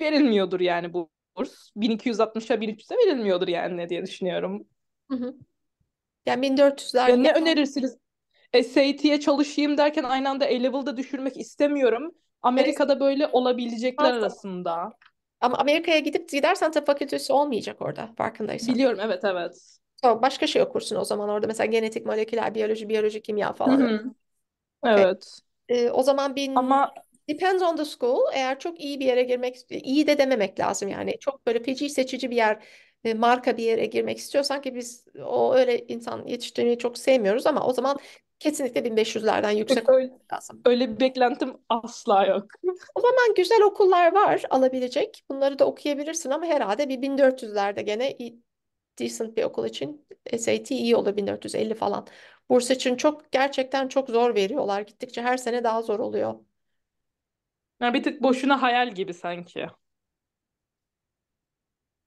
Speaker 8: verilmiyordur yani bu burs. 1260'a 1300'e verilmiyordur yani ne diye düşünüyorum. Hı hı. Yani 1400'ler. Yani ne önerirsiniz? E, SAT'ye çalışayım derken aynı anda A-Level'da düşürmek istemiyorum. Amerika'da böyle olabilecekler arasında. Ama
Speaker 2: Amerika'ya gidip gidersen tıp fakültesi olmayacak orada farkındaysan. Biliyorum evet evet başka şey okursun o zaman orada. Mesela genetik, moleküler, biyoloji, biyoloji, kimya falan. hı. Okay. Evet. Ee, o zaman bin Ama depends on the school. Eğer çok iyi bir yere girmek iyi de dememek lazım yani. Çok böyle feci seçici bir yer, e, marka bir yere girmek istiyorsan ki biz o öyle insan yetiştirmeyi çok sevmiyoruz ama o zaman kesinlikle 1500'lerden yok yüksek öyle, lazım.
Speaker 8: öyle bir beklentim asla yok.
Speaker 2: O zaman güzel okullar var alabilecek. Bunları da okuyabilirsin ama herhalde bir 1400'lerde gene decent bir okul için SAT iyi olur 1450 falan. Burs için çok gerçekten çok zor veriyorlar. Gittikçe her sene daha zor oluyor.
Speaker 8: Ya bir tık boşuna hayal gibi sanki.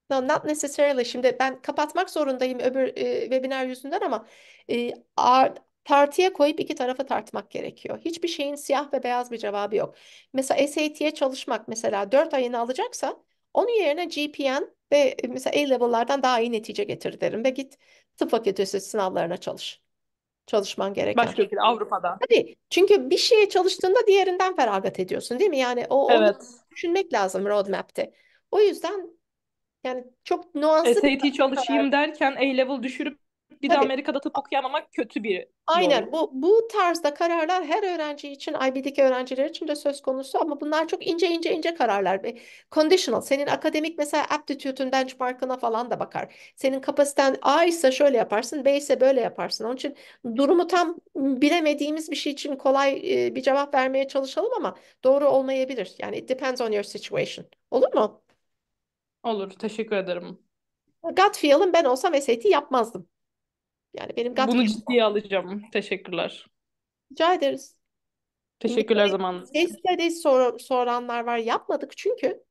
Speaker 2: No, not necessarily. Şimdi ben kapatmak zorundayım öbür e, webinar yüzünden ama e, art, tartıya koyup iki tarafı tartmak gerekiyor. Hiçbir şeyin siyah ve beyaz bir cevabı yok. Mesela SAT'ye çalışmak mesela 4 ayını alacaksa onun yerine GPN ve e, mesela A-Level'lardan daha iyi netice getir derim ve git tıp fakültesi sınavlarına çalış. Çalışman gereken. Başka ülkede Avrupa'da. Tabii. Çünkü bir şeye çalıştığında diğerinden feragat ediyorsun değil mi? Yani o Evet. düşünmek lazım roadmap'te. O yüzden yani çok nuanslı bir çalışayım
Speaker 8: derken A-level düşürüp bir Tabii. de Amerika'da tıp okuyamamak kötü bir
Speaker 2: Aynen yol. bu bu tarzda kararlar her öğrenci için IB'deki öğrenciler için de söz konusu ama bunlar çok ince ince ince kararlar ve conditional senin akademik mesela aptitude'un benchmark'ına falan da bakar. Senin kapasiten A ise şöyle yaparsın B ise böyle yaparsın. Onun için durumu tam bilemediğimiz bir şey için kolay bir cevap vermeye çalışalım ama doğru olmayabilir. Yani it depends on your situation. Olur mu?
Speaker 8: Olur. Teşekkür ederim.
Speaker 2: Gut feel'im ben olsam SAT yapmazdım. Yani benim Bunu
Speaker 8: ciddiye alacağım. Teşekkürler.
Speaker 2: Rica ederiz. Teşekkürler zaman. Case studies sor- soranlar var. Yapmadık çünkü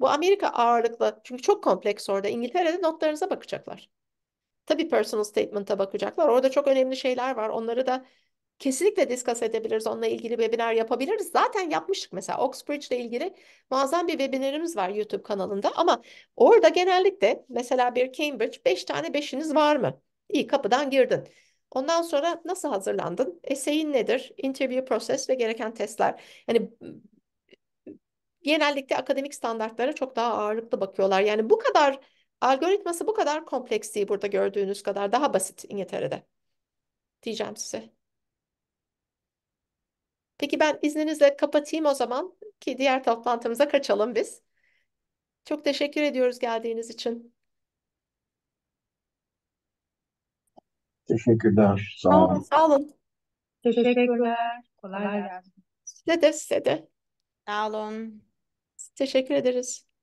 Speaker 2: bu Amerika ağırlıklı. Çünkü çok kompleks orada. İngiltere'de notlarınıza bakacaklar. Tabii personal statement'a bakacaklar. Orada çok önemli şeyler var. Onları da kesinlikle diskas edebiliriz. Onunla ilgili webinar yapabiliriz. Zaten yapmıştık mesela Oxbridge ile ilgili muazzam bir webinarımız var YouTube kanalında ama orada genellikle mesela bir Cambridge 5 beş tane 5'iniz var mı? İyi kapıdan girdin. Ondan sonra nasıl hazırlandın? Eseyin nedir? Interview process ve gereken testler. Yani genellikle akademik standartlara çok daha ağırlıklı bakıyorlar. Yani bu kadar algoritması bu kadar kompleks değil burada gördüğünüz kadar daha basit İngiltere'de diyeceğim size. Peki ben izninizle kapatayım o zaman ki diğer toplantımıza kaçalım biz. Çok teşekkür ediyoruz geldiğiniz için.
Speaker 5: Teşekkürler. Sağ olun. olun.
Speaker 2: Sağ olun. Teşekkürler. Kolay gelsin. Size de size de. Sağ olun. Teşekkür ederiz.